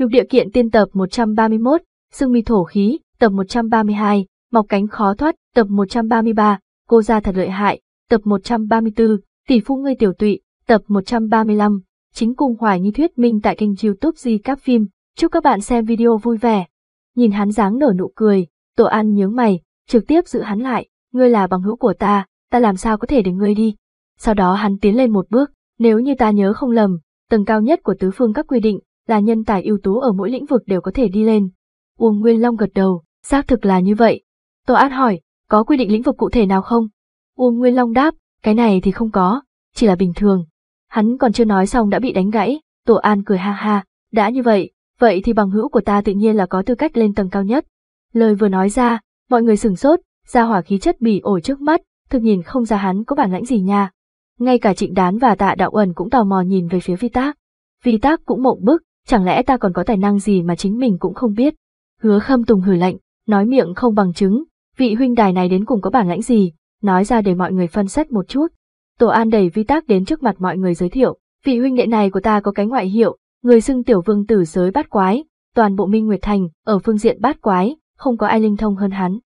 Lục địa kiện tiên tập 131, Sương mi thổ khí, tập 132, Mọc cánh khó thoát, tập 133, Cô gia thật lợi hại, tập 134, Tỷ phu ngươi tiểu tụy, tập 135, chính cung Hoài Nhi thuyết minh tại kênh youtube Di Cáp Phim. Chúc các bạn xem video vui vẻ. Nhìn hắn dáng nở nụ cười, Tổ An nhướng mày, trực tiếp giữ hắn lại, ngươi là bằng hữu của ta, ta làm sao có thể để ngươi đi. Sau đó hắn tiến lên một bước, nếu như ta nhớ không lầm, tầng cao nhất của tứ phương các quy định là nhân tài ưu tú ở mỗi lĩnh vực đều có thể đi lên. Uông Nguyên Long gật đầu, xác thực là như vậy. Tô An hỏi, có quy định lĩnh vực cụ thể nào không? Uông Nguyên Long đáp, cái này thì không có, chỉ là bình thường. Hắn còn chưa nói xong đã bị đánh gãy, Tổ An cười ha ha, đã như vậy, vậy thì bằng hữu của ta tự nhiên là có tư cách lên tầng cao nhất. Lời vừa nói ra, mọi người sửng sốt, ra hỏa khí chất bỉ ổi trước mắt, thực nhìn không ra hắn có bản lãnh gì nha. Ngay cả trịnh đán và tạ đạo ẩn cũng tò mò nhìn về phía vi tác. Vi tác cũng mộng bức, chẳng lẽ ta còn có tài năng gì mà chính mình cũng không biết. Hứa khâm tùng hử lạnh, nói miệng không bằng chứng, vị huynh đài này đến cùng có bản lãnh gì, nói ra để mọi người phân xét một chút. Tổ An đẩy vi tác đến trước mặt mọi người giới thiệu, vị huynh đệ này của ta có cái ngoại hiệu, người xưng tiểu vương tử giới bát quái, toàn bộ Minh Nguyệt Thành, ở phương diện bát quái, không có ai linh thông hơn hắn.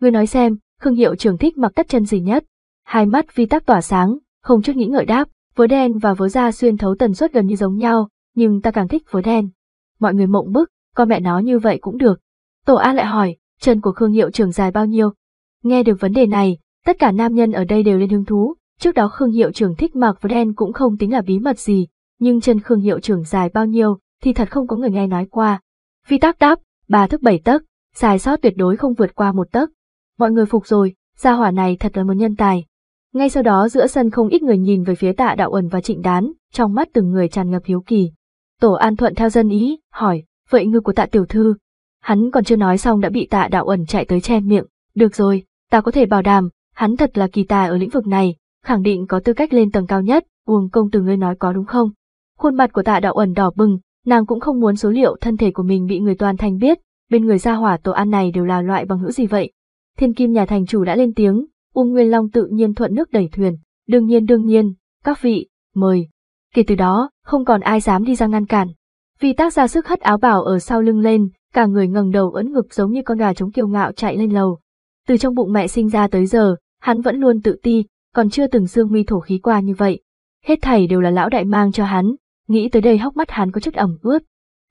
Người nói xem, Khương hiệu trưởng thích mặc tất chân gì nhất? Hai mắt vi tác tỏa sáng, không chút nghĩ ngợi đáp, vớ đen và vớ da xuyên thấu tần suất gần như giống nhau, nhưng ta càng thích phối đen. Mọi người mộng bức, con mẹ nó như vậy cũng được. Tổ A lại hỏi, chân của Khương Hiệu trưởng dài bao nhiêu? Nghe được vấn đề này, tất cả nam nhân ở đây đều lên hứng thú, trước đó Khương Hiệu trưởng thích mặc phối đen cũng không tính là bí mật gì, nhưng chân Khương Hiệu trưởng dài bao nhiêu thì thật không có người nghe nói qua. Phi tác đáp, bà thức bảy tấc, dài sót tuyệt đối không vượt qua một tấc. Mọi người phục rồi, gia hỏa này thật là một nhân tài. Ngay sau đó giữa sân không ít người nhìn về phía tạ đạo ẩn và trịnh đán, trong mắt từng người tràn ngập hiếu kỳ. Tổ An Thuận theo dân ý, hỏi, vậy ngư của tạ tiểu thư? Hắn còn chưa nói xong đã bị tạ đạo ẩn chạy tới che miệng, được rồi, ta có thể bảo đảm, hắn thật là kỳ tài ở lĩnh vực này, khẳng định có tư cách lên tầng cao nhất, uồng công từ ngươi nói có đúng không? Khuôn mặt của tạ đạo ẩn đỏ bừng, nàng cũng không muốn số liệu thân thể của mình bị người toàn thành biết, bên người gia hỏa tổ an này đều là loại bằng hữu gì vậy? Thiên kim nhà thành chủ đã lên tiếng, Uông Nguyên Long tự nhiên thuận nước đẩy thuyền, đương nhiên đương nhiên, các vị, mời, kể từ đó, không còn ai dám đi ra ngăn cản. Vì tác ra sức hất áo bảo ở sau lưng lên, cả người ngẩng đầu ấn ngực giống như con gà trống kiêu ngạo chạy lên lầu. Từ trong bụng mẹ sinh ra tới giờ, hắn vẫn luôn tự ti, còn chưa từng dương mi thổ khí qua như vậy. Hết thảy đều là lão đại mang cho hắn, nghĩ tới đây hốc mắt hắn có chút ẩm ướt.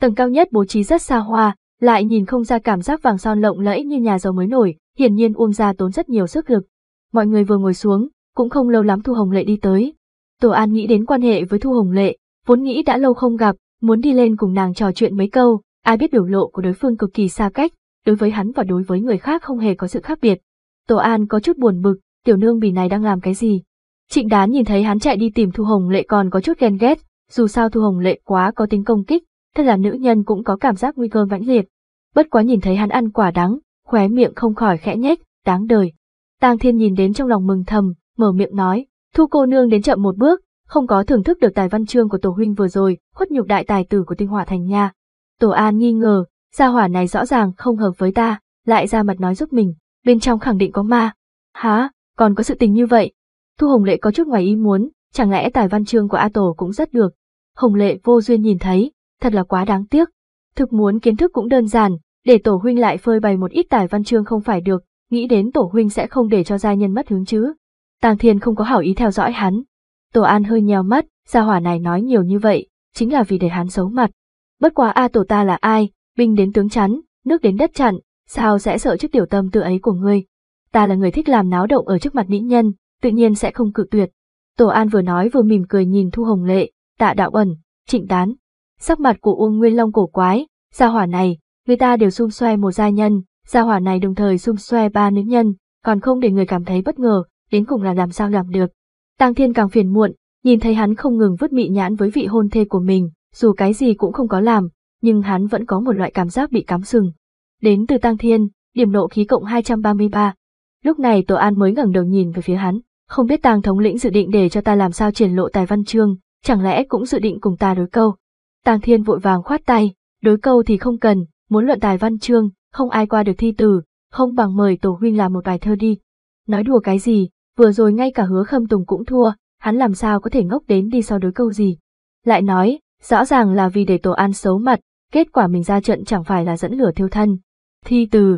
Tầng cao nhất bố trí rất xa hoa, lại nhìn không ra cảm giác vàng son lộng lẫy như nhà giàu mới nổi, hiển nhiên Uông ra tốn rất nhiều sức lực. Mọi người vừa ngồi xuống, cũng không lâu lắm Thu Hồng Lệ đi tới, Tổ An nghĩ đến quan hệ với Thu Hồng Lệ, vốn nghĩ đã lâu không gặp, muốn đi lên cùng nàng trò chuyện mấy câu, ai biết biểu lộ của đối phương cực kỳ xa cách, đối với hắn và đối với người khác không hề có sự khác biệt. Tổ An có chút buồn bực, tiểu nương bỉ này đang làm cái gì? Trịnh Đán nhìn thấy hắn chạy đi tìm Thu Hồng Lệ còn có chút ghen ghét, dù sao Thu Hồng Lệ quá có tính công kích, thật là nữ nhân cũng có cảm giác nguy cơ mãnh liệt. Bất quá nhìn thấy hắn ăn quả đắng, khóe miệng không khỏi khẽ nhếch, đáng đời. Tang Thiên nhìn đến trong lòng mừng thầm, mở miệng nói, Thu cô nương đến chậm một bước, không có thưởng thức được tài văn chương của tổ huynh vừa rồi, khuất nhục đại tài tử của tinh hỏa thành nha. Tổ An nghi ngờ, gia hỏa này rõ ràng không hợp với ta, lại ra mặt nói giúp mình, bên trong khẳng định có ma. Hả? còn có sự tình như vậy. Thu Hồng Lệ có chút ngoài ý muốn, chẳng lẽ tài văn chương của A Tổ cũng rất được. Hồng Lệ vô duyên nhìn thấy, thật là quá đáng tiếc. Thực muốn kiến thức cũng đơn giản, để Tổ huynh lại phơi bày một ít tài văn chương không phải được, nghĩ đến Tổ huynh sẽ không để cho gia nhân mất hướng chứ tàng Thiên không có hảo ý theo dõi hắn. Tổ An hơi nheo mắt, gia hỏa này nói nhiều như vậy, chính là vì để hắn xấu mặt. Bất quá A tổ ta là ai, binh đến tướng chắn, nước đến đất chặn, sao sẽ sợ trước tiểu tâm tư ấy của ngươi. Ta là người thích làm náo động ở trước mặt mỹ nhân, tự nhiên sẽ không cự tuyệt. Tổ An vừa nói vừa mỉm cười nhìn Thu Hồng Lệ, tạ đạo ẩn, trịnh tán. Sắc mặt của Uông Nguyên Long cổ quái, gia hỏa này, người ta đều xung xoe một gia nhân, gia hỏa này đồng thời xung xoe ba nữ nhân, còn không để người cảm thấy bất ngờ, đến cùng là làm sao làm được. Tang Thiên càng phiền muộn, nhìn thấy hắn không ngừng vứt mị nhãn với vị hôn thê của mình, dù cái gì cũng không có làm, nhưng hắn vẫn có một loại cảm giác bị cắm sừng. Đến từ Tang Thiên, điểm nộ khí cộng 233. Lúc này Tổ An mới ngẩng đầu nhìn về phía hắn, không biết Tang thống lĩnh dự định để cho ta làm sao triển lộ tài văn chương, chẳng lẽ cũng dự định cùng ta đối câu. Tang Thiên vội vàng khoát tay, đối câu thì không cần, muốn luận tài văn chương, không ai qua được thi từ, không bằng mời Tổ huynh làm một bài thơ đi. Nói đùa cái gì, vừa rồi ngay cả hứa khâm tùng cũng thua, hắn làm sao có thể ngốc đến đi sau đối câu gì. Lại nói, rõ ràng là vì để tổ an xấu mặt, kết quả mình ra trận chẳng phải là dẫn lửa thiêu thân. Thi từ,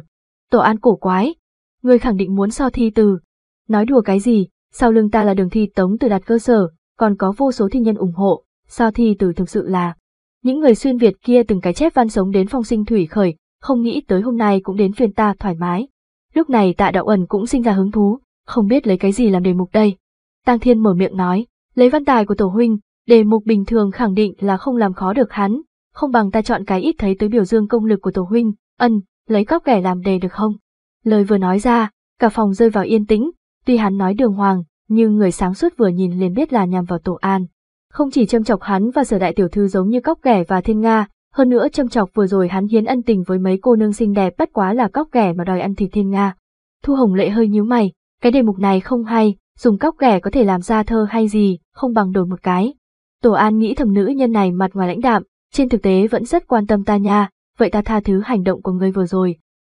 tổ an cổ quái, người khẳng định muốn so thi từ. Nói đùa cái gì, sau lưng ta là đường thi tống từ đặt cơ sở, còn có vô số thi nhân ủng hộ, so thi từ thực sự là. Những người xuyên Việt kia từng cái chép văn sống đến phong sinh thủy khởi, không nghĩ tới hôm nay cũng đến phiên ta thoải mái. Lúc này tạ đạo ẩn cũng sinh ra hứng thú, không biết lấy cái gì làm đề mục đây. Tang Thiên mở miệng nói, lấy văn tài của tổ huynh, đề mục bình thường khẳng định là không làm khó được hắn, không bằng ta chọn cái ít thấy tới biểu dương công lực của tổ huynh, ân, lấy cóc kẻ làm đề được không? Lời vừa nói ra, cả phòng rơi vào yên tĩnh, tuy hắn nói đường hoàng, nhưng người sáng suốt vừa nhìn liền biết là nhằm vào tổ an. Không chỉ châm chọc hắn và sở đại tiểu thư giống như cóc kẻ và thiên Nga, hơn nữa châm chọc vừa rồi hắn hiến ân tình với mấy cô nương xinh đẹp bất quá là cóc kẻ mà đòi ăn thịt thiên Nga. Thu Hồng Lệ hơi nhíu mày, cái đề mục này không hay, dùng cóc ghẻ có thể làm ra thơ hay gì, không bằng đổi một cái. Tổ An nghĩ thầm nữ nhân này mặt ngoài lãnh đạm, trên thực tế vẫn rất quan tâm ta nha, vậy ta tha thứ hành động của ngươi vừa rồi.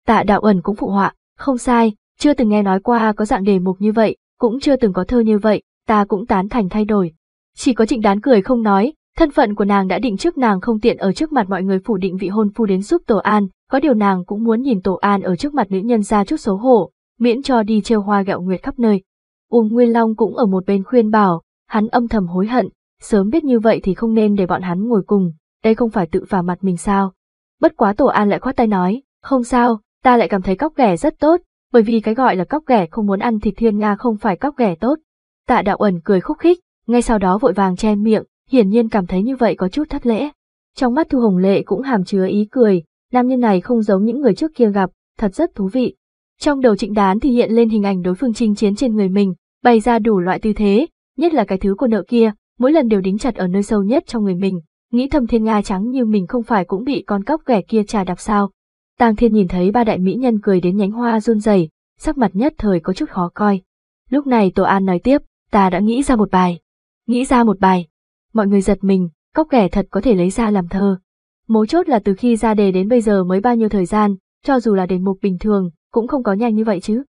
Tạ đạo ẩn cũng phụ họa, không sai, chưa từng nghe nói qua có dạng đề mục như vậy, cũng chưa từng có thơ như vậy, ta cũng tán thành thay đổi. Chỉ có trịnh đán cười không nói, thân phận của nàng đã định trước nàng không tiện ở trước mặt mọi người phủ định vị hôn phu đến giúp Tổ An, có điều nàng cũng muốn nhìn Tổ An ở trước mặt nữ nhân ra chút xấu hổ, miễn cho đi trêu hoa gạo nguyệt khắp nơi. Uông Nguyên Long cũng ở một bên khuyên bảo, hắn âm thầm hối hận, sớm biết như vậy thì không nên để bọn hắn ngồi cùng, đây không phải tự phà mặt mình sao. Bất quá Tổ An lại khoát tay nói, không sao, ta lại cảm thấy cóc ghẻ rất tốt, bởi vì cái gọi là cóc ghẻ không muốn ăn thịt thiên Nga không phải cóc ghẻ tốt. Tạ Đạo ẩn cười khúc khích, ngay sau đó vội vàng che miệng, hiển nhiên cảm thấy như vậy có chút thất lễ. Trong mắt Thu Hồng Lệ cũng hàm chứa ý cười, nam nhân này không giống những người trước kia gặp, thật rất thú vị. Trong đầu trịnh đán thì hiện lên hình ảnh đối phương chinh chiến trên người mình, bày ra đủ loại tư thế, nhất là cái thứ của nợ kia, mỗi lần đều đính chặt ở nơi sâu nhất trong người mình, nghĩ thầm thiên nga trắng như mình không phải cũng bị con cóc ghẻ kia trà đạp sao. Tàng thiên nhìn thấy ba đại mỹ nhân cười đến nhánh hoa run rẩy, sắc mặt nhất thời có chút khó coi. Lúc này Tô An nói tiếp, ta đã nghĩ ra một bài. Nghĩ ra một bài. Mọi người giật mình, cóc ghẻ thật có thể lấy ra làm thơ. Mấu chốt là từ khi ra đề đến bây giờ mới bao nhiêu thời gian, cho dù là đề mục bình thường, cũng không có nhanh như vậy chứ.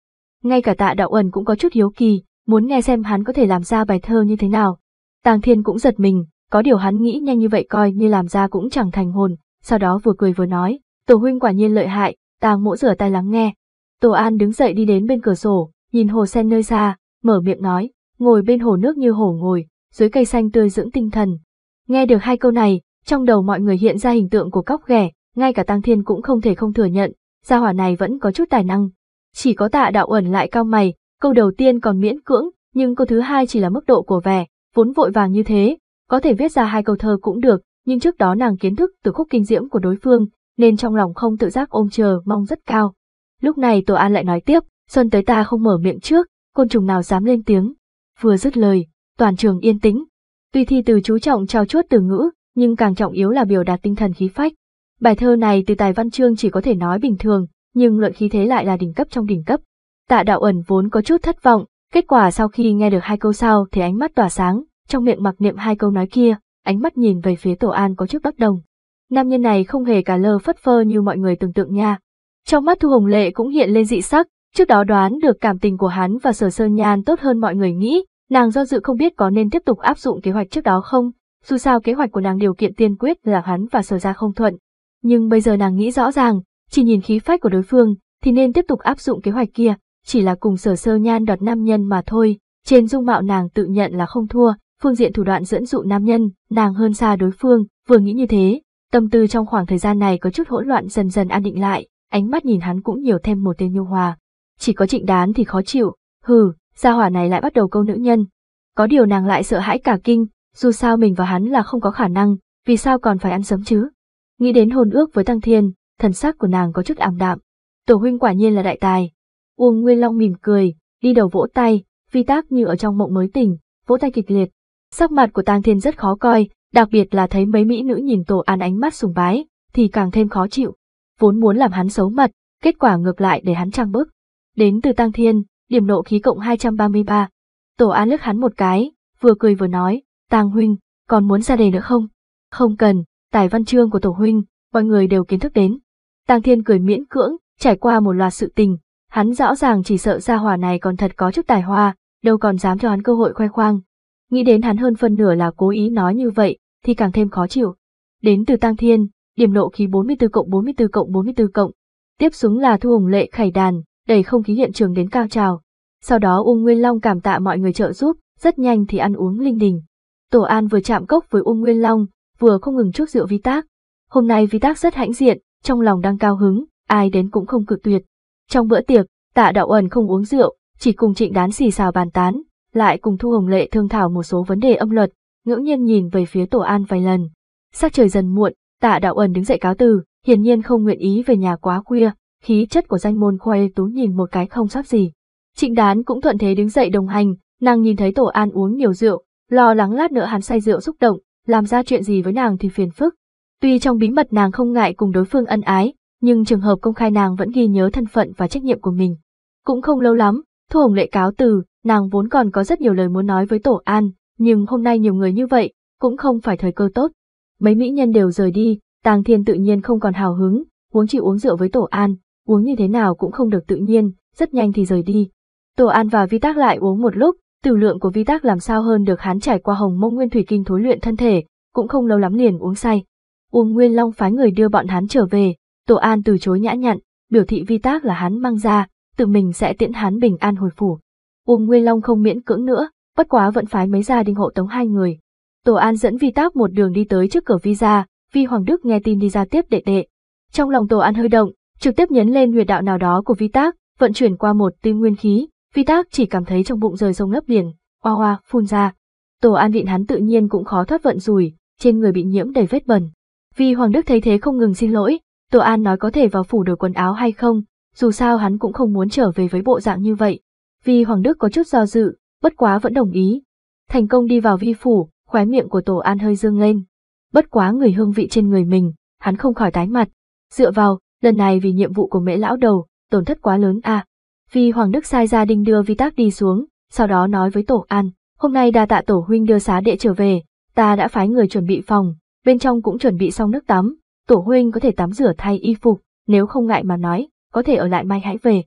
Ngay cả tạ đạo ẩn cũng có chút hiếu kỳ, muốn nghe xem hắn có thể làm ra bài thơ như thế nào. Tàng Thiên cũng giật mình, có điều hắn nghĩ nhanh như vậy coi như làm ra cũng chẳng thành hồn, sau đó vừa cười vừa nói, tổ huynh quả nhiên lợi hại, tàng mỗ rửa tay lắng nghe. Tổ An đứng dậy đi đến bên cửa sổ, nhìn hồ sen nơi xa, mở miệng nói, ngồi bên hồ nước như hồ ngồi, dưới cây xanh tươi dưỡng tinh thần. Nghe được hai câu này, trong đầu mọi người hiện ra hình tượng của cóc ghẻ, ngay cả Tàng Thiên cũng không thể không thừa nhận, gia hỏa này vẫn có chút tài năng. Chỉ có tạ đạo ẩn lại cao mày, câu đầu tiên còn miễn cưỡng, nhưng câu thứ hai chỉ là mức độ của vẻ, vốn vội vàng như thế, có thể viết ra hai câu thơ cũng được, nhưng trước đó nàng kiến thức từ khúc kinh diễm của đối phương, nên trong lòng không tự giác ôm chờ mong rất cao. Lúc này Tổ An lại nói tiếp, Xuân tới ta không mở miệng trước, côn trùng nào dám lên tiếng. Vừa dứt lời, toàn trường yên tĩnh. Tuy thi từ chú trọng trao chuốt từ ngữ, nhưng càng trọng yếu là biểu đạt tinh thần khí phách. Bài thơ này từ tài văn chương chỉ có thể nói bình thường, nhưng luận khí thế lại là đỉnh cấp trong đỉnh cấp. Tạ đạo ẩn vốn có chút thất vọng, kết quả sau khi nghe được hai câu sau thì ánh mắt tỏa sáng, trong miệng mặc niệm hai câu nói kia, ánh mắt nhìn về phía tổ an có chút bất đồng. Nam nhân này không hề cả lơ phất phơ như mọi người tưởng tượng nha. Trong mắt Thu Hồng Lệ cũng hiện lên dị sắc, trước đó đoán được cảm tình của hắn và Sở Sơn Nhan tốt hơn mọi người nghĩ, nàng do dự không biết có nên tiếp tục áp dụng kế hoạch trước đó không, dù sao kế hoạch của nàng điều kiện tiên quyết là hắn và Sở Gia không thuận, nhưng bây giờ nàng nghĩ rõ ràng, chỉ nhìn khí phách của đối phương, thì nên tiếp tục áp dụng kế hoạch kia, chỉ là cùng sở sơ nhan đoạt nam nhân mà thôi, trên dung mạo nàng tự nhận là không thua, phương diện thủ đoạn dẫn dụ nam nhân, nàng hơn xa đối phương, vừa nghĩ như thế, tâm tư trong khoảng thời gian này có chút hỗn loạn dần dần an định lại, ánh mắt nhìn hắn cũng nhiều thêm một tên nhu hòa. Chỉ có trịnh đán thì khó chịu, hừ, gia hỏa này lại bắt đầu câu nữ nhân. Có điều nàng lại sợ hãi cả kinh, dù sao mình và hắn là không có khả năng, vì sao còn phải ăn sớm chứ? Nghĩ đến hôn ước với Tăng Thiên, thần sắc của nàng có chút ảm đạm. Tổ huynh quả nhiên là đại tài. Uông Nguyên Long mỉm cười, đi đầu vỗ tay, phi tác như ở trong mộng mới tỉnh, vỗ tay kịch liệt. Sắc mặt của tăng Thiên rất khó coi, đặc biệt là thấy mấy mỹ nữ nhìn Tổ An ánh mắt sùng bái, thì càng thêm khó chịu. Vốn muốn làm hắn xấu mặt, kết quả ngược lại để hắn trang bức. Đến từ tăng Thiên, điểm nộ khí cộng 233. Tổ An lướt hắn một cái, vừa cười vừa nói, Tang huynh, còn muốn ra đề nữa không? Không cần, tài văn chương của tổ huynh, mọi người đều kiến thức đến. Tang Thiên cười miễn cưỡng, trải qua một loạt sự tình, hắn rõ ràng chỉ sợ gia hỏa này còn thật có chút tài hoa, đâu còn dám cho hắn cơ hội khoe khoang. Nghĩ đến hắn hơn phân nửa là cố ý nói như vậy, thì càng thêm khó chịu. Đến từ tăng Thiên, điểm nộ khí 44 cộng 44 cộng 44 cộng. Tiếp xuống là Thu Hồng Lệ khải đàn, đầy không khí hiện trường đến cao trào. Sau đó ung Nguyên Long cảm tạ mọi người trợ giúp, rất nhanh thì ăn uống linh đình. Tổ An vừa chạm cốc với ung Nguyên Long, vừa không ngừng chúc rượu Vi Tác. Hôm nay Vi Tác rất hãnh diện, trong lòng đang cao hứng, ai đến cũng không cự tuyệt. Trong bữa tiệc, Tạ Đạo Ẩn không uống rượu, chỉ cùng Trịnh Đán xì xào bàn tán, lại cùng Thu Hồng Lệ thương thảo một số vấn đề âm luật, ngẫu nhiên nhìn về phía Tổ An vài lần. Sắc trời dần muộn, Tạ Đạo Ẩn đứng dậy cáo từ, hiển nhiên không nguyện ý về nhà quá khuya, khí chất của danh môn khoe tú nhìn một cái không sắp gì. Trịnh Đán cũng thuận thế đứng dậy đồng hành, nàng nhìn thấy Tổ An uống nhiều rượu, lo lắng lát nữa hắn say rượu xúc động, làm ra chuyện gì với nàng thì phiền phức. Tuy trong bí mật nàng không ngại cùng đối phương ân ái, nhưng trường hợp công khai nàng vẫn ghi nhớ thân phận và trách nhiệm của mình. Cũng không lâu lắm, Thu Hồng Lệ cáo từ, nàng vốn còn có rất nhiều lời muốn nói với Tổ An, nhưng hôm nay nhiều người như vậy, cũng không phải thời cơ tốt. Mấy mỹ nhân đều rời đi, Tàng Thiên tự nhiên không còn hào hứng, uống chỉ uống rượu với Tổ An, uống như thế nào cũng không được tự nhiên, rất nhanh thì rời đi. Tổ An và Vi Tác lại uống một lúc, tử lượng của vi tác làm sao hơn được hắn trải qua hồng mông nguyên thủy kinh thối luyện thân thể, cũng không lâu lắm liền uống say. Uông Nguyên Long phái người đưa bọn hắn trở về, Tổ An từ chối nhã nhặn, biểu thị vi tác là hắn mang ra, tự mình sẽ tiễn hắn bình an hồi phủ. Uông Nguyên Long không miễn cưỡng nữa, bất quá vẫn phái mấy gia đình hộ tống hai người. Tổ An dẫn vi tác một đường đi tới trước cửa vi gia, vi Hoàng Đức nghe tin đi ra tiếp đệ đệ. Trong lòng Tổ An hơi động, trực tiếp nhấn lên huyệt đạo nào đó của vi tác, vận chuyển qua một tim nguyên khí, Phi tác chỉ cảm thấy trong bụng rời sông lấp biển, hoa hoa phun ra. Tổ an vịn hắn tự nhiên cũng khó thoát vận rủi, trên người bị nhiễm đầy vết bẩn. Vì Hoàng Đức thấy thế không ngừng xin lỗi, Tổ An nói có thể vào phủ đổi quần áo hay không, dù sao hắn cũng không muốn trở về với bộ dạng như vậy. Vì Hoàng Đức có chút do dự, bất quá vẫn đồng ý. Thành công đi vào vi phủ, khóe miệng của Tổ An hơi dương lên. Bất quá người hương vị trên người mình, hắn không khỏi tái mặt. Dựa vào, lần này vì nhiệm vụ của mễ lão đầu, tổn thất quá lớn à. Phi Hoàng Đức sai gia đình đưa Vi Tác đi xuống, sau đó nói với Tổ An, hôm nay đa tạ Tổ Huynh đưa xá đệ trở về, ta đã phái người chuẩn bị phòng, bên trong cũng chuẩn bị xong nước tắm, Tổ Huynh có thể tắm rửa thay y phục, nếu không ngại mà nói, có thể ở lại mai hãy về.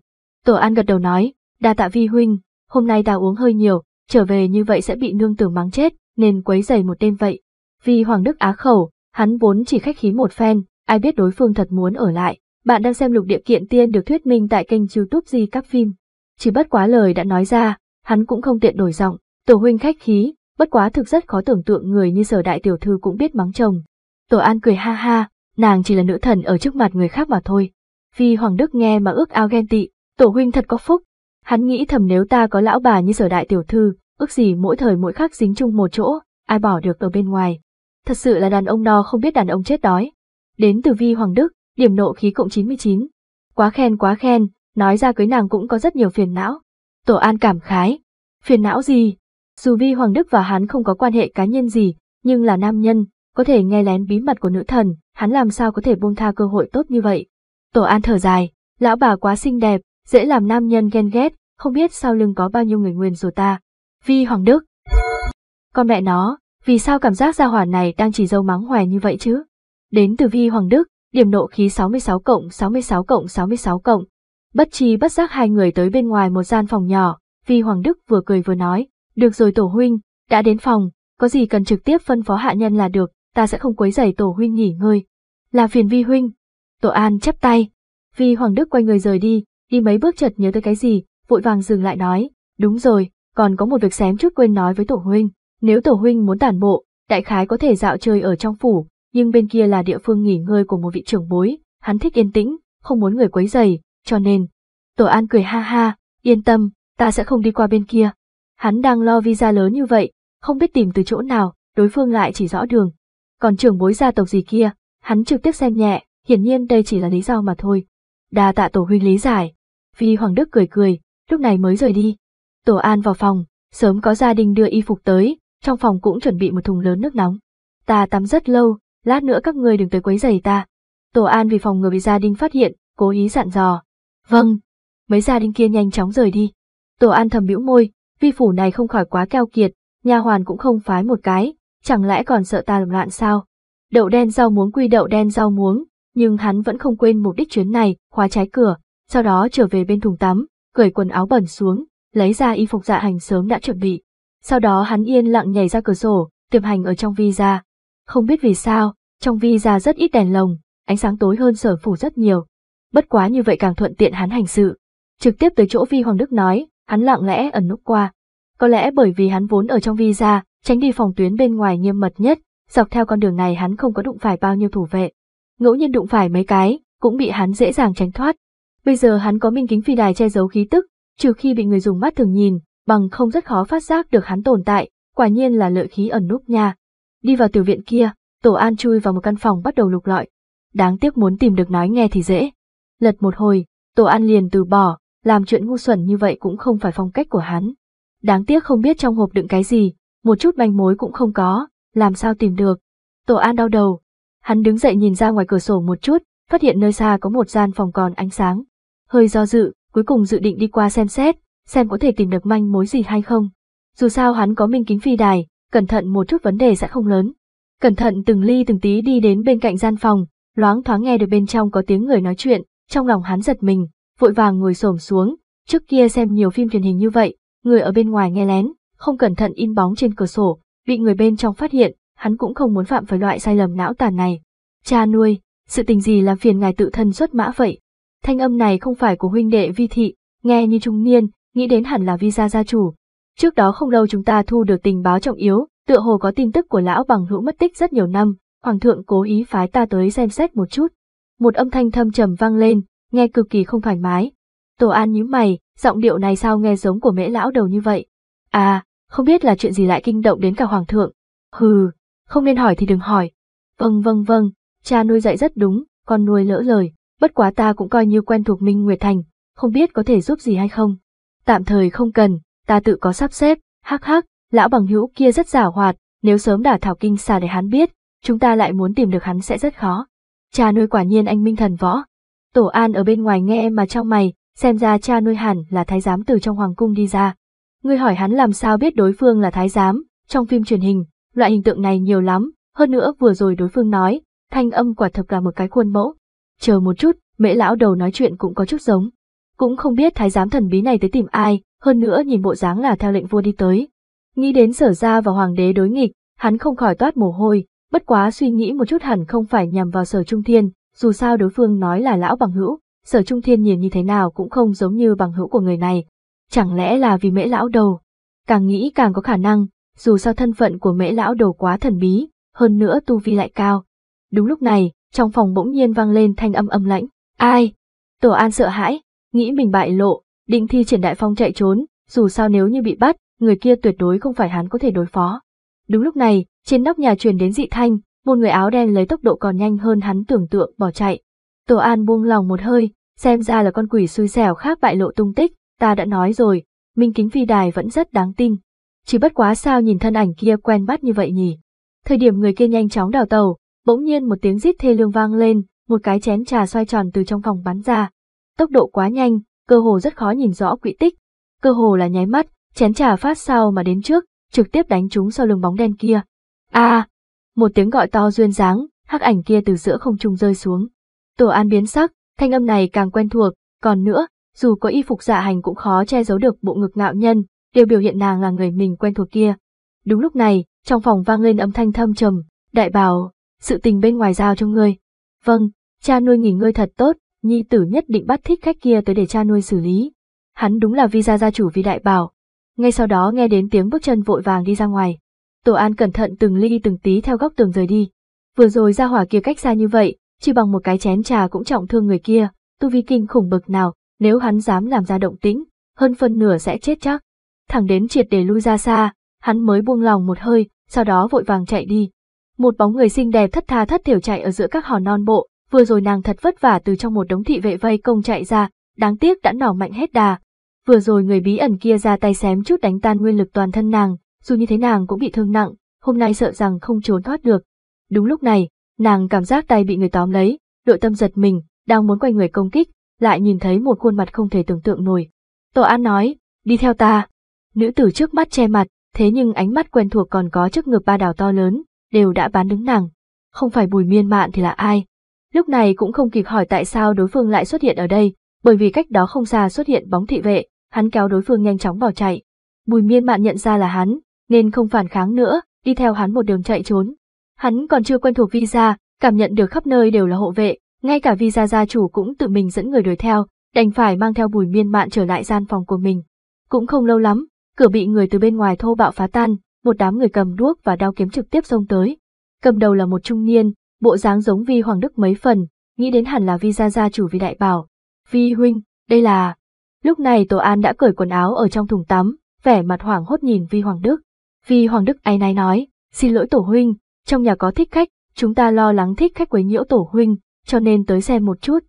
Tổ An gật đầu nói, đa tạ Vi Huynh, hôm nay ta uống hơi nhiều, trở về như vậy sẽ bị nương tử mắng chết, nên quấy giày một đêm vậy. Vì Hoàng Đức á khẩu, hắn vốn chỉ khách khí một phen, ai biết đối phương thật muốn ở lại, bạn đang xem lục địa kiện tiên được thuyết minh tại kênh youtube Di Các Phim. Chỉ bất quá lời đã nói ra, hắn cũng không tiện đổi giọng, tổ huynh khách khí, bất quá thực rất khó tưởng tượng người như sở đại tiểu thư cũng biết mắng chồng. Tổ an cười ha ha, nàng chỉ là nữ thần ở trước mặt người khác mà thôi. Vì Hoàng Đức nghe mà ước ao ghen tị, tổ huynh thật có phúc. Hắn nghĩ thầm nếu ta có lão bà như sở đại tiểu thư, ước gì mỗi thời mỗi khắc dính chung một chỗ, ai bỏ được ở bên ngoài. Thật sự là đàn ông no không biết đàn ông chết đói. Đến từ Vi Hoàng Đức, điểm nộ khí cộng 99. Quá khen quá khen, nói ra cưới nàng cũng có rất nhiều phiền não. Tổ An cảm khái. Phiền não gì? Dù Vi Hoàng Đức và hắn không có quan hệ cá nhân gì, nhưng là nam nhân, có thể nghe lén bí mật của nữ thần, hắn làm sao có thể buông tha cơ hội tốt như vậy. Tổ An thở dài, lão bà quá xinh đẹp, dễ làm nam nhân ghen ghét, không biết sau lưng có bao nhiêu người nguyền rủa ta. Vi Hoàng Đức. Con mẹ nó, vì sao cảm giác gia hỏa này đang chỉ dâu mắng hoài như vậy chứ? Đến từ Vi Hoàng Đức, điểm nộ khí 66 cộng 66 cộng 66 cộng. Bất chi bất giác hai người tới bên ngoài một gian phòng nhỏ, phi Hoàng Đức vừa cười vừa nói, được rồi tổ huynh, đã đến phòng, có gì cần trực tiếp phân phó hạ nhân là được, ta sẽ không quấy rầy tổ huynh nghỉ ngơi. Là phiền vi huynh. Tổ an chấp tay. phi Hoàng Đức quay người rời đi, đi mấy bước chợt nhớ tới cái gì, vội vàng dừng lại nói, đúng rồi, còn có một việc xém chút quên nói với tổ huynh, nếu tổ huynh muốn tản bộ, đại khái có thể dạo chơi ở trong phủ, nhưng bên kia là địa phương nghỉ ngơi của một vị trưởng bối, hắn thích yên tĩnh, không muốn người quấy rầy, cho nên. Tổ An cười ha ha, yên tâm, ta sẽ không đi qua bên kia. Hắn đang lo visa lớn như vậy, không biết tìm từ chỗ nào, đối phương lại chỉ rõ đường. Còn trưởng bối gia tộc gì kia, hắn trực tiếp xem nhẹ, hiển nhiên đây chỉ là lý do mà thôi. Đa tạ tổ huynh lý giải. Vì Hoàng Đức cười cười, lúc này mới rời đi. Tổ An vào phòng, sớm có gia đình đưa y phục tới, trong phòng cũng chuẩn bị một thùng lớn nước nóng. Ta tắm rất lâu, lát nữa các người đừng tới quấy rầy ta. Tổ an vì phòng ngừa bị gia đình phát hiện, cố ý dặn dò. Vâng. Mấy gia đình kia nhanh chóng rời đi. Tổ an thầm bĩu môi, vi phủ này không khỏi quá keo kiệt, nhà hoàn cũng không phái một cái, chẳng lẽ còn sợ ta làm loạn sao? Đậu đen rau muống quy đậu đen rau muống, nhưng hắn vẫn không quên mục đích chuyến này, khóa trái cửa, sau đó trở về bên thùng tắm, cởi quần áo bẩn xuống, lấy ra y phục dạ hành sớm đã chuẩn bị. Sau đó hắn yên lặng nhảy ra cửa sổ, tiệm hành ở trong vi ra, không biết vì sao, trong vi ra rất ít đèn lồng, ánh sáng tối hơn sở phủ rất nhiều. Bất quá như vậy càng thuận tiện hắn hành sự. Trực tiếp tới chỗ vi hoàng đức nói, hắn lặng lẽ ẩn núp qua. Có lẽ bởi vì hắn vốn ở trong vi ra, tránh đi phòng tuyến bên ngoài nghiêm mật nhất, dọc theo con đường này hắn không có đụng phải bao nhiêu thủ vệ. Ngẫu nhiên đụng phải mấy cái, cũng bị hắn dễ dàng tránh thoát. Bây giờ hắn có minh kính phi đài che giấu khí tức, trừ khi bị người dùng mắt thường nhìn, bằng không rất khó phát giác được hắn tồn tại, quả nhiên là lợi khí ẩn núp nha. Đi vào tiểu viện kia, Tổ An chui vào một căn phòng bắt đầu lục lọi. Đáng tiếc muốn tìm được nói nghe thì dễ. Lật một hồi, Tổ An liền từ bỏ, làm chuyện ngu xuẩn như vậy cũng không phải phong cách của hắn. Đáng tiếc không biết trong hộp đựng cái gì, một chút manh mối cũng không có, làm sao tìm được. Tổ An đau đầu. Hắn đứng dậy nhìn ra ngoài cửa sổ một chút, phát hiện nơi xa có một gian phòng còn ánh sáng. Hơi do dự, cuối cùng dự định đi qua xem xét, xem có thể tìm được manh mối gì hay không. Dù sao hắn có minh kính phi đài, cẩn thận một chút vấn đề sẽ không lớn. Cẩn thận từng ly từng tí đi đến bên cạnh gian phòng, loáng thoáng nghe được bên trong có tiếng người nói chuyện, trong lòng hắn giật mình, vội vàng ngồi xổm xuống, trước kia xem nhiều phim truyền hình như vậy, người ở bên ngoài nghe lén, không cẩn thận in bóng trên cửa sổ, bị người bên trong phát hiện, hắn cũng không muốn phạm phải loại sai lầm não tàn này. Cha nuôi, sự tình gì làm phiền ngài tự thân xuất mã vậy? Thanh âm này không phải của huynh đệ vi thị, nghe như trung niên, nghĩ đến hẳn là vi gia gia chủ, Trước đó không lâu chúng ta thu được tình báo trọng yếu, tựa hồ có tin tức của lão bằng hữu mất tích rất nhiều năm, hoàng thượng cố ý phái ta tới xem xét một chút. Một âm thanh thâm trầm vang lên, nghe cực kỳ không thoải mái. Tổ An nhíu mày, giọng điệu này sao nghe giống của mễ lão đầu như vậy? À, không biết là chuyện gì lại kinh động đến cả hoàng thượng. Hừ, không nên hỏi thì đừng hỏi. Vâng vâng vâng, cha nuôi dạy rất đúng, con nuôi lỡ lời, bất quá ta cũng coi như quen thuộc Minh Nguyệt Thành, không biết có thể giúp gì hay không. Tạm thời không cần, ta tự có sắp xếp, hắc hắc, lão bằng hữu kia rất giả hoạt, nếu sớm đả thảo kinh xà để hắn biết, chúng ta lại muốn tìm được hắn sẽ rất khó. Cha nuôi quả nhiên anh minh thần võ. Tổ an ở bên ngoài nghe em mà trong mày, xem ra cha nuôi hẳn là thái giám từ trong hoàng cung đi ra. Ngươi hỏi hắn làm sao biết đối phương là thái giám, trong phim truyền hình, loại hình tượng này nhiều lắm, hơn nữa vừa rồi đối phương nói, thanh âm quả thực là một cái khuôn mẫu. Chờ một chút, mễ lão đầu nói chuyện cũng có chút giống cũng không biết thái giám thần bí này tới tìm ai, hơn nữa nhìn bộ dáng là theo lệnh vua đi tới. Nghĩ đến sở ra và hoàng đế đối nghịch, hắn không khỏi toát mồ hôi, bất quá suy nghĩ một chút hẳn không phải nhằm vào sở trung thiên, dù sao đối phương nói là lão bằng hữu, sở trung thiên nhìn như thế nào cũng không giống như bằng hữu của người này. Chẳng lẽ là vì mễ lão đầu? Càng nghĩ càng có khả năng, dù sao thân phận của mễ lão đầu quá thần bí, hơn nữa tu vi lại cao. Đúng lúc này, trong phòng bỗng nhiên vang lên thanh âm âm lãnh. Ai? Tổ an sợ hãi, nghĩ mình bại lộ, định thi triển đại phong chạy trốn, dù sao nếu như bị bắt, người kia tuyệt đối không phải hắn có thể đối phó. Đúng lúc này, trên nóc nhà truyền đến dị thanh, một người áo đen lấy tốc độ còn nhanh hơn hắn tưởng tượng bỏ chạy. Tổ An buông lòng một hơi, xem ra là con quỷ xui xẻo khác bại lộ tung tích, ta đã nói rồi, Minh Kính Phi Đài vẫn rất đáng tin. Chỉ bất quá sao nhìn thân ảnh kia quen mắt như vậy nhỉ? Thời điểm người kia nhanh chóng đào tàu, bỗng nhiên một tiếng rít thê lương vang lên, một cái chén trà xoay tròn từ trong phòng bắn ra, tốc độ quá nhanh, cơ hồ rất khó nhìn rõ quỹ tích, cơ hồ là nháy mắt, chén trà phát sau mà đến trước, trực tiếp đánh trúng sau lưng bóng đen kia. A! À, một tiếng gọi to duyên dáng, hắc ảnh kia từ giữa không trung rơi xuống. Tổ An biến sắc, thanh âm này càng quen thuộc, còn nữa, dù có y phục dạ hành cũng khó che giấu được bộ ngực ngạo nhân, đều biểu hiện nàng là người mình quen thuộc kia. Đúng lúc này, trong phòng vang lên âm thanh thâm trầm, đại bảo, sự tình bên ngoài giao cho ngươi. Vâng, cha nuôi nghỉ ngơi thật tốt, nhi tử nhất định bắt thích khách kia tới để cha nuôi xử lý. Hắn đúng là vi gia gia chủ vi đại bảo. Ngay sau đó nghe đến tiếng bước chân vội vàng đi ra ngoài. Tổ An cẩn thận từng ly từng tí theo góc tường rời đi. Vừa rồi ra hỏa kia cách xa như vậy, chỉ bằng một cái chén trà cũng trọng thương người kia, tu vi kinh khủng bực nào, nếu hắn dám làm ra động tĩnh, hơn phân nửa sẽ chết chắc. Thẳng đến triệt để lui ra xa, hắn mới buông lòng một hơi, sau đó vội vàng chạy đi. Một bóng người xinh đẹp thất tha thất thiểu chạy ở giữa các hòn non bộ, vừa rồi nàng thật vất vả từ trong một đống thị vệ vây công chạy ra, đáng tiếc đã nỏ mạnh hết đà. Vừa rồi người bí ẩn kia ra tay xém chút đánh tan nguyên lực toàn thân nàng, dù như thế nàng cũng bị thương nặng, hôm nay sợ rằng không trốn thoát được. Đúng lúc này, nàng cảm giác tay bị người tóm lấy, nội tâm giật mình, đang muốn quay người công kích, lại nhìn thấy một khuôn mặt không thể tưởng tượng nổi. Tổ An nói, đi theo ta. Nữ tử trước mắt che mặt, thế nhưng ánh mắt quen thuộc còn có trước ngực ba đào to lớn, đều đã bán đứng nàng. Không phải bùi miên mạn thì là ai, Lúc này cũng không kịp hỏi tại sao đối phương lại xuất hiện ở đây, bởi vì cách đó không xa xuất hiện bóng thị vệ, hắn kéo đối phương nhanh chóng bỏ chạy. Bùi miên mạn nhận ra là hắn, nên không phản kháng nữa, đi theo hắn một đường chạy trốn. Hắn còn chưa quen thuộc visa, cảm nhận được khắp nơi đều là hộ vệ, ngay cả visa gia chủ cũng tự mình dẫn người đuổi theo, đành phải mang theo bùi miên mạn trở lại gian phòng của mình. Cũng không lâu lắm, cửa bị người từ bên ngoài thô bạo phá tan, một đám người cầm đuốc và đao kiếm trực tiếp xông tới. Cầm đầu là một trung niên, bộ dáng giống Vi Hoàng Đức mấy phần, nghĩ đến hẳn là Vi gia gia chủ Vi đại bảo. Vi huynh, đây là... Lúc này Tổ An đã cởi quần áo ở trong thùng tắm, vẻ mặt hoảng hốt nhìn Vi Hoàng Đức. Vi Hoàng Đức ai nái nói, xin lỗi Tổ huynh, trong nhà có thích khách, chúng ta lo lắng thích khách quấy nhiễu Tổ huynh, cho nên tới xem một chút.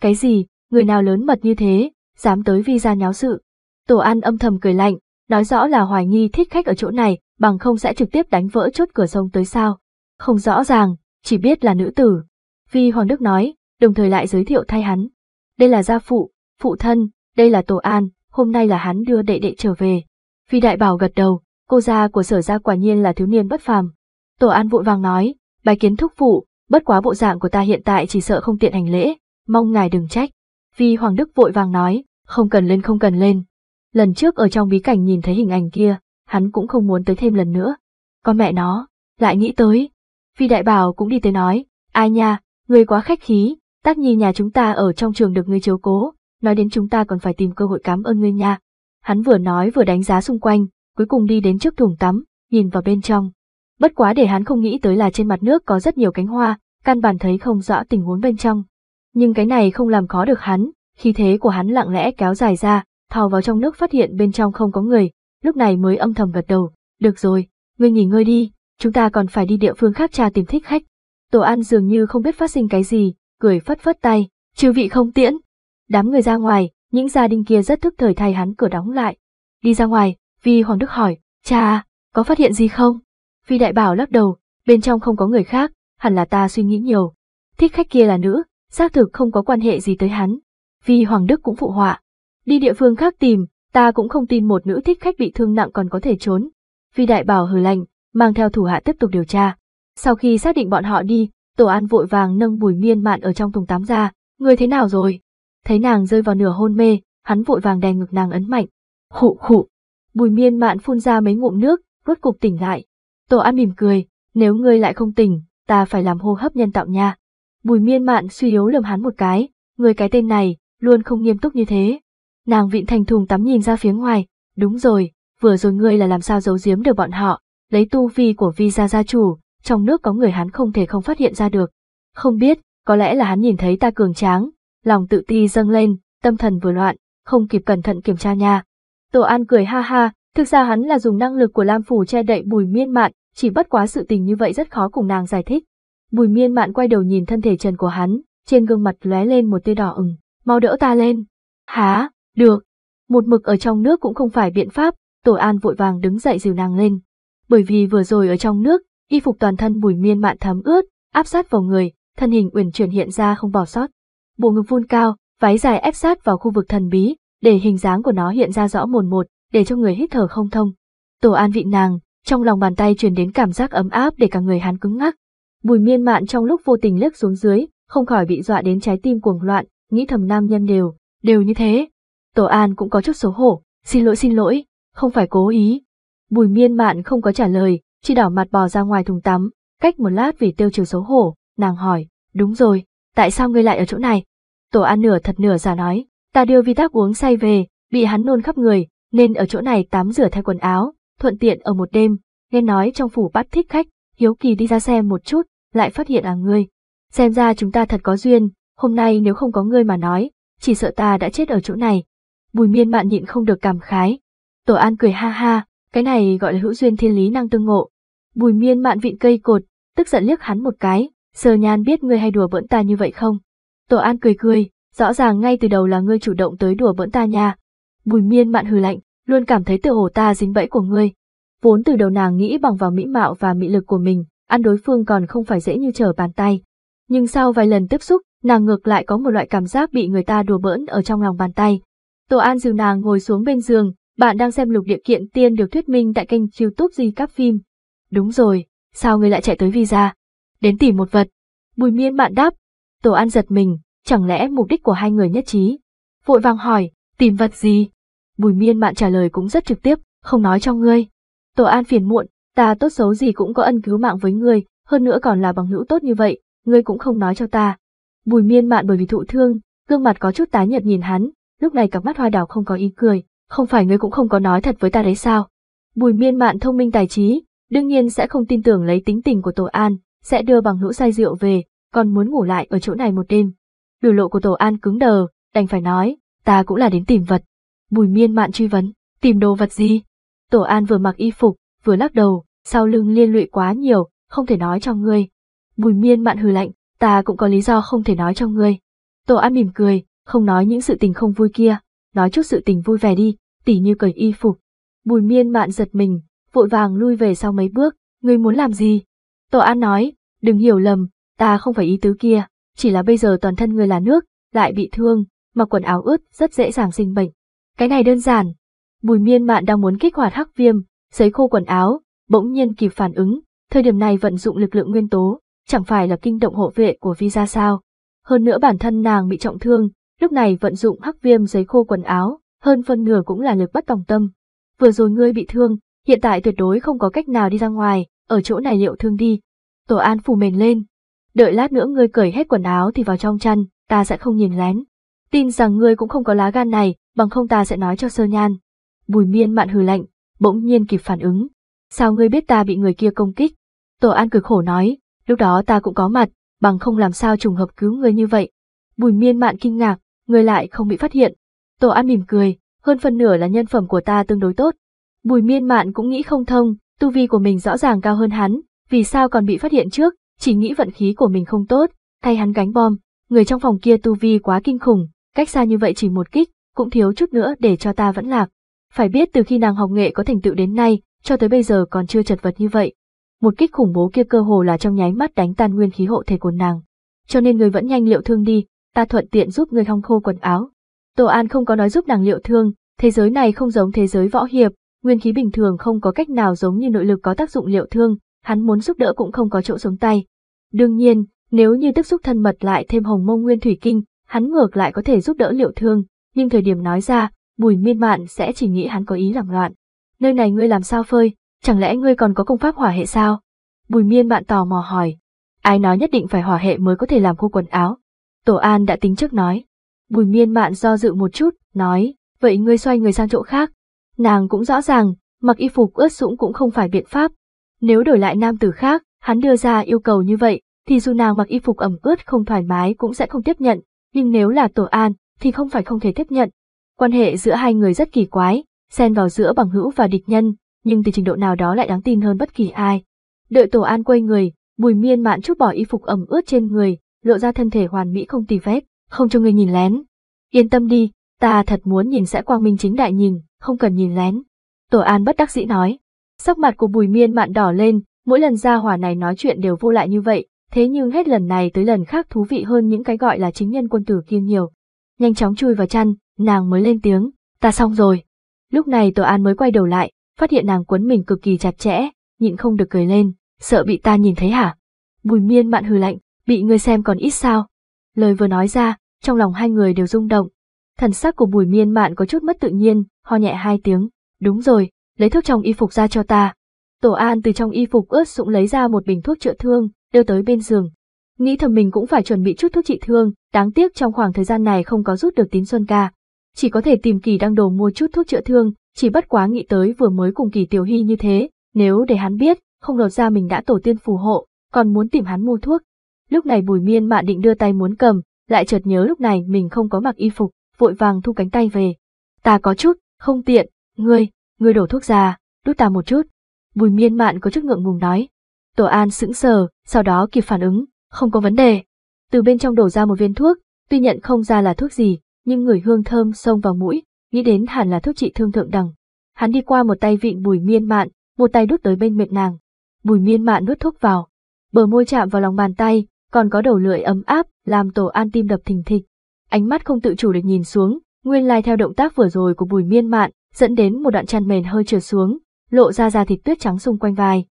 Cái gì, người nào lớn mật như thế, dám tới Vi gia nháo sự. Tổ An âm thầm cười lạnh, nói rõ là hoài nghi thích khách ở chỗ này, bằng không sẽ trực tiếp đánh vỡ chốt cửa sông tới sao. Không rõ ràng, chỉ biết là nữ tử. Phi Hoàng Đức nói, đồng thời lại giới thiệu thay hắn. Đây là gia phụ, phụ thân, đây là tổ an, hôm nay là hắn đưa đệ đệ trở về. Phi Đại Bảo gật đầu, cô gia của sở gia quả nhiên là thiếu niên bất phàm. Tổ an vội vàng nói, bài kiến thúc phụ, bất quá bộ dạng của ta hiện tại chỉ sợ không tiện hành lễ, mong ngài đừng trách. Phi Hoàng Đức vội vàng nói, không cần lên không cần lên. Lần trước ở trong bí cảnh nhìn thấy hình ảnh kia, hắn cũng không muốn tới thêm lần nữa. Con mẹ nó, lại nghĩ tới, Phi Đại Bảo cũng đi tới nói, ai nha, người quá khách khí, tác nhi nhà chúng ta ở trong trường được ngươi chiếu cố, nói đến chúng ta còn phải tìm cơ hội cảm ơn ngươi nha. Hắn vừa nói vừa đánh giá xung quanh, cuối cùng đi đến trước thùng tắm, nhìn vào bên trong. Bất quá để hắn không nghĩ tới là trên mặt nước có rất nhiều cánh hoa, căn bản thấy không rõ tình huống bên trong. Nhưng cái này không làm khó được hắn, khi thế của hắn lặng lẽ kéo dài ra, thò vào trong nước phát hiện bên trong không có người, lúc này mới âm thầm gật đầu, được rồi, ngươi nghỉ ngơi đi, chúng ta còn phải đi địa phương khác tra tìm thích khách. Tổ An dường như không biết phát sinh cái gì, cười phất phất tay, chư vị không tiễn. Đám người ra ngoài, những gia đình kia rất thức thời thay hắn cửa đóng lại. Đi ra ngoài, Vi Hoàng Đức hỏi, cha, có phát hiện gì không? Vi Đại Bảo lắc đầu, bên trong không có người khác, hẳn là ta suy nghĩ nhiều. Thích khách kia là nữ, xác thực không có quan hệ gì tới hắn. Vi Hoàng Đức cũng phụ họa. Đi địa phương khác tìm, ta cũng không tin một nữ thích khách bị thương nặng còn có thể trốn. Vi Đại Bảo hừ lạnh, mang theo thủ hạ tiếp tục điều tra. Sau khi xác định bọn họ đi, Tổ An vội vàng nâng Bùi Miên Mạn ở trong thùng tắm ra, "Người thế nào rồi?" Thấy nàng rơi vào nửa hôn mê, hắn vội vàng đè ngực nàng ấn mạnh. Khụ khụ. Bùi Miên Mạn phun ra mấy ngụm nước, rốt cục tỉnh lại. Tổ An mỉm cười, "Nếu ngươi lại không tỉnh, ta phải làm hô hấp nhân tạo nha." Bùi Miên Mạn suy yếu lườm hắn một cái, "Người cái tên này, luôn không nghiêm túc như thế." Nàng vịn thành thùng tắm nhìn ra phía ngoài, "Đúng rồi, vừa rồi ngươi là làm sao giấu giếm được bọn họ, lấy tu vi của vi gia gia chủ, trong nước có người hắn không thể không phát hiện ra được. Không biết, có lẽ là hắn nhìn thấy ta cường tráng, lòng tự ti dâng lên, tâm thần vừa loạn, không kịp cẩn thận kiểm tra nha. Tổ An cười ha ha, thực ra hắn là dùng năng lực của Lam Phủ che đậy bùi miên mạn, chỉ bất quá sự tình như vậy rất khó cùng nàng giải thích. Bùi miên mạn quay đầu nhìn thân thể trần của hắn, trên gương mặt lóe lên một tia đỏ ửng, mau đỡ ta lên. Há, được. Một mực ở trong nước cũng không phải biện pháp, Tổ An vội vàng đứng dậy dìu nàng lên bởi vì vừa rồi ở trong nước, y phục toàn thân Bùi Miên Mạn thấm ướt, áp sát vào người, thân hình uyển chuyển hiện ra không bỏ sót. Bộ ngực vun cao, váy dài ép sát vào khu vực thần bí, để hình dáng của nó hiện ra rõ mồn một, để cho người hít thở không thông. Tổ An vị nàng, trong lòng bàn tay truyền đến cảm giác ấm áp để cả người hắn cứng ngắc. Bùi Miên Mạn trong lúc vô tình lướt xuống dưới, không khỏi bị dọa đến trái tim cuồng loạn, nghĩ thầm nam nhân đều, đều như thế. Tổ An cũng có chút xấu hổ, xin lỗi xin lỗi, không phải cố ý, Bùi miên mạn không có trả lời, chỉ đỏ mặt bò ra ngoài thùng tắm, cách một lát vì tiêu trừ xấu hổ, nàng hỏi, đúng rồi, tại sao ngươi lại ở chỗ này? Tổ an nửa thật nửa giả nói, ta đưa vi tác uống say về, bị hắn nôn khắp người, nên ở chỗ này tắm rửa thay quần áo, thuận tiện ở một đêm, nghe nói trong phủ bắt thích khách, hiếu kỳ đi ra xem một chút, lại phát hiện là ngươi. Xem ra chúng ta thật có duyên, hôm nay nếu không có ngươi mà nói, chỉ sợ ta đã chết ở chỗ này. Bùi miên mạn nhịn không được cảm khái. Tổ an cười ha ha, cái này gọi là hữu duyên thiên lý năng tương ngộ. Bùi miên mạn vịn cây cột, tức giận liếc hắn một cái, sờ nhan biết ngươi hay đùa bỡn ta như vậy không? Tổ an cười cười, rõ ràng ngay từ đầu là ngươi chủ động tới đùa bỡn ta nha. Bùi miên mạn hừ lạnh, luôn cảm thấy tự hồ ta dính bẫy của ngươi. Vốn từ đầu nàng nghĩ bằng vào mỹ mạo và mỹ lực của mình, ăn đối phương còn không phải dễ như trở bàn tay. Nhưng sau vài lần tiếp xúc, nàng ngược lại có một loại cảm giác bị người ta đùa bỡn ở trong lòng bàn tay. Tổ An dìu nàng ngồi xuống bên giường, bạn đang xem lục địa kiện tiên được thuyết minh tại kênh youtube Di Cáp Phim. Đúng rồi, sao người lại chạy tới visa? Đến tìm một vật. Bùi miên bạn đáp. Tổ an giật mình, chẳng lẽ mục đích của hai người nhất trí? Vội vàng hỏi, tìm vật gì? Bùi miên bạn trả lời cũng rất trực tiếp, không nói cho ngươi. Tổ an phiền muộn, ta tốt xấu gì cũng có ân cứu mạng với ngươi, hơn nữa còn là bằng hữu tốt như vậy, ngươi cũng không nói cho ta. Bùi miên bạn bởi vì thụ thương, gương mặt có chút tái nhợt nhìn hắn, lúc này cặp mắt hoa đào không có ý cười, không phải ngươi cũng không có nói thật với ta đấy sao? Bùi miên mạn thông minh tài trí, đương nhiên sẽ không tin tưởng lấy tính tình của Tổ An, sẽ đưa bằng hữu say rượu về, còn muốn ngủ lại ở chỗ này một đêm. Biểu lộ của Tổ An cứng đờ, đành phải nói, ta cũng là đến tìm vật. Bùi miên mạn truy vấn, tìm đồ vật gì? Tổ An vừa mặc y phục, vừa lắc đầu, sau lưng liên lụy quá nhiều, không thể nói cho ngươi. Bùi miên mạn hừ lạnh, ta cũng có lý do không thể nói cho ngươi. Tổ An mỉm cười, không nói những sự tình không vui kia, nói chút sự tình vui vẻ đi, tỉ như cởi y phục. Bùi miên mạn giật mình, vội vàng lui về sau mấy bước, ngươi muốn làm gì? Tổ An nói, đừng hiểu lầm, ta không phải ý tứ kia, chỉ là bây giờ toàn thân ngươi là nước, lại bị thương, mặc quần áo ướt rất dễ dàng sinh bệnh. Cái này đơn giản. Bùi miên mạn đang muốn kích hoạt hắc viêm, sấy khô quần áo, bỗng nhiên kịp phản ứng, thời điểm này vận dụng lực lượng nguyên tố, chẳng phải là kinh động hộ vệ của Vi ra sao. Hơn nữa bản thân nàng bị trọng thương, lúc này vận dụng hắc viêm giấy khô quần áo, hơn phân nửa cũng là lực bất tòng tâm. Vừa rồi ngươi bị thương, hiện tại tuyệt đối không có cách nào đi ra ngoài, ở chỗ này liệu thương đi. Tổ an phủ mền lên. Đợi lát nữa ngươi cởi hết quần áo thì vào trong chăn, ta sẽ không nhìn lén. Tin rằng ngươi cũng không có lá gan này, bằng không ta sẽ nói cho sơ nhan. Bùi miên mạn hừ lạnh, bỗng nhiên kịp phản ứng. Sao ngươi biết ta bị người kia công kích? Tổ an cực khổ nói, lúc đó ta cũng có mặt, bằng không làm sao trùng hợp cứu ngươi như vậy. Bùi miên mạn kinh ngạc, ngươi lại không bị phát hiện, Tổ An mỉm cười, hơn phần nửa là nhân phẩm của ta tương đối tốt. Bùi miên mạn cũng nghĩ không thông, tu vi của mình rõ ràng cao hơn hắn, vì sao còn bị phát hiện trước, chỉ nghĩ vận khí của mình không tốt, thay hắn gánh bom, người trong phòng kia tu vi quá kinh khủng, cách xa như vậy chỉ một kích, cũng thiếu chút nữa để cho ta vẫn lạc. Phải biết từ khi nàng học nghệ có thành tựu đến nay, cho tới bây giờ còn chưa chật vật như vậy. Một kích khủng bố kia cơ hồ là trong nháy mắt đánh tan nguyên khí hộ thể của nàng. Cho nên người vẫn nhanh liệu thương đi, ta thuận tiện giúp người hong khô quần áo. Tô An không có nói giúp nàng liệu thương, thế giới này không giống thế giới võ hiệp, nguyên khí bình thường không có cách nào giống như nội lực có tác dụng liệu thương, hắn muốn giúp đỡ cũng không có chỗ xuống tay. Đương nhiên, nếu như tức xúc thân mật lại thêm hồng mông nguyên thủy kinh, hắn ngược lại có thể giúp đỡ liệu thương, nhưng thời điểm nói ra, bùi miên mạn sẽ chỉ nghĩ hắn có ý làm loạn. Nơi này ngươi làm sao phơi, chẳng lẽ ngươi còn có công pháp hỏa hệ sao? Bùi miên mạn tò mò hỏi. Ai nói nhất định phải hỏa hệ mới có thể làm khu quần áo? Tổ An đã tính trước nói. Bùi miên mạn do dự một chút, nói, vậy ngươi xoay người sang chỗ khác. Nàng cũng rõ ràng, mặc y phục ướt sũng cũng không phải biện pháp. Nếu đổi lại nam tử khác, hắn đưa ra yêu cầu như vậy, thì dù nàng mặc y phục ẩm ướt không thoải mái cũng sẽ không tiếp nhận, nhưng nếu là tổ an, thì không phải không thể tiếp nhận. Quan hệ giữa hai người rất kỳ quái, xen vào giữa bằng hữu và địch nhân, nhưng từ trình độ nào đó lại đáng tin hơn bất kỳ ai. Đợi tổ an quay người, bùi miên mạn chút bỏ y phục ẩm ướt trên người, lộ ra thân thể hoàn mỹ không tì vết không cho ngươi nhìn lén. Yên tâm đi, ta thật muốn nhìn sẽ quang minh chính đại nhìn, không cần nhìn lén. Tổ an bất đắc dĩ nói. Sắc mặt của bùi miên mạn đỏ lên, mỗi lần ra hỏa này nói chuyện đều vô lại như vậy, thế nhưng hết lần này tới lần khác thú vị hơn những cái gọi là chính nhân quân tử kia nhiều. Nhanh chóng chui vào chăn, nàng mới lên tiếng, ta xong rồi. Lúc này tổ an mới quay đầu lại, phát hiện nàng quấn mình cực kỳ chặt chẽ, nhịn không được cười lên, sợ bị ta nhìn thấy hả? Bùi miên mạn hừ lạnh, bị ngươi xem còn ít sao? Lời vừa nói ra, trong lòng hai người đều rung động. Thần sắc của bùi miên mạn có chút mất tự nhiên, ho nhẹ hai tiếng, đúng rồi, lấy thuốc trong y phục ra cho ta. Tổ an từ trong y phục ướt sũng lấy ra một bình thuốc chữa thương, đưa tới bên giường. Nghĩ thầm mình cũng phải chuẩn bị chút thuốc trị thương, đáng tiếc trong khoảng thời gian này không có rút được tín xuân ca. Chỉ có thể tìm kỳ đăng đồ mua chút thuốc chữa thương, chỉ bất quá nghĩ tới vừa mới cùng kỳ tiểu hy như thế, nếu để hắn biết, không lột ra mình đã tổ tiên phù hộ, còn muốn tìm hắn mua thuốc. Lúc này bùi miên mạn định đưa tay muốn cầm, lại chợt nhớ lúc này mình không có mặc y phục, vội vàng thu cánh tay về. Ta có chút, không tiện, ngươi, ngươi đổ thuốc ra, đút ta một chút. Bùi miên mạn có chút ngượng ngùng nói. Tổ an sững sờ, sau đó kịp phản ứng, không có vấn đề. Từ bên trong đổ ra một viên thuốc, tuy nhận không ra là thuốc gì, nhưng người hương thơm xông vào mũi, nghĩ đến hẳn là thuốc trị thương thượng đẳng. Hắn đi qua một tay vịn bùi miên mạn, một tay đút tới bên miệng nàng. Bùi miên mạn nuốt thuốc vào. Bờ môi chạm vào lòng bàn tay, còn có đầu lưỡi ấm áp, làm tổ an tim đập thình thịch. Ánh mắt không tự chủ được nhìn xuống, nguyên lai theo động tác vừa rồi của bùi miên mạn, dẫn đến một đoạn chăn mền hơi trượt xuống, lộ ra da thịt tuyết trắng xung quanh vai.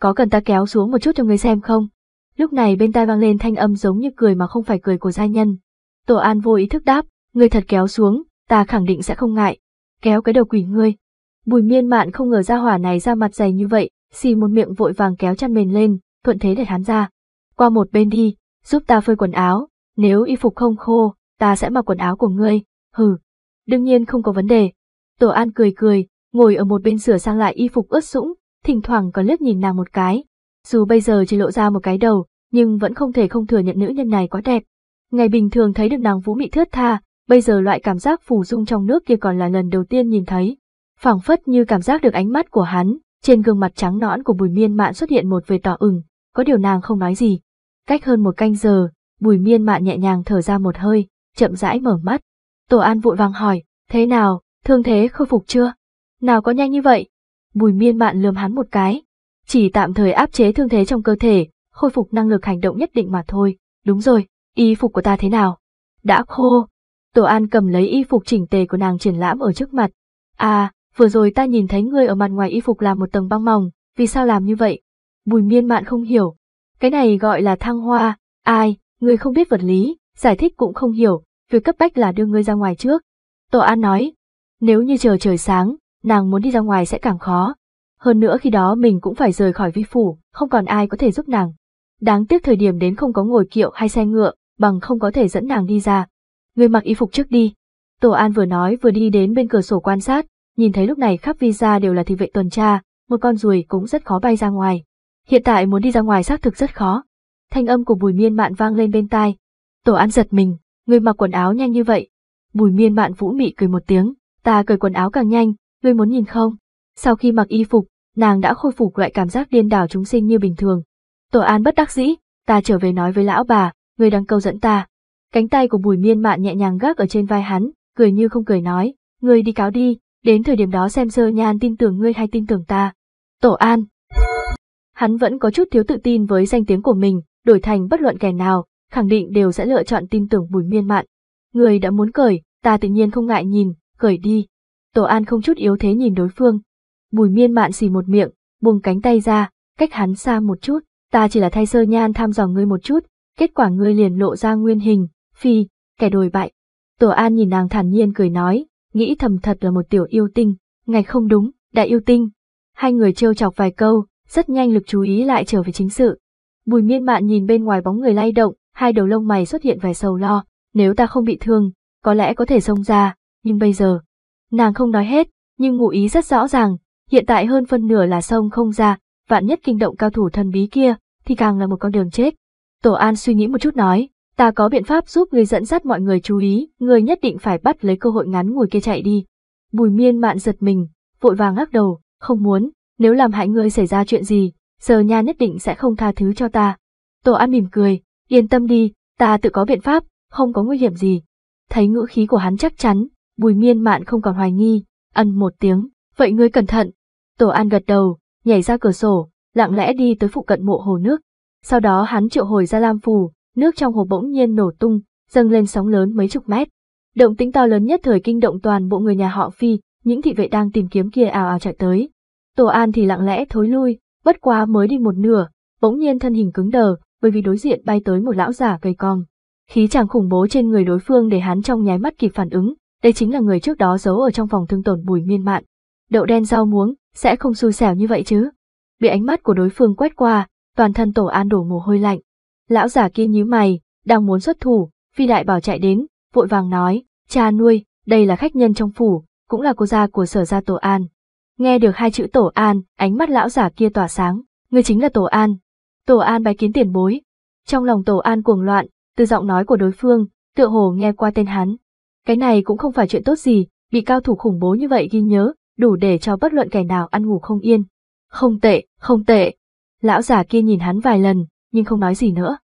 Có cần ta kéo xuống một chút cho người xem không? Lúc này bên tai vang lên thanh âm giống như cười mà không phải cười của gia nhân. Tổ an vô ý thức đáp, người thật kéo xuống, ta khẳng định sẽ không ngại. Kéo cái đầu quỷ ngươi. Bùi miên mạn không ngờ ra hỏa này ra mặt dày như vậy, xì một miệng vội vàng kéo chăn mền lên, thuận thế để hắn ra qua một bên đi, giúp ta phơi quần áo, nếu y phục không khô, ta sẽ mặc quần áo của ngươi, hừ. Đương nhiên không có vấn đề. Tổ An cười cười, ngồi ở một bên sửa sang lại y phục ướt sũng, thỉnh thoảng còn liếc nhìn nàng một cái. Dù bây giờ chỉ lộ ra một cái đầu, nhưng vẫn không thể không thừa nhận nữ nhân này quá đẹp. Ngày bình thường thấy được nàng vũ mị thướt tha, bây giờ loại cảm giác phù dung trong nước kia còn là lần đầu tiên nhìn thấy. phảng phất như cảm giác được ánh mắt của hắn, trên gương mặt trắng nõn của bùi miên mạn xuất hiện một vẻ tỏ ửng, có điều nàng không nói gì. Cách hơn một canh giờ, Bùi Miên Mạn nhẹ nhàng thở ra một hơi, chậm rãi mở mắt. Tổ An vội vàng hỏi, thế nào, thương thế khôi phục chưa? Nào có nhanh như vậy? Bùi Miên Mạn lườm hắn một cái. Chỉ tạm thời áp chế thương thế trong cơ thể, khôi phục năng lực hành động nhất định mà thôi. Đúng rồi, y phục của ta thế nào? Đã khô. Tổ An cầm lấy y phục chỉnh tề của nàng triển lãm ở trước mặt. À, vừa rồi ta nhìn thấy người ở mặt ngoài y phục làm một tầng băng mỏng, vì sao làm như vậy? Bùi Miên Mạn không hiểu, cái này gọi là thăng hoa, ai, người không biết vật lý, giải thích cũng không hiểu, việc cấp bách là đưa ngươi ra ngoài trước. Tổ An nói, nếu như chờ trời sáng, nàng muốn đi ra ngoài sẽ càng khó. Hơn nữa khi đó mình cũng phải rời khỏi vi phủ, không còn ai có thể giúp nàng. Đáng tiếc thời điểm đến không có ngồi kiệu hay xe ngựa, bằng không có thể dẫn nàng đi ra. Người mặc y phục trước đi. Tổ An vừa nói vừa đi đến bên cửa sổ quan sát, nhìn thấy lúc này khắp visa đều là thị vệ tuần tra, một con ruồi cũng rất khó bay ra ngoài. Hiện tại muốn đi ra ngoài xác thực rất khó. Thanh âm của Bùi Miên Mạn vang lên bên tai. Tổ An giật mình, người mặc quần áo nhanh như vậy. Bùi Miên Mạn vũ mị cười một tiếng, ta cởi quần áo càng nhanh, ngươi muốn nhìn không? Sau khi mặc y phục, nàng đã khôi phục loại cảm giác điên đảo chúng sinh như bình thường. Tổ An bất đắc dĩ, ta trở về nói với lão bà, người đang câu dẫn ta. Cánh tay của Bùi Miên Mạn nhẹ nhàng gác ở trên vai hắn, cười như không cười nói, ngươi đi cáo đi, đến thời điểm đó xem sơ nhan tin tưởng ngươi hay tin tưởng ta. Tổ An, Hắn vẫn có chút thiếu tự tin với danh tiếng của mình, đổi thành bất luận kẻ nào, khẳng định đều sẽ lựa chọn tin tưởng bùi miên mạn. Người đã muốn cởi, ta tự nhiên không ngại nhìn, cởi đi. Tổ An không chút yếu thế nhìn đối phương. Bùi miên mạn xì một miệng, buông cánh tay ra, cách hắn xa một chút. Ta chỉ là thay sơ nhan tham dò ngươi một chút, kết quả ngươi liền lộ ra nguyên hình, phi, kẻ đồi bại. Tổ An nhìn nàng thản nhiên cười nói, nghĩ thầm thật là một tiểu yêu tinh, ngày không đúng, đại yêu tinh. Hai người trêu chọc vài câu, rất nhanh lực chú ý lại trở về chính sự. Bùi miên mạn nhìn bên ngoài bóng người lay động, hai đầu lông mày xuất hiện vẻ sầu lo, nếu ta không bị thương, có lẽ có thể xông ra, nhưng bây giờ... Nàng không nói hết, nhưng ngụ ý rất rõ ràng, hiện tại hơn phân nửa là xông không ra, vạn nhất kinh động cao thủ thần bí kia, thì càng là một con đường chết. Tổ An suy nghĩ một chút nói, ta có biện pháp giúp người dẫn dắt mọi người chú ý, người nhất định phải bắt lấy cơ hội ngắn ngủi kia chạy đi. Bùi miên mạn giật mình, vội vàng lắc đầu, không muốn, nếu làm hại ngươi xảy ra chuyện gì, giờ nha nhất định sẽ không tha thứ cho ta. Tổ An mỉm cười, yên tâm đi, ta tự có biện pháp, không có nguy hiểm gì. Thấy ngữ khí của hắn chắc chắn, bùi miên mạn không còn hoài nghi, ân một tiếng, vậy ngươi cẩn thận. Tổ An gật đầu, nhảy ra cửa sổ, lặng lẽ đi tới phụ cận mộ hồ nước. Sau đó hắn triệu hồi ra lam phù, nước trong hồ bỗng nhiên nổ tung, dâng lên sóng lớn mấy chục mét. Động tĩnh to lớn nhất thời kinh động toàn bộ người nhà họ Phi, những thị vệ đang tìm kiếm kia ào ào chạy tới, Tổ An thì lặng lẽ thối lui, bất quá mới đi một nửa, bỗng nhiên thân hình cứng đờ, bởi vì đối diện bay tới một lão giả gầy cong. Khí chàng khủng bố trên người đối phương để hắn trong nháy mắt kịp phản ứng, đây chính là người trước đó giấu ở trong phòng thương tổn bùi miên mạn. Đậu đen rau muống, sẽ không xui xẻo như vậy chứ. Bị ánh mắt của đối phương quét qua, toàn thân tổ an đổ mồ hôi lạnh. Lão giả kia nhíu mày, đang muốn xuất thủ, phi đại bảo chạy đến, vội vàng nói, cha nuôi, đây là khách nhân trong phủ, cũng là cô gia của sở gia tổ an, Nghe được hai chữ tổ an, ánh mắt lão giả kia tỏa sáng, người chính là tổ an. Tổ an bái kiến tiền bối. Trong lòng tổ an cuồng loạn, từ giọng nói của đối phương, tựa hồ nghe qua tên hắn. Cái này cũng không phải chuyện tốt gì, bị cao thủ khủng bố như vậy ghi nhớ, đủ để cho bất luận kẻ nào ăn ngủ không yên. Không tệ, không tệ. Lão giả kia nhìn hắn vài lần, nhưng không nói gì nữa.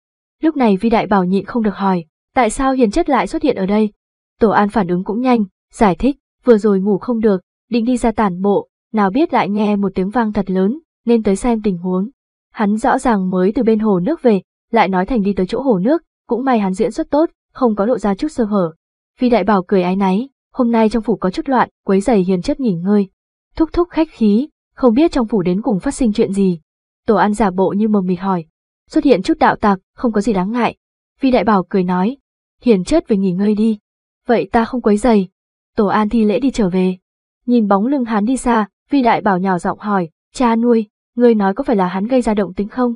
Lúc này vi đại bảo nhịn không được hỏi, tại sao hiền chất lại xuất hiện ở đây? Tổ an phản ứng cũng nhanh, giải thích, vừa rồi ngủ không được, định đi ra tản bộ, nào biết lại nghe một tiếng vang thật lớn, nên tới xem tình huống. Hắn rõ ràng mới từ bên hồ nước về, lại nói thành đi tới chỗ hồ nước, cũng may hắn diễn xuất tốt, không có lộ ra chút sơ hở. Phi đại bảo cười ái náy, hôm nay trong phủ có chút loạn, quấy giày hiền chất nghỉ ngơi. Thúc thúc khách khí, không biết trong phủ đến cùng phát sinh chuyện gì. Tổ an giả bộ như mờ mịt hỏi. Xuất hiện chút đạo tạc, không có gì đáng ngại. Phi đại bảo cười nói, hiền chất về nghỉ ngơi đi. Vậy ta không quấy giày. Tổ an thi lễ đi trở về. Nhìn bóng lưng hắn đi xa, Vi đại bảo nhào giọng hỏi, cha nuôi, ngươi nói có phải là hắn gây ra động tĩnh không?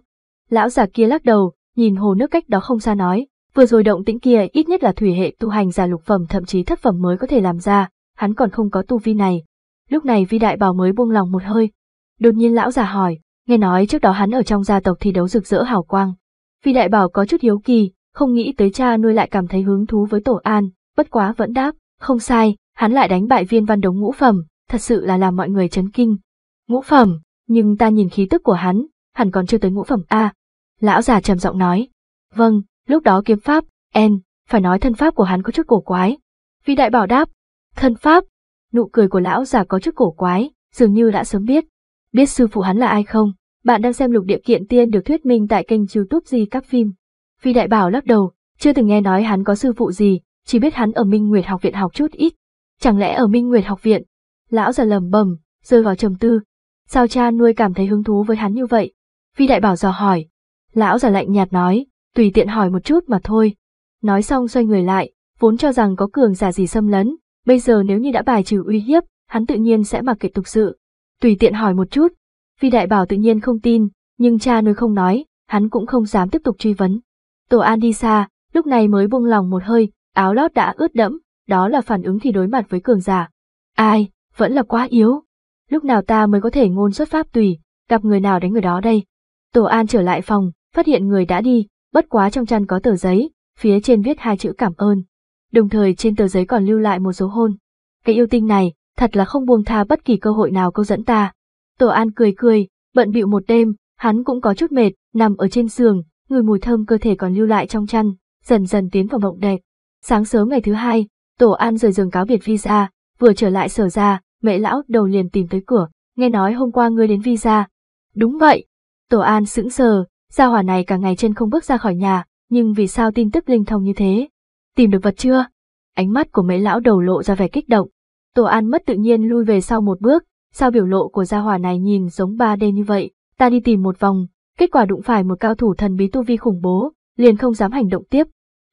Lão già kia lắc đầu, nhìn hồ nước cách đó không xa nói, vừa rồi động tĩnh kia ít nhất là thủy hệ tu hành giả lục phẩm thậm chí thất phẩm mới có thể làm ra, hắn còn không có tu vi này. Lúc này vi đại bảo mới buông lòng một hơi. Đột nhiên lão già hỏi, nghe nói trước đó hắn ở trong gia tộc thi đấu rực rỡ hào quang. Vi đại bảo có chút hiếu kỳ, không nghĩ tới cha nuôi lại cảm thấy hứng thú với tổ an, bất quá vẫn đáp, không sai, hắn lại đánh bại viên văn đống ngũ phẩm, thật sự là làm mọi người chấn kinh. Ngũ phẩm, nhưng ta nhìn khí tức của hắn, hẳn còn chưa tới ngũ phẩm A. Lão già trầm giọng nói. Vâng, lúc đó kiếm pháp, en, phải nói thân pháp của hắn có chút cổ quái. Vì đại bảo đáp, thân pháp, nụ cười của lão già có chút cổ quái, dường như đã sớm biết. Biết sư phụ hắn là ai không? Bạn đang xem lục địa kiện tiên được thuyết minh tại kênh youtube gì các phim. Vì đại bảo lắc đầu, chưa từng nghe nói hắn có sư phụ gì, chỉ biết hắn ở Minh Nguyệt học viện học chút ít. Chẳng lẽ ở Minh Nguyệt học viện, lão già lầm bầm, rơi vào trầm tư. Sao cha nuôi cảm thấy hứng thú với hắn như vậy? Vi đại bảo dò hỏi. Lão già lạnh nhạt nói, tùy tiện hỏi một chút mà thôi. Nói xong xoay người lại, vốn cho rằng có cường giả gì xâm lấn, bây giờ nếu như đã bài trừ uy hiếp, hắn tự nhiên sẽ mặc kệ tục sự. Tùy tiện hỏi một chút. Vi đại bảo tự nhiên không tin, nhưng cha nuôi không nói, hắn cũng không dám tiếp tục truy vấn. Tổ An đi xa, lúc này mới buông lòng một hơi, áo lót đã ướt đẫm, đó là phản ứng thì đối mặt với cường giả. Ai, vẫn là quá yếu. Lúc nào ta mới có thể ngôn xuất pháp tùy, gặp người nào đánh người đó đây. Tổ An trở lại phòng, phát hiện người đã đi, bất quá trong chăn có tờ giấy, phía trên viết hai chữ cảm ơn. Đồng thời trên tờ giấy còn lưu lại một số hôn. Cái yêu tinh này, thật là không buông tha bất kỳ cơ hội nào câu dẫn ta. Tổ An cười cười, bận bịu một đêm, hắn cũng có chút mệt, nằm ở trên giường, người mùi thơm cơ thể còn lưu lại trong chăn, dần dần tiến vào mộng đẹp. Sáng sớm ngày thứ hai, Tổ An rời giường cáo biệt visa, vừa trở lại sở ra, mẹ lão đầu liền tìm tới cửa, nghe nói hôm qua ngươi đến visa. Đúng vậy. Tổ An sững sờ, gia hỏa này cả ngày chân không bước ra khỏi nhà, nhưng vì sao tin tức linh thông như thế? Tìm được vật chưa? Ánh mắt của mẹ lão đầu lộ ra vẻ kích động. Tổ An mất tự nhiên lui về sau một bước, sao biểu lộ của gia hỏa này nhìn giống ba d như vậy? Ta đi tìm một vòng, kết quả đụng phải một cao thủ thần bí tu vi khủng bố, liền không dám hành động tiếp.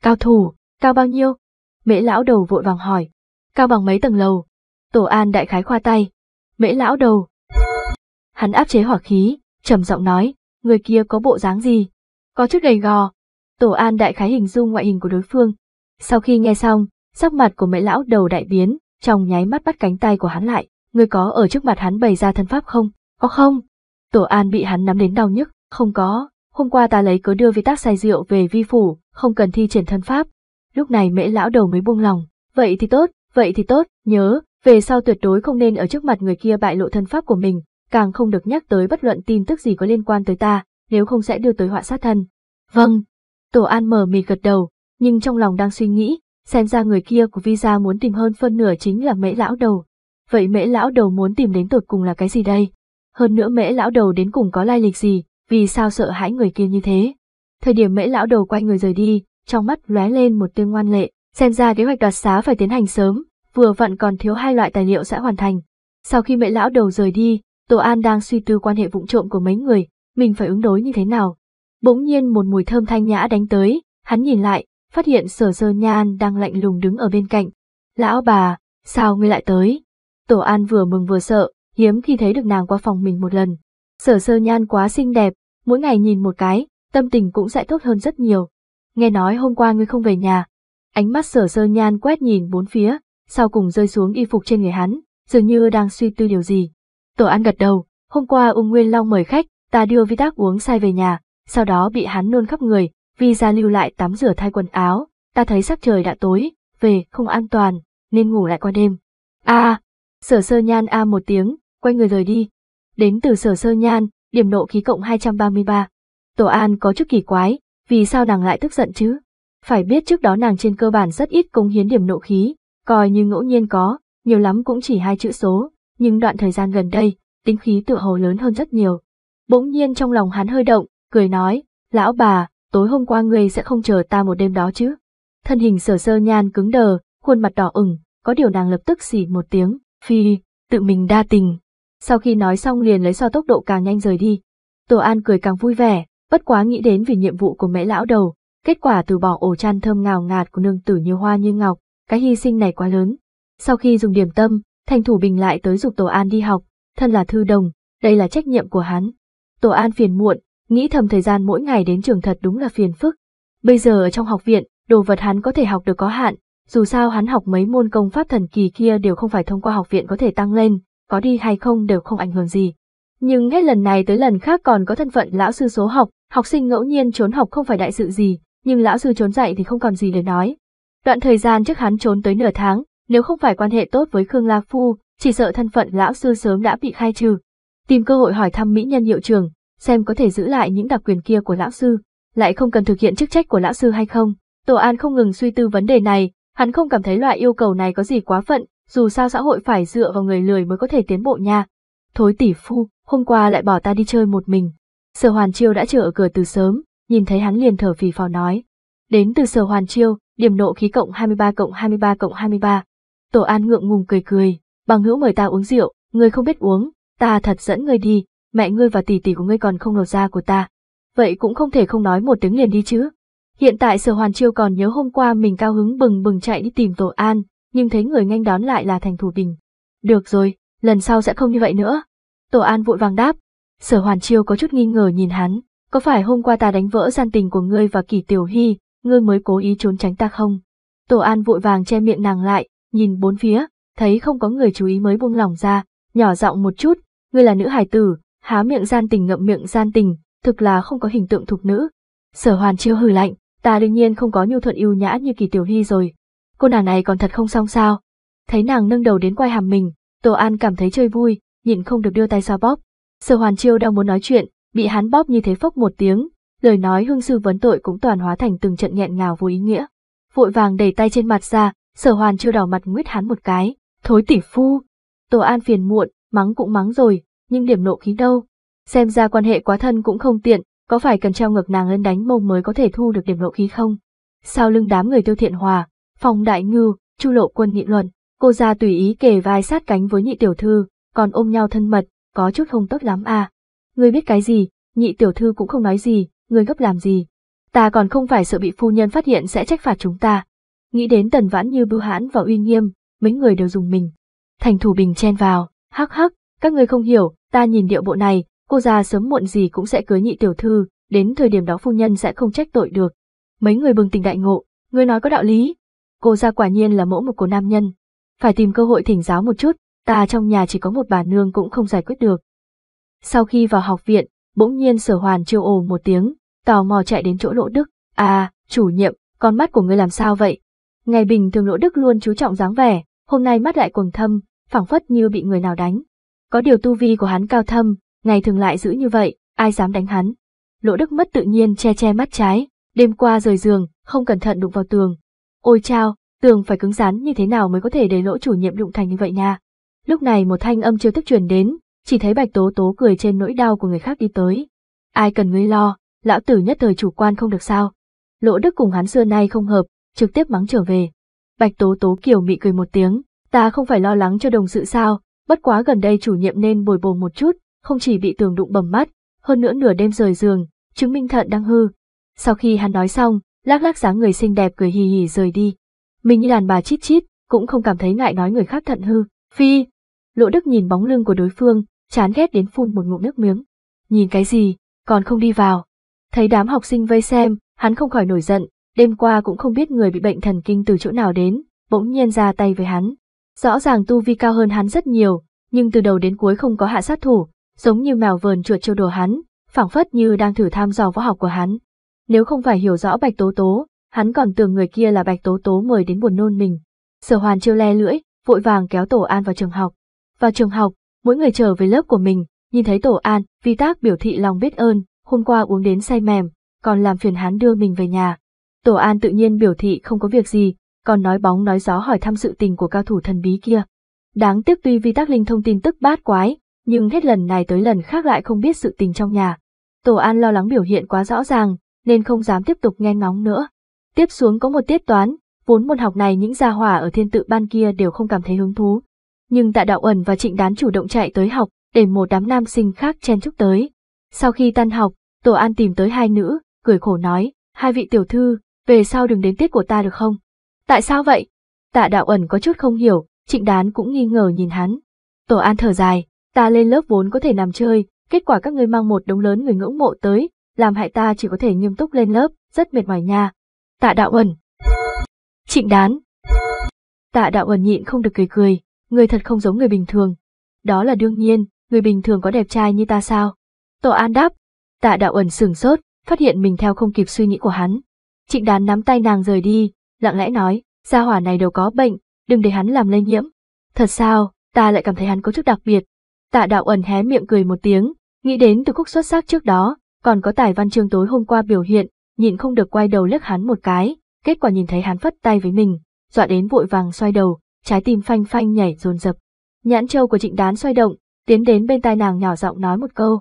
Cao thủ, cao bao nhiêu? Mẹ lão đầu vội vàng hỏi. Cao bằng mấy tầng lầu? Tổ An đại khái khoa tay. Mễ lão đầu. Hắn áp chế hỏa khí, trầm giọng nói, người kia có bộ dáng gì? Có chút gầy gò. Tổ An đại khái hình dung ngoại hình của đối phương. Sau khi nghe xong, sắc mặt của mễ lão đầu đại biến, trong nháy mắt bắt cánh tay của hắn lại. Người có ở trước mặt hắn bày ra thân pháp không? Có không? Tổ An bị hắn nắm đến đau nhức, không có. Hôm qua ta lấy cớ đưa vi tác say rượu về vi phủ, không cần thi triển thân pháp. Lúc này mễ lão đầu mới buông lòng. Vậy thì tốt, vậy thì tốt, nhớ, về sau tuyệt đối không nên ở trước mặt người kia bại lộ thân pháp của mình, càng không được nhắc tới bất luận tin tức gì có liên quan tới ta, nếu không sẽ đưa tới họa sát thân. Vâng. Tổ An mờ mịt gật đầu, nhưng trong lòng đang suy nghĩ, xem ra người kia của Visa muốn tìm hơn phân nửa chính là mễ lão đầu. Vậy mễ lão đầu muốn tìm đến tột cùng là cái gì đây? Hơn nữa mễ lão đầu đến cùng có lai lịch gì, vì sao sợ hãi người kia như thế? Thời điểm mễ lão đầu quay người rời đi, trong mắt lóe lên một tia ngoan lệ, xem ra kế hoạch đoạt xá phải tiến hành sớm, vừa vặn còn thiếu hai loại tài liệu sẽ hoàn thành. Sau khi mẹ lão đầu rời đi, Tổ An đang suy tư quan hệ vụng trộm của mấy người, mình phải ứng đối như thế nào. Bỗng nhiên một mùi thơm thanh nhã đánh tới, hắn nhìn lại, phát hiện sở sơ nha an đang lạnh lùng đứng ở bên cạnh. Lão bà, sao ngươi lại tới? Tổ An vừa mừng vừa sợ, hiếm khi thấy được nàng qua phòng mình một lần. Sở sơ nhan quá xinh đẹp, mỗi ngày nhìn một cái, tâm tình cũng sẽ tốt hơn rất nhiều. Nghe nói hôm qua ngươi không về nhà. Ánh mắt sở sơ nhan quét nhìn bốn phía, sau cùng rơi xuống y phục trên người hắn, dường như đang suy tư điều gì. Tổ An gật đầu, hôm qua Ung Nguyên Long mời khách, ta đưa Vi Tác uống say về nhà, sau đó bị hắn nôn khắp người, Vi ra lưu lại tắm rửa thay quần áo, ta thấy sắc trời đã tối, về không an toàn, nên ngủ lại qua đêm. A, sở sơ nhan a một tiếng, quay người rời đi. Đến từ sở sơ nhan, điểm nộ khí cộng 233. Tổ An có chút kỳ quái, vì sao nàng lại tức giận chứ? Phải biết trước đó nàng trên cơ bản rất ít cống hiến điểm nộ khí, coi như ngẫu nhiên có, nhiều lắm cũng chỉ hai chữ số, nhưng đoạn thời gian gần đây, tính khí tựa hồ lớn hơn rất nhiều. Bỗng nhiên trong lòng hắn hơi động, cười nói, lão bà, tối hôm qua ngươi sẽ không chờ ta một đêm đó chứ. Thân hình sở sơ nhan cứng đờ, khuôn mặt đỏ ửng, có điều nàng lập tức xỉ một tiếng, phi, tự mình đa tình. Sau khi nói xong liền lấy so tốc độ càng nhanh rời đi. Tổ An cười càng vui vẻ, bất quá nghĩ đến vì nhiệm vụ của mẹ lão đầu, kết quả từ bỏ ổ chăn thơm ngào ngạt của nương tử như hoa như ngọc, cái hy sinh này quá lớn. Sau khi dùng điểm tâm, thành thủ bình lại tới dục Tổ An đi học, thân là thư đồng, đây là trách nhiệm của hắn. Tổ An phiền muộn, nghĩ thầm thời gian mỗi ngày đến trường thật đúng là phiền phức. Bây giờ ở trong học viện, đồ vật hắn có thể học được có hạn, dù sao hắn học mấy môn công pháp thần kỳ kia đều không phải thông qua học viện có thể tăng lên, có đi hay không đều không ảnh hưởng gì. Nhưng hết lần này tới lần khác còn có thân phận lão sư số học, học sinh ngẫu nhiên trốn học không phải đại sự gì, nhưng lão sư trốn dạy thì không còn gì để nói, Đoạn thời gian trước hắn trốn tới nửa tháng, nếu không phải quan hệ tốt với Khương La Phu, chỉ sợ thân phận lão sư sớm đã bị khai trừ. Tìm cơ hội hỏi thăm mỹ nhân hiệu trưởng, xem có thể giữ lại những đặc quyền kia của lão sư, lại không cần thực hiện chức trách của lão sư hay không. Tổ An không ngừng suy tư vấn đề này, hắn không cảm thấy loại yêu cầu này có gì quá phận, dù sao xã hội phải dựa vào người lười mới có thể tiến bộ nha. Thối tỷ phu, hôm qua lại bỏ ta đi chơi một mình. Sở Hoàn Chiêu đã chờ ở cửa từ sớm, nhìn thấy hắn liền thở phì phò nói. Đến từ Sở Hoàn Chiêu, điểm nộ khí cộng 23 cộng 23 cộng 23. Tổ An ngượng ngùng cười cười, bằng hữu mời ta uống rượu, ngươi không biết uống, ta thật dẫn ngươi đi, mẹ ngươi và tỷ tỷ của ngươi còn không lột da của ta. Vậy cũng không thể không nói một tiếng liền đi chứ. Hiện tại Sở Hoàn Chiêu còn nhớ hôm qua mình cao hứng bừng bừng chạy đi tìm Tổ An, nhưng thấy người nhanh đón lại là Thành Thủ Bình. Được rồi, lần sau sẽ không như vậy nữa. Tổ An vội vàng đáp. Sở Hoàn Chiêu có chút nghi ngờ nhìn hắn, có phải hôm qua ta đánh vỡ gian tình của ngươi và Kỳ Tiểu Hy, ngươi mới cố ý trốn tránh ta không? Tổ An vội vàng che miệng nàng lại, nhìn bốn phía, thấy không có người chú ý mới buông lỏng ra, nhỏ giọng một chút, ngươi là nữ hải tử, há miệng gian tình ngậm miệng gian tình, thực là không có hình tượng thục nữ. Sở Hoàn chiêu hừ lạnh, ta đương nhiên không có nhu thuận yêu nhã như Kỳ Tiểu Hy rồi. Cô nàng này còn thật không xong sao? Thấy nàng nâng đầu đến quay hàm mình, Tổ An cảm thấy chơi vui, nhịn không được đưa tay xoa bóp. Sở Hoàn chiêu đang muốn nói chuyện, bị hắn bóp như thế phốc một tiếng, lời nói hương sư vấn tội cũng toàn hóa thành từng trận nghẹn ngào vô ý nghĩa. Vội vàng đẩy tay trên mặt ra, sở hoàn chưa đỏ mặt nguyết hắn một cái, thối tỷ phu. Tổ an phiền muộn, mắng cũng mắng rồi, nhưng điểm nộ khí đâu. Xem ra quan hệ quá thân cũng không tiện, có phải cần treo ngược nàng lên đánh mông mới có thể thu được điểm nộ khí không? Sau lưng đám người tiêu thiện hòa, phòng đại ngư chu lộ quân nghị luận, cô ra tùy ý kề vai sát cánh với nhị tiểu thư, còn ôm nhau thân mật, có chút không tốt lắm à. Ngươi biết cái gì, nhị tiểu thư cũng không nói gì, người gấp làm gì? Ta còn không phải sợ bị phu nhân phát hiện sẽ trách phạt chúng ta. Nghĩ đến tần vãn như bưu hãn và uy nghiêm, mấy người đều dùng mình. Thành thủ bình chen vào, hắc hắc, các người không hiểu, ta nhìn điệu bộ này, cô già sớm muộn gì cũng sẽ cưới nhị tiểu thư, đến thời điểm đó phu nhân sẽ không trách tội được. Mấy người bừng tỉnh đại ngộ, người nói có đạo lý. Cô ra quả nhiên là mẫu một cô nam nhân. Phải tìm cơ hội thỉnh giáo một chút, ta trong nhà chỉ có một bà nương cũng không giải quyết được. Sau khi vào học viện, Bỗng nhiên sở hoàn chiêu ồ một tiếng, tò mò chạy đến chỗ lỗ đức. À, chủ nhiệm, con mắt của ngươi làm sao vậy? Ngày bình thường lỗ đức luôn chú trọng dáng vẻ, hôm nay mắt lại quầng thâm, phảng phất như bị người nào đánh. Có điều tu vi của hắn cao thâm, ngày thường lại giữ như vậy, ai dám đánh hắn. Lỗ đức mất tự nhiên che che mắt trái, đêm qua rời giường, không cẩn thận đụng vào tường. Ôi chao, tường phải cứng rắn như thế nào mới có thể để lỗ chủ nhiệm đụng thành như vậy nha. Lúc này một thanh âm chưa thức truyền đến, chỉ thấy Bạch Tố Tố cười trên nỗi đau của người khác đi tới. Ai cần ngươi lo, lão tử nhất thời chủ quan không được sao. Lỗ Đức cùng hắn xưa nay không hợp, trực tiếp mắng trở về. Bạch Tố Tố kiểu mị cười một tiếng, ta không phải lo lắng cho đồng sự sao, bất quá gần đây chủ nhiệm nên bồi bổ một chút, không chỉ bị tường đụng bầm mắt, hơn nữa nửa đêm rời giường, chứng minh thận đang hư. Sau khi hắn nói xong, lác lác dáng người xinh đẹp cười hì hì rời đi. Mình như đàn bà chít chít, cũng không cảm thấy ngại nói người khác thận hư. Phi, Lỗ Đức nhìn bóng lưng của đối phương, chán ghét đến phun một ngụm nước miếng. Nhìn cái gì, còn không đi vào. Thấy đám học sinh vây xem, hắn không khỏi nổi giận, đêm qua cũng không biết người bị bệnh thần kinh từ chỗ nào đến, bỗng nhiên ra tay với hắn. Rõ ràng tu vi cao hơn hắn rất nhiều, nhưng từ đầu đến cuối không có hạ sát thủ, giống như mèo vờn chuột trêu đùa hắn, phảng phất như đang thử tham dò võ học của hắn. Nếu không phải hiểu rõ Bạch Tố Tố, hắn còn tưởng người kia là Bạch Tố Tố mời đến buồn nôn mình. Sở Hoàn chiêu le lưỡi, vội vàng kéo Tổ An vào trường học. Vào trường học, Mỗi người trở về lớp của mình, nhìn thấy tổ an, vi tác biểu thị lòng biết ơn, hôm qua uống đến say mềm, còn làm phiền hắn đưa mình về nhà. Tổ an tự nhiên biểu thị không có việc gì, còn nói bóng nói gió hỏi thăm sự tình của cao thủ thần bí kia. Đáng tiếc tuy vi tác linh thông tin tức bát quái, nhưng hết lần này tới lần khác lại không biết sự tình trong nhà. Tổ an lo lắng biểu hiện quá rõ ràng, nên không dám tiếp tục nghe ngóng nữa. Tiếp xuống có một tiết toán, vốn môn học này những gia hỏa ở thiên tự ban kia đều không cảm thấy hứng thú, nhưng Tạ Đạo Ẩn và Trịnh Đán chủ động chạy tới học, để một đám nam sinh khác chen chúc tới. Sau khi tan học, Tổ An tìm tới hai nữ, cười khổ nói, hai vị tiểu thư, về sau đừng đến tiết của ta được không? Tại sao vậy? Tạ Đạo Ẩn có chút không hiểu, Trịnh Đán cũng nghi ngờ nhìn hắn. Tổ An thở dài, ta lên lớp vốn có thể nằm chơi, kết quả các ngươi mang một đống lớn người ngưỡng mộ tới, làm hại ta chỉ có thể nghiêm túc lên lớp, rất mệt mỏi nha. Tạ Đạo Ẩn. Trịnh Đán. Tạ Đạo Ẩn nhịn không được cười cười, người thật không giống người bình thường. Đó là đương nhiên, người bình thường có đẹp trai như ta sao? Tổ An đáp, tạ đạo ẩn sửng sốt, phát hiện mình theo không kịp suy nghĩ của hắn. Trịnh đán nắm tay nàng rời đi, lặng lẽ nói, gia hỏa này đều có bệnh, đừng để hắn làm lây nhiễm. Thật sao, ta lại cảm thấy hắn có chút đặc biệt. Tạ đạo ẩn hé miệng cười một tiếng, nghĩ đến từ khúc xuất sắc trước đó, còn có tài văn chương tối hôm qua biểu hiện, nhịn không được quay đầu lướt hắn một cái, kết quả nhìn thấy hắn phất tay với mình, dọa đến vội vàng xoay đầu, trái tim phanh phanh nhảy dồn dập. Nhãn châu của trịnh đán xoay động, tiến đến bên tai nàng nhỏ giọng nói một câu.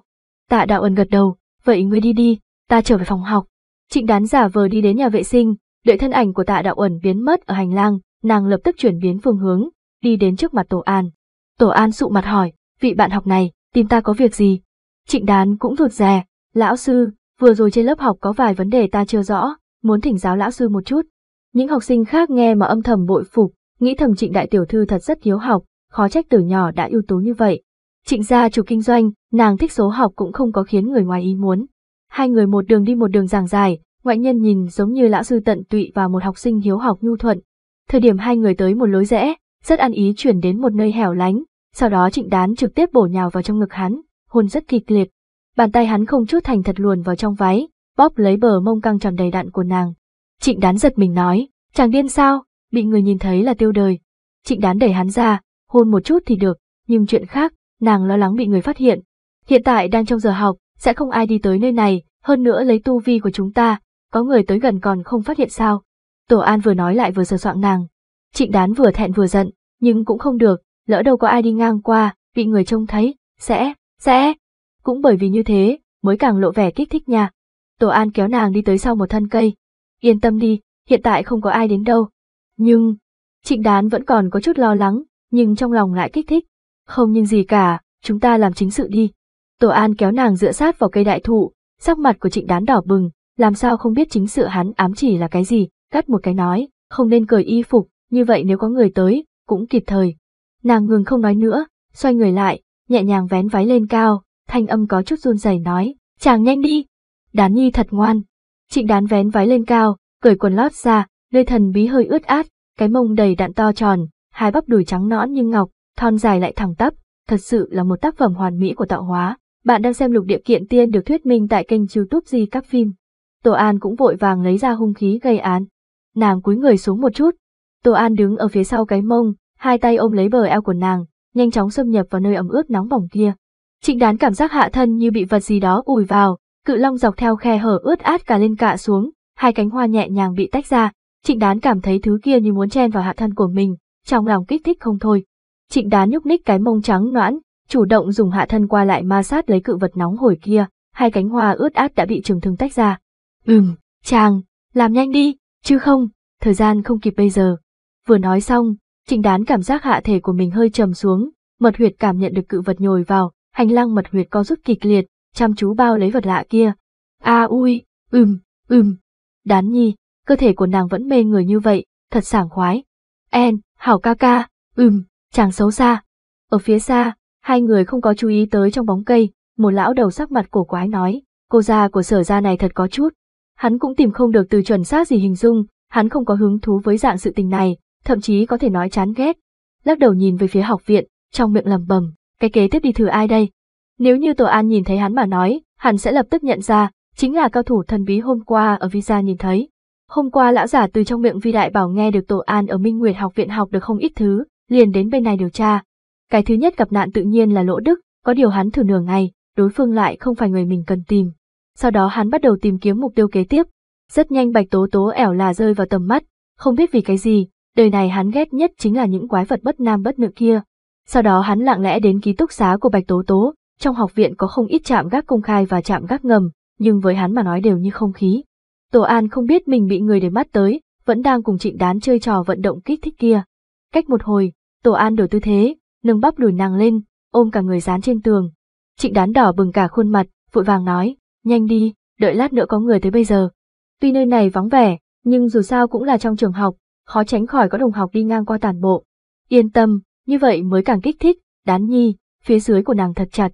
Tạ đạo ẩn gật đầu, vậy ngươi đi đi, ta trở về phòng học. Trịnh đán giả vờ đi đến nhà vệ sinh, đợi thân ảnh của tạ đạo ẩn biến mất ở hành lang, nàng lập tức chuyển biến phương hướng, đi đến trước mặt tổ an. Tổ an sụ mặt hỏi, vị bạn học này, tìm ta có việc gì? Trịnh đán cũng thụt rè, lão sư, vừa rồi trên lớp học có vài vấn đề ta chưa rõ, muốn thỉnh giáo lão sư một chút. Những học sinh khác nghe mà âm thầm bội phục, nghĩ thầm trịnh đại tiểu thư thật rất hiếu học, khó trách từ nhỏ đã ưu tú như vậy. Trịnh gia chủ kinh doanh, nàng thích số học cũng không có khiến người ngoài ý muốn. Hai người một đường đi một đường giảng dài, ngoại nhân nhìn giống như lão sư tận tụy và một học sinh hiếu học nhu thuận. Thời điểm hai người tới một lối rẽ, rất ăn ý chuyển đến một nơi hẻo lánh, sau đó trịnh đán trực tiếp bổ nhào vào trong ngực hắn, hôn rất kịch liệt. Bàn tay hắn không chút thành thật luồn vào trong váy, bóp lấy bờ mông căng tròn đầy đặn của nàng. Trịnh đán giật mình nói, chàng điên sao, bị người nhìn thấy là tiêu đời. Trịnh đán đẩy hắn ra, hôn một chút thì được, nhưng chuyện khác, nàng lo lắng bị người phát hiện. Hiện tại đang trong giờ học, sẽ không ai đi tới nơi này, hơn nữa lấy tu vi của chúng ta, có người tới gần còn không phát hiện sao. Tổ An vừa nói lại vừa sờ soạn nàng. Trịnh đán vừa thẹn vừa giận, nhưng cũng không được, lỡ đâu có ai đi ngang qua, bị người trông thấy, sẽ, sẽ. Cũng bởi vì như thế, mới càng lộ vẻ kích thích nha. Tổ An kéo nàng đi tới sau một thân cây. Yên tâm đi, hiện tại không có ai đến đâu, nhưng, trịnh đán vẫn còn có chút lo lắng, nhưng trong lòng lại kích thích. Không nhưng gì cả, chúng ta làm chính sự đi. Tổ an kéo nàng dựa sát vào cây đại thụ, sắc mặt của trịnh đán đỏ bừng, làm sao không biết chính sự hắn ám chỉ là cái gì, cắt một cái nói, không nên cởi y phục, như vậy nếu có người tới, cũng kịp thời. Nàng ngừng không nói nữa, xoay người lại, nhẹ nhàng vén váy lên cao, thanh âm có chút run rẩy nói, chàng nhanh đi. Đán nhi thật ngoan. Trịnh đán vén váy lên cao, cởi quần lót ra, nơi thần bí hơi ướt át, cái mông đầy đạn to tròn, hai bắp đùi trắng nõn như ngọc, thon dài lại thẳng tắp, thật sự là một tác phẩm hoàn mỹ của tạo hóa. Bạn đang xem lục địa kiện tiên được thuyết minh tại kênh youtube Di Các Phim. tổ An cũng vội vàng lấy ra hung khí gây án. Nàng cúi người xuống một chút. tổ An đứng ở phía sau cái mông, hai tay ôm lấy bờ eo của nàng, nhanh chóng xâm nhập vào nơi ẩm ướt nóng bỏng kia. Trịnh đán cảm giác hạ thân như bị vật gì đó ủi vào, cự long dọc theo khe hở ướt át cả lên cả xuống, hai cánh hoa nhẹ nhàng bị tách ra, Trịnh đán cảm thấy thứ kia như muốn chen vào hạ thân của mình, trong lòng kích thích không thôi. Trịnh đán nhúc ních cái mông trắng noãn, chủ động dùng hạ thân qua lại ma sát lấy cự vật nóng hổi kia, hai cánh hoa ướt át đã bị trường thương tách ra. Ừm, chàng, làm nhanh đi, chứ không, thời gian không kịp bây giờ. Vừa nói xong, trịnh đán cảm giác hạ thể của mình hơi trầm xuống, mật huyệt cảm nhận được cự vật nhồi vào, hành lang mật huyệt co rút kịch liệt, chăm chú bao lấy vật lạ kia. A à, ui, ừm, ừm, đán nhi, cơ thể của nàng vẫn mê người như vậy, thật sảng khoái. En, hảo ca ca, ừm, chàng xấu xa. Ở phía xa, hai người không có chú ý tới trong bóng cây, một lão đầu sắc mặt cổ quái nói, cô gia của sở gia này thật có chút. Hắn cũng tìm không được từ chuẩn xác gì hình dung, hắn không có hứng thú với dạng sự tình này, thậm chí có thể nói chán ghét. Lắc đầu nhìn về phía học viện, trong miệng lẩm bẩm, cái kế tiếp đi thử ai đây? Nếu như Tổ An nhìn thấy hắn mà nói, hắn sẽ lập tức nhận ra, chính là cao thủ thần bí hôm qua ở visa nhìn thấy. Hôm qua lão giả từ trong miệng vi đại bảo nghe được tổ an ở Minh Nguyệt học viện học được không ít thứ, liền đến bên này điều tra. Cái thứ nhất gặp nạn tự nhiên là lỗ đức, có điều hắn thử nửa ngày, đối phương lại không phải người mình cần tìm. Sau đó hắn bắt đầu tìm kiếm mục tiêu kế tiếp. Rất nhanh bạch tố tố ẻo là rơi vào tầm mắt, không biết vì cái gì, đời này hắn ghét nhất chính là những quái vật bất nam bất nữ kia. Sau đó hắn lặng lẽ đến ký túc xá của bạch tố tố, trong học viện có không ít chạm gác công khai và chạm gác ngầm, nhưng với hắn mà nói đều như không khí. Tổ An không biết mình bị người để mắt tới, vẫn đang cùng Trịnh Đán chơi trò vận động kích thích kia. Cách một hồi, Tổ An đổi tư thế, nâng bắp đùi nàng lên, ôm cả người dán trên tường. Trịnh Đán đỏ bừng cả khuôn mặt, vội vàng nói, nhanh đi, đợi lát nữa có người tới bây giờ. Tuy nơi này vắng vẻ, nhưng dù sao cũng là trong trường học, khó tránh khỏi có đồng học đi ngang qua tàn bộ. Yên tâm, như vậy mới càng kích thích, đán nhi, phía dưới của nàng thật chặt.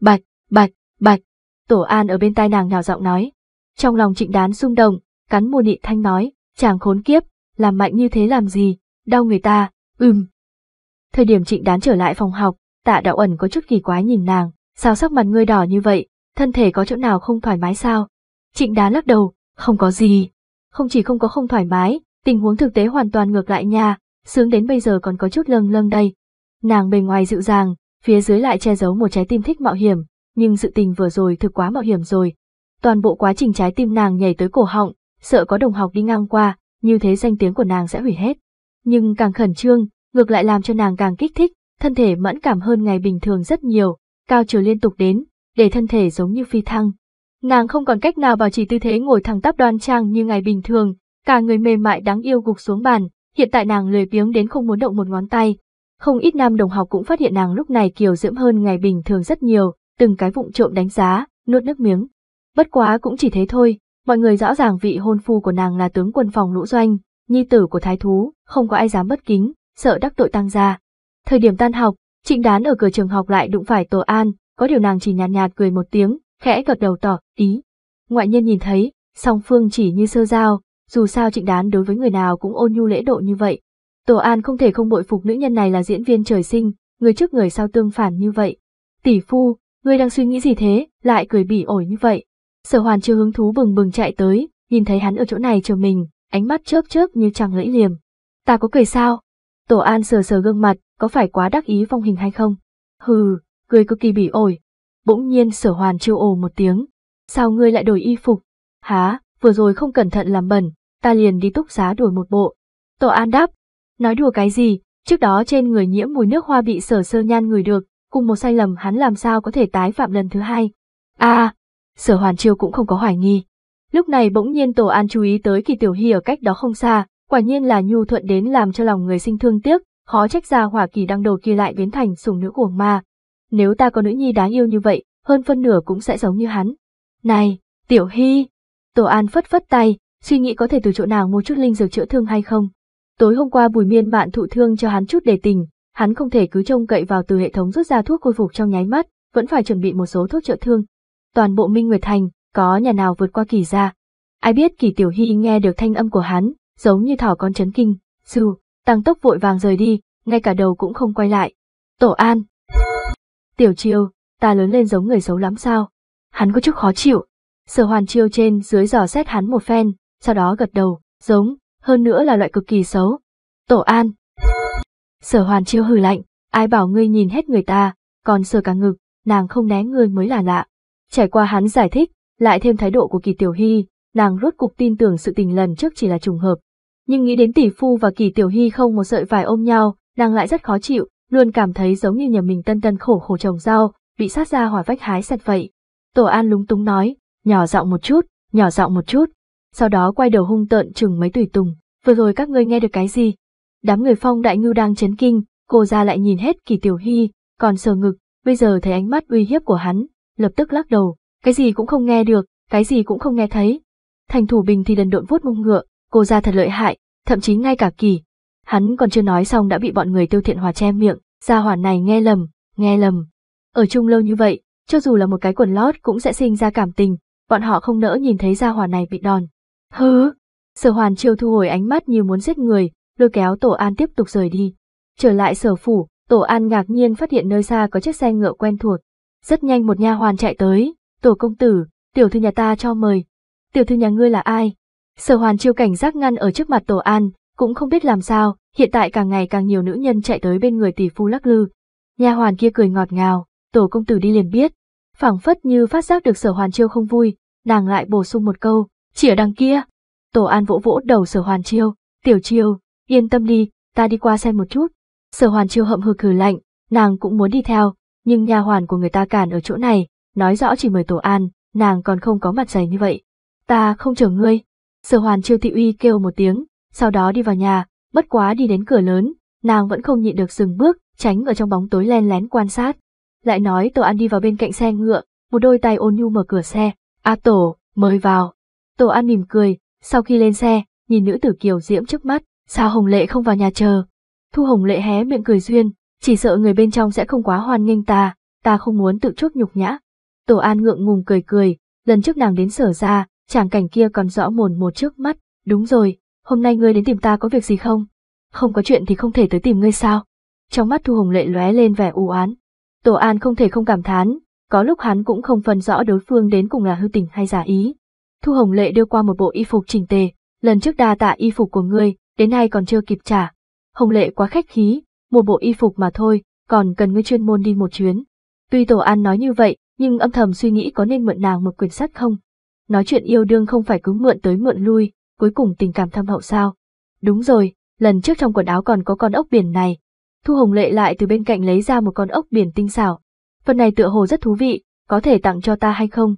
Bạch, bạch, bạch, tổ an ở bên tai nàng nào giọng nói. Trong lòng trịnh đán rung động, cắn môi nị thanh nói, chàng khốn kiếp, làm mạnh như thế làm gì, đau người ta, ừm. Thời điểm trịnh đán trở lại phòng học, tạ đạo ẩn có chút kỳ quái nhìn nàng, sao sắc mặt ngươi đỏ như vậy, thân thể có chỗ nào không thoải mái sao? Trịnh đán lắc đầu, không có gì. Không chỉ không có không thoải mái, tình huống thực tế hoàn toàn ngược lại nha, sướng đến bây giờ còn có chút lâng lâng đây. Nàng bề ngoài dịu dàng, phía dưới lại che giấu một trái tim thích mạo hiểm, nhưng sự tình vừa rồi thực quá mạo hiểm rồi, Toàn bộ quá trình trái tim nàng nhảy tới cổ họng, sợ có đồng học đi ngang qua, như thế danh tiếng của nàng sẽ hủy hết. Nhưng càng khẩn trương, ngược lại làm cho nàng càng kích thích, thân thể mẫn cảm hơn ngày bình thường rất nhiều, cao chiều liên tục đến, để thân thể giống như phi thăng. Nàng không còn cách nào bảo trì tư thế ngồi thẳng tắp đoan trang như ngày bình thường, cả người mềm mại đáng yêu gục xuống bàn, hiện tại nàng lười biếng đến không muốn động một ngón tay. Không ít nam đồng học cũng phát hiện nàng lúc này kiều diễm hơn ngày bình thường rất nhiều, từng cái vụng trộm đánh giá, nuốt nước miếng. Bất quá cũng chỉ thế thôi, mọi người rõ ràng vị hôn phu của nàng là tướng quân phòng lũ doanh, nhi tử của thái thú, không có ai dám bất kính, sợ đắc tội tăng gia. Thời điểm tan học, trịnh đán ở cửa trường học lại đụng phải tổ an, có điều nàng chỉ nhàn nhạt, nhạt cười một tiếng, khẽ gật đầu tỏ, ý. Ngoại nhân nhìn thấy, song phương chỉ như sơ giao, dù sao trịnh đán đối với người nào cũng ôn nhu lễ độ như vậy. Tổ an không thể không bội phục nữ nhân này là diễn viên trời sinh, người trước người sau tương phản như vậy. Tỷ phu, ngươi đang suy nghĩ gì thế, lại cười bỉ ổi như vậy. Sở hoàn chưa hứng thú bừng bừng chạy tới, nhìn thấy hắn ở chỗ này chờ mình, ánh mắt chớp chớp như trăng lưỡi liềm. Ta có cười sao? Tổ an sờ sờ gương mặt, có phải quá đắc ý phong hình hay không? Hừ, cười cực kỳ bỉ ổi. Bỗng nhiên sở hoàn chiêu ồ một tiếng. Sao ngươi lại đổi y phục? Há, vừa rồi không cẩn thận làm bẩn, ta liền đi túc giá đổi một bộ. Tổ an đáp. Nói đùa cái gì, trước đó trên người nhiễm mùi nước hoa bị sở sơ nhan người được, cùng một sai lầm hắn làm sao có thể tái phạm lần thứ hai. À, Sở Hoàn Chiêu cũng không có hoài nghi. Lúc này bỗng nhiên Tổ An chú ý tới Kỳ Tiểu Hy ở cách đó không xa, quả nhiên là nhu thuận đến làm cho lòng người sinh thương tiếc, khó trách ra hỏa kỳ đăng đầu kia lại biến thành sùng nữ của ma. Nếu ta có nữ nhi đáng yêu như vậy, hơn phân nửa cũng sẽ giống như hắn. Này, Tiểu Hy! Tổ An phất phất tay, suy nghĩ có thể từ chỗ nào mua chút linh dược chữa thương hay không. Tối hôm qua Bùi Miên bạn thụ thương cho hắn chút đề tình, hắn không thể cứ trông cậy vào từ hệ thống rút ra thuốc khôi phục trong nháy mắt, vẫn phải chuẩn bị một số thuốc chữa thương toàn bộ Minh Nguyệt Thành, có nhà nào vượt qua kỳ ra. Ai biết kỳ tiểu hy nghe được thanh âm của hắn, giống như thỏ con chấn kinh, dù, tăng tốc vội vàng rời đi, ngay cả đầu cũng không quay lại. Tổ an! Tiểu triều ta lớn lên giống người xấu lắm sao? Hắn có chút khó chịu. Sở hoàn chiêu trên dưới giò xét hắn một phen, sau đó gật đầu, giống, hơn nữa là loại cực kỳ xấu. Tổ an! Sở hoàn chiêu hừ lạnh, ai bảo ngươi nhìn hết người ta, còn sở cả ngực, nàng không né ngươi mới là lạ. Trải qua hắn giải thích, lại thêm thái độ của Kỳ Tiểu Hy, nàng rốt cục tin tưởng sự tình lần trước chỉ là trùng hợp. Nhưng nghĩ đến tỷ phu và Kỳ Tiểu Hy không một sợi vải ôm nhau, nàng lại rất khó chịu, luôn cảm thấy giống như nhà mình tân tân khổ khổ trồng rau, bị sát ra hỏa vách hái sạch vậy. Tổ An lúng túng nói, nhỏ giọng một chút, nhỏ giọng một chút. Sau đó quay đầu hung tợn chừng mấy tùy tùng, vừa rồi các ngươi nghe được cái gì? Đám người phong đại ngưu đang chấn kinh, cô ra lại nhìn hết kỳ tiểu hy, còn sờ ngực, bây giờ thấy ánh mắt uy hiếp của hắn, lập tức lắc đầu, cái gì cũng không nghe được, cái gì cũng không nghe thấy. Thành thủ bình thì đần độn vuốt mông ngựa, cô ra thật lợi hại, thậm chí ngay cả kỳ. Hắn còn chưa nói xong đã bị bọn người tiêu thiện hòa che miệng, gia hỏa này nghe lầm, nghe lầm. Ở chung lâu như vậy, cho dù là một cái quần lót cũng sẽ sinh ra cảm tình, bọn họ không nỡ nhìn thấy gia hỏa này bị đòn. Hứ! Sở hoàn chiêu thu hồi ánh mắt như muốn giết người, lôi kéo tổ an tiếp tục rời đi. Trở lại sở phủ, tổ an ngạc nhiên phát hiện nơi xa có chiếc xe ngựa quen thuộc. Rất nhanh một nha hoàn chạy tới, tổ công tử, tiểu thư nhà ta cho mời. Tiểu thư nhà ngươi là ai? Sở hoàn chiêu cảnh giác ngăn ở trước mặt tổ an, cũng không biết làm sao, hiện tại càng ngày càng nhiều nữ nhân chạy tới bên người tỷ phu lắc lư. Nha hoàn kia cười ngọt ngào, tổ công tử đi liền biết. phảng phất như phát giác được sở hoàn chiêu không vui, nàng lại bổ sung một câu, chỉ ở đằng kia. Tổ an vỗ vỗ đầu sở hoàn chiêu, tiểu chiêu, yên tâm đi, ta đi qua xem một chút. Sở hoàn chiêu hậm hực hừ lạnh, nàng cũng muốn đi theo, nhưng nha hoàn của người ta cản ở chỗ này, nói rõ chỉ mời tổ an, nàng còn không có mặt dày như vậy. Ta không chờ ngươi. Sở hoàn chiêu thị uy kêu một tiếng, sau đó đi vào nhà, bất quá đi đến cửa lớn, nàng vẫn không nhịn được dừng bước, tránh ở trong bóng tối len lén quan sát. Lại nói tổ an đi vào bên cạnh xe ngựa, một đôi tay ôn nhu mở cửa xe, a à, tổ, mời vào. Tổ an mỉm cười, sau khi lên xe, nhìn nữ tử kiều diễm trước mắt, sao Hồng Lệ không vào nhà chờ. Thu Hồng Lệ hé miệng cười duyên, chỉ sợ người bên trong sẽ không quá hoan nghênh ta, ta không muốn tự chuốc nhục nhã. Tổ An ngượng ngùng cười cười, lần trước nàng đến sở ra, chàng cảnh kia còn rõ mồn một trước mắt, đúng rồi, hôm nay ngươi đến tìm ta có việc gì không? Không có chuyện thì không thể tới tìm ngươi sao? Trong mắt Thu Hồng lệ lóe lên vẻ u oán. Tổ An không thể không cảm thán, có lúc hắn cũng không phân rõ đối phương đến cùng là hư tình hay giả ý. Thu Hồng lệ đưa qua một bộ y phục chỉnh tề, lần trước đa tạ y phục của ngươi, đến nay còn chưa kịp trả. Hồng lệ quá khách khí, một bộ y phục mà thôi, còn cần ngươi chuyên môn đi một chuyến. Tuy Tổ An nói như vậy, nhưng âm thầm suy nghĩ có nên mượn nàng một quyển sách không? Nói chuyện yêu đương không phải cứ mượn tới mượn lui, cuối cùng tình cảm thâm hậu sao? Đúng rồi, lần trước trong quần áo còn có con ốc biển này. Thu Hồng Lệ lại từ bên cạnh lấy ra một con ốc biển tinh xảo. Phần này tựa hồ rất thú vị, có thể tặng cho ta hay không?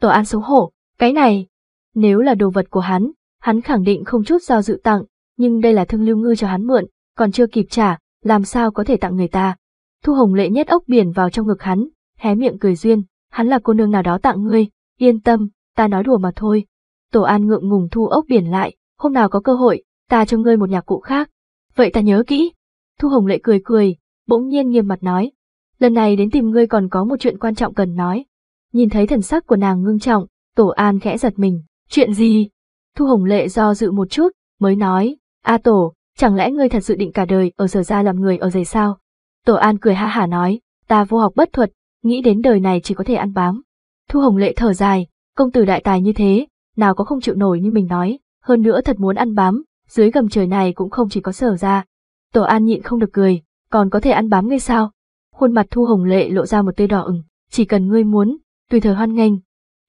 Tổ An xấu hổ, cái này, nếu là đồ vật của hắn, hắn khẳng định không chút do dự tặng, nhưng đây là thương lưu ngư cho hắn mượn, còn chưa kịp trả, làm sao có thể tặng người ta. Thu Hồng Lệ nhét ốc biển vào trong ngực hắn, hé miệng cười duyên, hắn là cô nương nào đó tặng ngươi, yên tâm, ta nói đùa mà thôi. Tổ An ngượng ngùng thu ốc biển lại, hôm nào có cơ hội, ta cho ngươi một nhạc cụ khác. Vậy ta nhớ kỹ. Thu Hồng Lệ cười cười, bỗng nhiên nghiêm mặt nói. Lần này đến tìm ngươi còn có một chuyện quan trọng cần nói. Nhìn thấy thần sắc của nàng ngưng trọng, Tổ An khẽ giật mình. Chuyện gì? Thu Hồng Lệ do dự một chút, mới nói. A Tổ, Chẳng lẽ ngươi thật dự định cả đời ở sở ra làm người ở giày sao? Tổ An cười ha hả nói, ta vô học bất thuật, nghĩ đến đời này chỉ có thể ăn bám. Thu Hồng Lệ thở dài, công tử đại tài như thế, nào có không chịu nổi như mình nói, hơn nữa thật muốn ăn bám, dưới gầm trời này cũng không chỉ có sở ra. Tổ An nhịn không được cười, còn có thể ăn bám ngươi sao? Khuôn mặt Thu Hồng Lệ lộ ra một tê đỏ ửng, chỉ cần ngươi muốn, tùy thời hoan nghênh.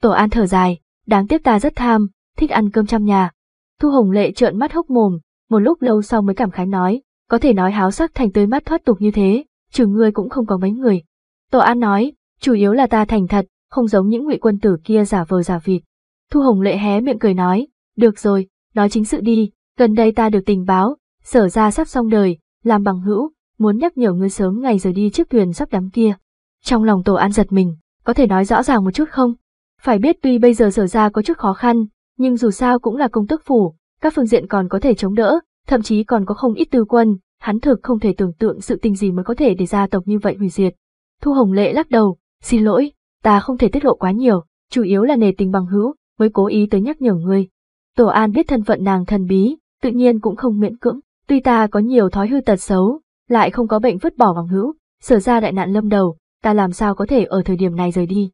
Tổ An thở dài, đáng tiếc ta rất tham, thích ăn cơm trăm nhà. Thu Hồng Lệ trợn mắt hốc mồm, một lúc lâu sau mới cảm khái nói, có thể nói háo sắc thành tới mắt thoát tục như thế, trừ ngươi cũng không có mấy người. Tổ An nói, chủ yếu là ta thành thật, không giống những ngụy quân tử kia giả vờ giả vịt. Thu Hồng lệ hé miệng cười nói, được rồi, nói chính sự đi, gần đây ta được tình báo, sở ra sắp xong đời, làm bằng hữu, muốn nhắc nhở ngươi sớm ngày rời đi trước thuyền sắp đám kia. Trong lòng Tổ An giật mình, có thể nói rõ ràng một chút không? Phải biết tuy bây giờ sở ra có chút khó khăn, nhưng dù sao cũng là công tức phủ, các phương diện còn có thể chống đỡ, thậm chí còn có không ít tư quân, hắn thực không thể tưởng tượng sự tình gì mới có thể để gia tộc như vậy hủy diệt. Thu Hồng Lệ lắc đầu, xin lỗi, ta không thể tiết lộ quá nhiều, chủ yếu là nề tình bằng hữu, mới cố ý tới nhắc nhở ngươi. Tổ An biết thân phận nàng thần bí, tự nhiên cũng không miễn cưỡng, tuy ta có nhiều thói hư tật xấu, lại không có bệnh vứt bỏ bằng hữu, sở ra đại nạn lâm đầu, ta làm sao có thể ở thời điểm này rời đi.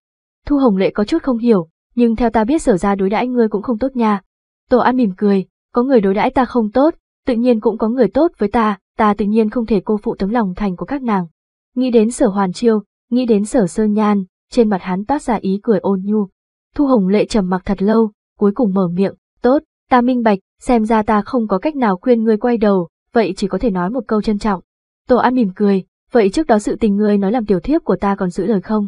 Thu Hồng Lệ có chút không hiểu, nhưng theo ta biết sở ra đối đãi ngươi cũng không tốt nha. Tổ An mỉm cười, có người đối đãi ta không tốt, tự nhiên cũng có người tốt với ta, ta tự nhiên không thể cô phụ tấm lòng thành của các nàng. Nghĩ đến sở hoàn chiêu, nghĩ đến sở sơn nhan, trên mặt hắn toát ra ý cười ôn nhu. Thu Hồng Lệ trầm mặc thật lâu, cuối cùng mở miệng, tốt, ta minh bạch, xem ra ta không có cách nào khuyên ngươi quay đầu, vậy chỉ có thể nói một câu trân trọng. Tổ An mỉm cười, vậy trước đó sự tình ngươi nói làm tiểu thiếp của ta còn giữ lời không?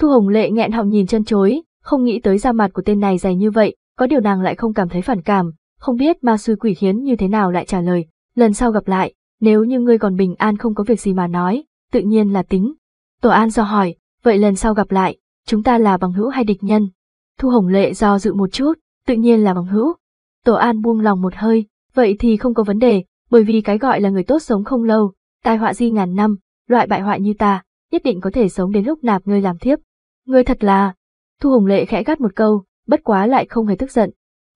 Thu Hồng Lệ nghẹn họng nhìn chân chối, không nghĩ tới da mặt của tên này dày như vậy, có điều nàng lại không cảm thấy phản cảm, không biết ma sư quỷ khiến như thế nào lại trả lời, lần sau gặp lại, nếu như ngươi còn bình an không có việc gì mà nói, tự nhiên là tính. Tổ An do hỏi, vậy lần sau gặp lại, chúng ta là bằng hữu hay địch nhân? Thu Hồng Lệ do dự một chút, tự nhiên là bằng hữu. Tổ An buông lòng một hơi, vậy thì không có vấn đề, bởi vì cái gọi là người tốt sống không lâu, tai họa di ngàn năm, loại bại hoại như ta, nhất định có thể sống đến lúc nạp ngươi làm thiếp. Ngươi thật là... Thu Hồng Lệ khẽ gắt một câu, bất quá lại không hề tức giận.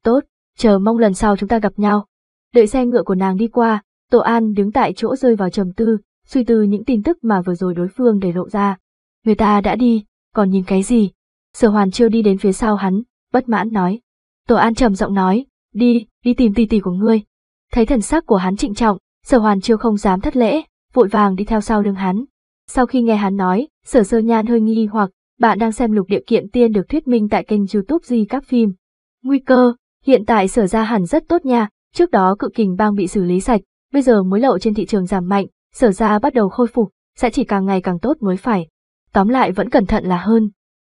Tốt, chờ mong lần sau chúng ta gặp nhau. Đợi xe ngựa của nàng đi qua, Tổ An đứng tại chỗ rơi vào trầm tư, suy tư những tin tức mà vừa rồi đối phương để lộ ra. Người ta đã đi, còn nhìn cái gì? Sở Hoàn chưa đi đến phía sau hắn, bất mãn nói. Tổ An trầm giọng nói, đi, đi tìm tỷ tỷ của ngươi. Thấy thần sắc của hắn trịnh trọng, Sở Hoàn chưa không dám thất lễ, vội vàng đi theo sau lưng hắn. Sau khi nghe hắn nói, Sở Sơ Nhan hơi nghi hoặc, bạn đang xem lục địa kiện tiên được thuyết minh tại kênh youtube Di Các Phim. Nguy cơ, Hiện tại sở ra hẳn rất tốt nha, trước đó cự kình bang bị xử lý sạch, bây giờ mối lậu trên thị trường giảm mạnh, sở ra bắt đầu khôi phục, sẽ chỉ càng ngày càng tốt mới phải. Tóm lại vẫn cẩn thận là hơn.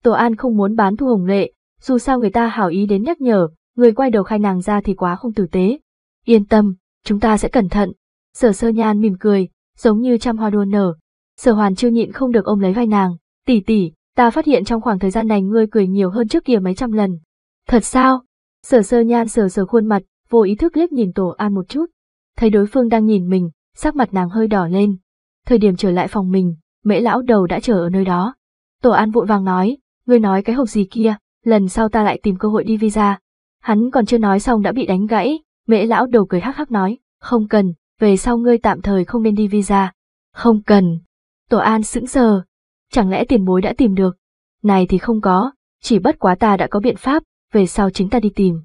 Tổ An không muốn bán Thu Hồng Lệ, dù sao người ta hảo ý đến nhắc nhở, người quay đầu khai nàng ra thì quá không tử tế. Yên tâm, chúng ta sẽ cẩn thận. Sở sơ nhan mỉm cười, giống như trăm hoa đua nở. Sở hoàn chưa nhịn không được ôm lấy vai nàng, tỷ tỷ, ta phát hiện trong khoảng thời gian này ngươi cười nhiều hơn trước kia mấy trăm lần. Thật sao? Sở sơ nhan sờ sờ khuôn mặt, vô ý thức liếc nhìn Tổ An một chút. Thấy đối phương đang nhìn mình, sắc mặt nàng hơi đỏ lên. Thời điểm trở lại phòng mình, mễ lão đầu đã chờ ở nơi đó. Tổ An vội vàng nói, ngươi nói cái hộp gì kia, lần sau ta lại tìm cơ hội đi visa. Hắn còn chưa nói xong đã bị đánh gãy, mễ lão đầu cười hắc hắc nói, không cần, về sau ngươi tạm thời không nên đi visa. Không cần. Tổ An sững sờ. Chẳng lẽ tiền bối đã tìm được? Này thì không có, chỉ bất quá ta đã có biện pháp, về sau chính ta đi tìm.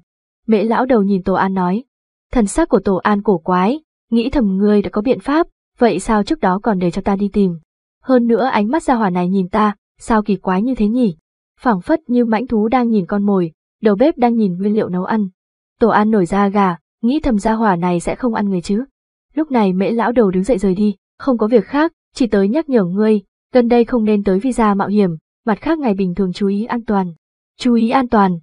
Mễ lão đầu nhìn Tổ An nói. Thần sắc của Tổ An cổ quái, nghĩ thầm ngươi đã có biện pháp, vậy sao trước đó còn để cho ta đi tìm. Hơn nữa ánh mắt gia hỏa này nhìn ta, sao kỳ quái như thế nhỉ? phảng phất như mãnh thú đang nhìn con mồi, đầu bếp đang nhìn nguyên liệu nấu ăn. Tổ An nổi da gà, nghĩ thầm gia hỏa này sẽ không ăn người chứ. Lúc này mễ lão đầu đứng dậy rời đi, không có việc khác, chỉ tới nhắc nhở ngươi, gần đây không nên tới visa mạo hiểm, mặt khác ngày bình thường chú ý an toàn. Chú ý an toàn,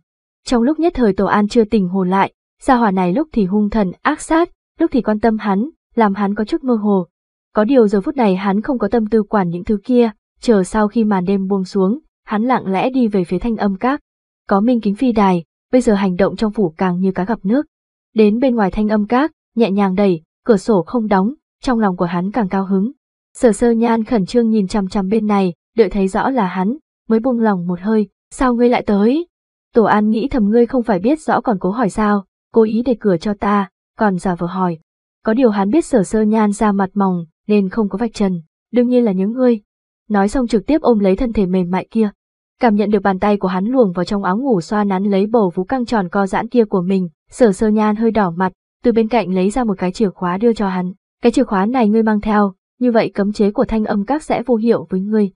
trong lúc nhất thời Tổ An chưa tỉnh hồn lại, gia hỏa này lúc thì hung thần ác sát, lúc thì quan tâm hắn, làm hắn có chút mơ hồ. Có điều giờ phút này hắn không có tâm tư quản những thứ kia, chờ sau khi màn đêm buông xuống, hắn lặng lẽ đi về phía thanh âm các. Có minh kính phi đài, bây giờ hành động trong phủ càng như cá gặp nước. Đến bên ngoài thanh âm các, nhẹ nhàng đẩy, cửa sổ không đóng, trong lòng của hắn càng cao hứng. Sở sơ nhan khẩn trương nhìn chằm chằm bên này, đợi thấy rõ là hắn, mới buông lòng một hơi, sao ngươi lại tới? Tổ An nghĩ thầm ngươi không phải biết rõ còn cố hỏi sao, cố ý để cửa cho ta, còn giả vờ hỏi. Có điều hắn biết sở sơ nhan ra mặt mỏng, nên không có vạch trần, đương nhiên là những ngươi. Nói xong trực tiếp ôm lấy thân thể mềm mại kia. Cảm nhận được bàn tay của hắn luồng vào trong áo ngủ xoa nắn lấy bầu vú căng tròn co giãn kia của mình, sở sơ nhan hơi đỏ mặt, từ bên cạnh lấy ra một cái chìa khóa đưa cho hắn. Cái chìa khóa này ngươi mang theo, như vậy cấm chế của thanh âm các sẽ vô hiệu với ngươi.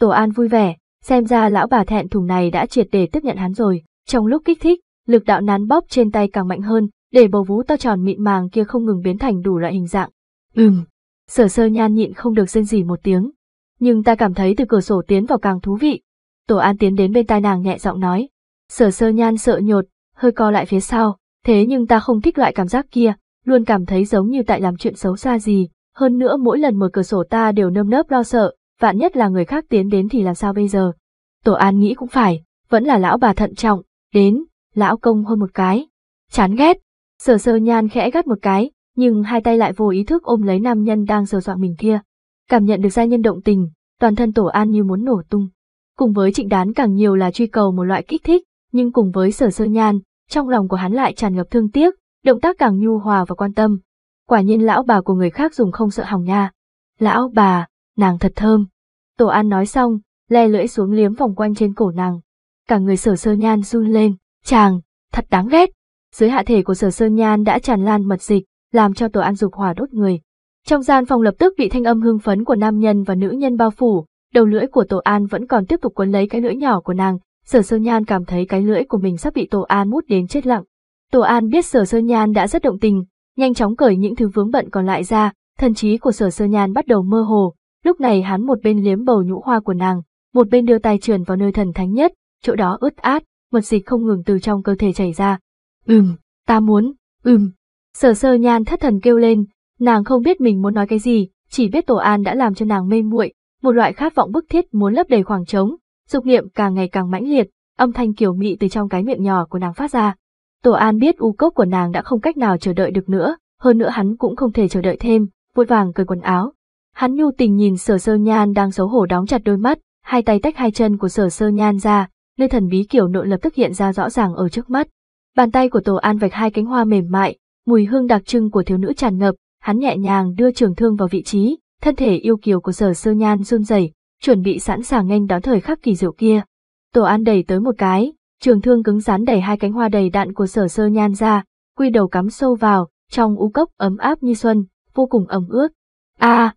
Tổ An vui vẻ, Xem ra lão bà thẹn thùng này đã triệt để tiếp nhận hắn rồi. Trong lúc kích thích, lực đạo nắn bóp trên tay càng mạnh hơn, để bầu vú to tròn mịn màng kia không ngừng biến thành đủ loại hình dạng. Ừm, sở sơ nhan nhịn không được rên rỉ một tiếng. Nhưng ta cảm thấy từ cửa sổ tiến vào càng thú vị. Tổ an tiến đến bên tai nàng nhẹ giọng nói. Sở sơ nhan sợ nhột, hơi co lại phía sau, thế nhưng ta không thích loại cảm giác kia, luôn cảm thấy giống như tại làm chuyện xấu xa gì. Hơn nữa mỗi lần mở cửa sổ ta đều nơm nớp lo sợ, vạn nhất là người khác tiến đến thì làm sao bây giờ? Tổ An nghĩ cũng phải, vẫn là lão bà thận trọng, đến, lão công hơn một cái. Chán ghét, sờ sờ nhan khẽ gắt một cái, nhưng hai tay lại vô ý thức ôm lấy nam nhân đang sờ soạn mình kia. Cảm nhận được gia nhân động tình, toàn thân Tổ An như muốn nổ tung. Cùng với trịnh đán càng nhiều là truy cầu một loại kích thích, nhưng cùng với sở sơ nhan, trong lòng của hắn lại tràn ngập thương tiếc, động tác càng nhu hòa và quan tâm. Quả nhiên lão bà của người khác dùng không sợ hỏng nha. Lão bà, nàng thật thơm. Tổ An nói xong, le lưỡi xuống liếm vòng quanh trên cổ nàng. Cả người sở sơ nhan run lên, chàng, thật đáng ghét. Dưới hạ thể của sở sơ nhan đã tràn lan mật dịch, làm cho tổ An dục hỏa đốt người. Trong gian phòng lập tức bị thanh âm hưng phấn của nam nhân và nữ nhân bao phủ, đầu lưỡi của tổ An vẫn còn tiếp tục quấn lấy cái lưỡi nhỏ của nàng, sở sơ nhan cảm thấy cái lưỡi của mình sắp bị tổ An mút đến chết lặng. Tổ An biết sở sơ nhan đã rất động tình, nhanh chóng cởi những thứ vướng bận còn lại ra, thần trí của sở sơ nhan bắt đầu mơ hồ, Lúc này hắn một bên liếm bầu nhũ hoa của nàng, một bên đưa tay truyền vào nơi thần thánh nhất, chỗ đó ướt át, mật dịch không ngừng từ trong cơ thể chảy ra. Ừm, ta muốn, ừm. Sở sơ nhan thất thần kêu lên, nàng không biết mình muốn nói cái gì, chỉ biết tổ an đã làm cho nàng mê muội, một loại khát vọng bức thiết muốn lấp đầy khoảng trống, dục niệm càng ngày càng mãnh liệt, âm thanh kiểu mị từ trong cái miệng nhỏ của nàng phát ra. Tổ An biết u cốc của nàng đã không cách nào chờ đợi được nữa, hơn nữa hắn cũng không thể chờ đợi thêm, vội vàng cởi quần áo, Hắn nhu tình nhìn sở sơ nhan đang xấu hổ đóng chặt đôi mắt, hai tay tách hai chân của sở sơ nhan ra, nơi thần bí kiểu nội lập tức hiện ra rõ ràng ở trước mắt. Bàn tay của Tổ An vạch hai cánh hoa mềm mại, mùi hương đặc trưng của thiếu nữ tràn ngập, hắn nhẹ nhàng đưa trường thương vào vị trí, thân thể yêu kiều của sở sơ nhan run rẩy, chuẩn bị sẵn sàng nghênh đón thời khắc kỳ diệu kia. Tổ An đẩy tới một cái, trường thương cứng rắn đẩy hai cánh hoa đầy đạn của sở sơ nhan ra, quy đầu cắm sâu vào, trong u cốc ấm áp như xuân, vô cùng ấm ướt. A, à,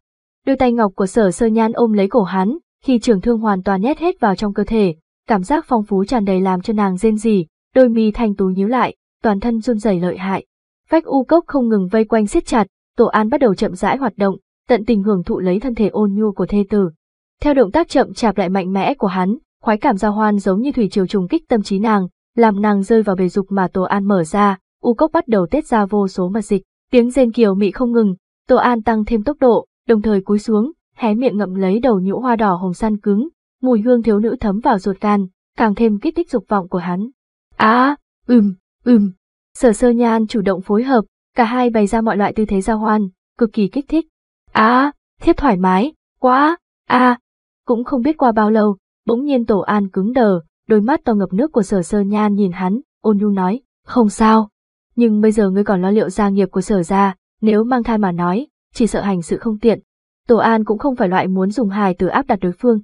Đôi tay ngọc của sở sơ nhan ôm lấy cổ hắn, khi trường thương hoàn toàn nhét hết vào trong cơ thể, cảm giác phong phú tràn đầy làm cho nàng rên rỉ, đôi mi thanh tú nhíu lại, toàn thân run rẩy lợi hại. Vách u cốc không ngừng vây quanh siết chặt, Tổ An bắt đầu chậm rãi hoạt động, tận tình hưởng thụ lấy thân thể ôn nhu của thê tử. Theo động tác chậm chạp lại mạnh mẽ của hắn, khoái cảm giao hoan giống như thủy triều trùng kích tâm trí nàng, làm nàng rơi vào bề dục mà Tổ An mở ra, u cốc bắt đầu tiết ra vô số mật dịch, tiếng rên kiều mị không ngừng, Tổ An tăng thêm tốc độ, đồng thời cúi xuống, hé miệng ngậm lấy đầu nhũ hoa đỏ hồng săn cứng, mùi hương thiếu nữ thấm vào ruột gan, càng thêm kích thích dục vọng của hắn. À, ừm, ừm. Sở sơ nhan chủ động phối hợp, cả hai bày ra mọi loại tư thế giao hoan, cực kỳ kích thích. À, thiếp thoải mái, quá, à. Cũng không biết qua bao lâu, bỗng nhiên tổ an cứng đờ, đôi mắt to ngập nước của sở sơ nhan nhìn hắn, ôn nhu nói, không sao. Nhưng bây giờ ngươi còn lo liệu gia nghiệp của sở ra, nếu mang thai mà nói, chỉ sợ hành sự không tiện. Tổ An cũng không phải loại muốn dùng hài từ áp đặt đối phương.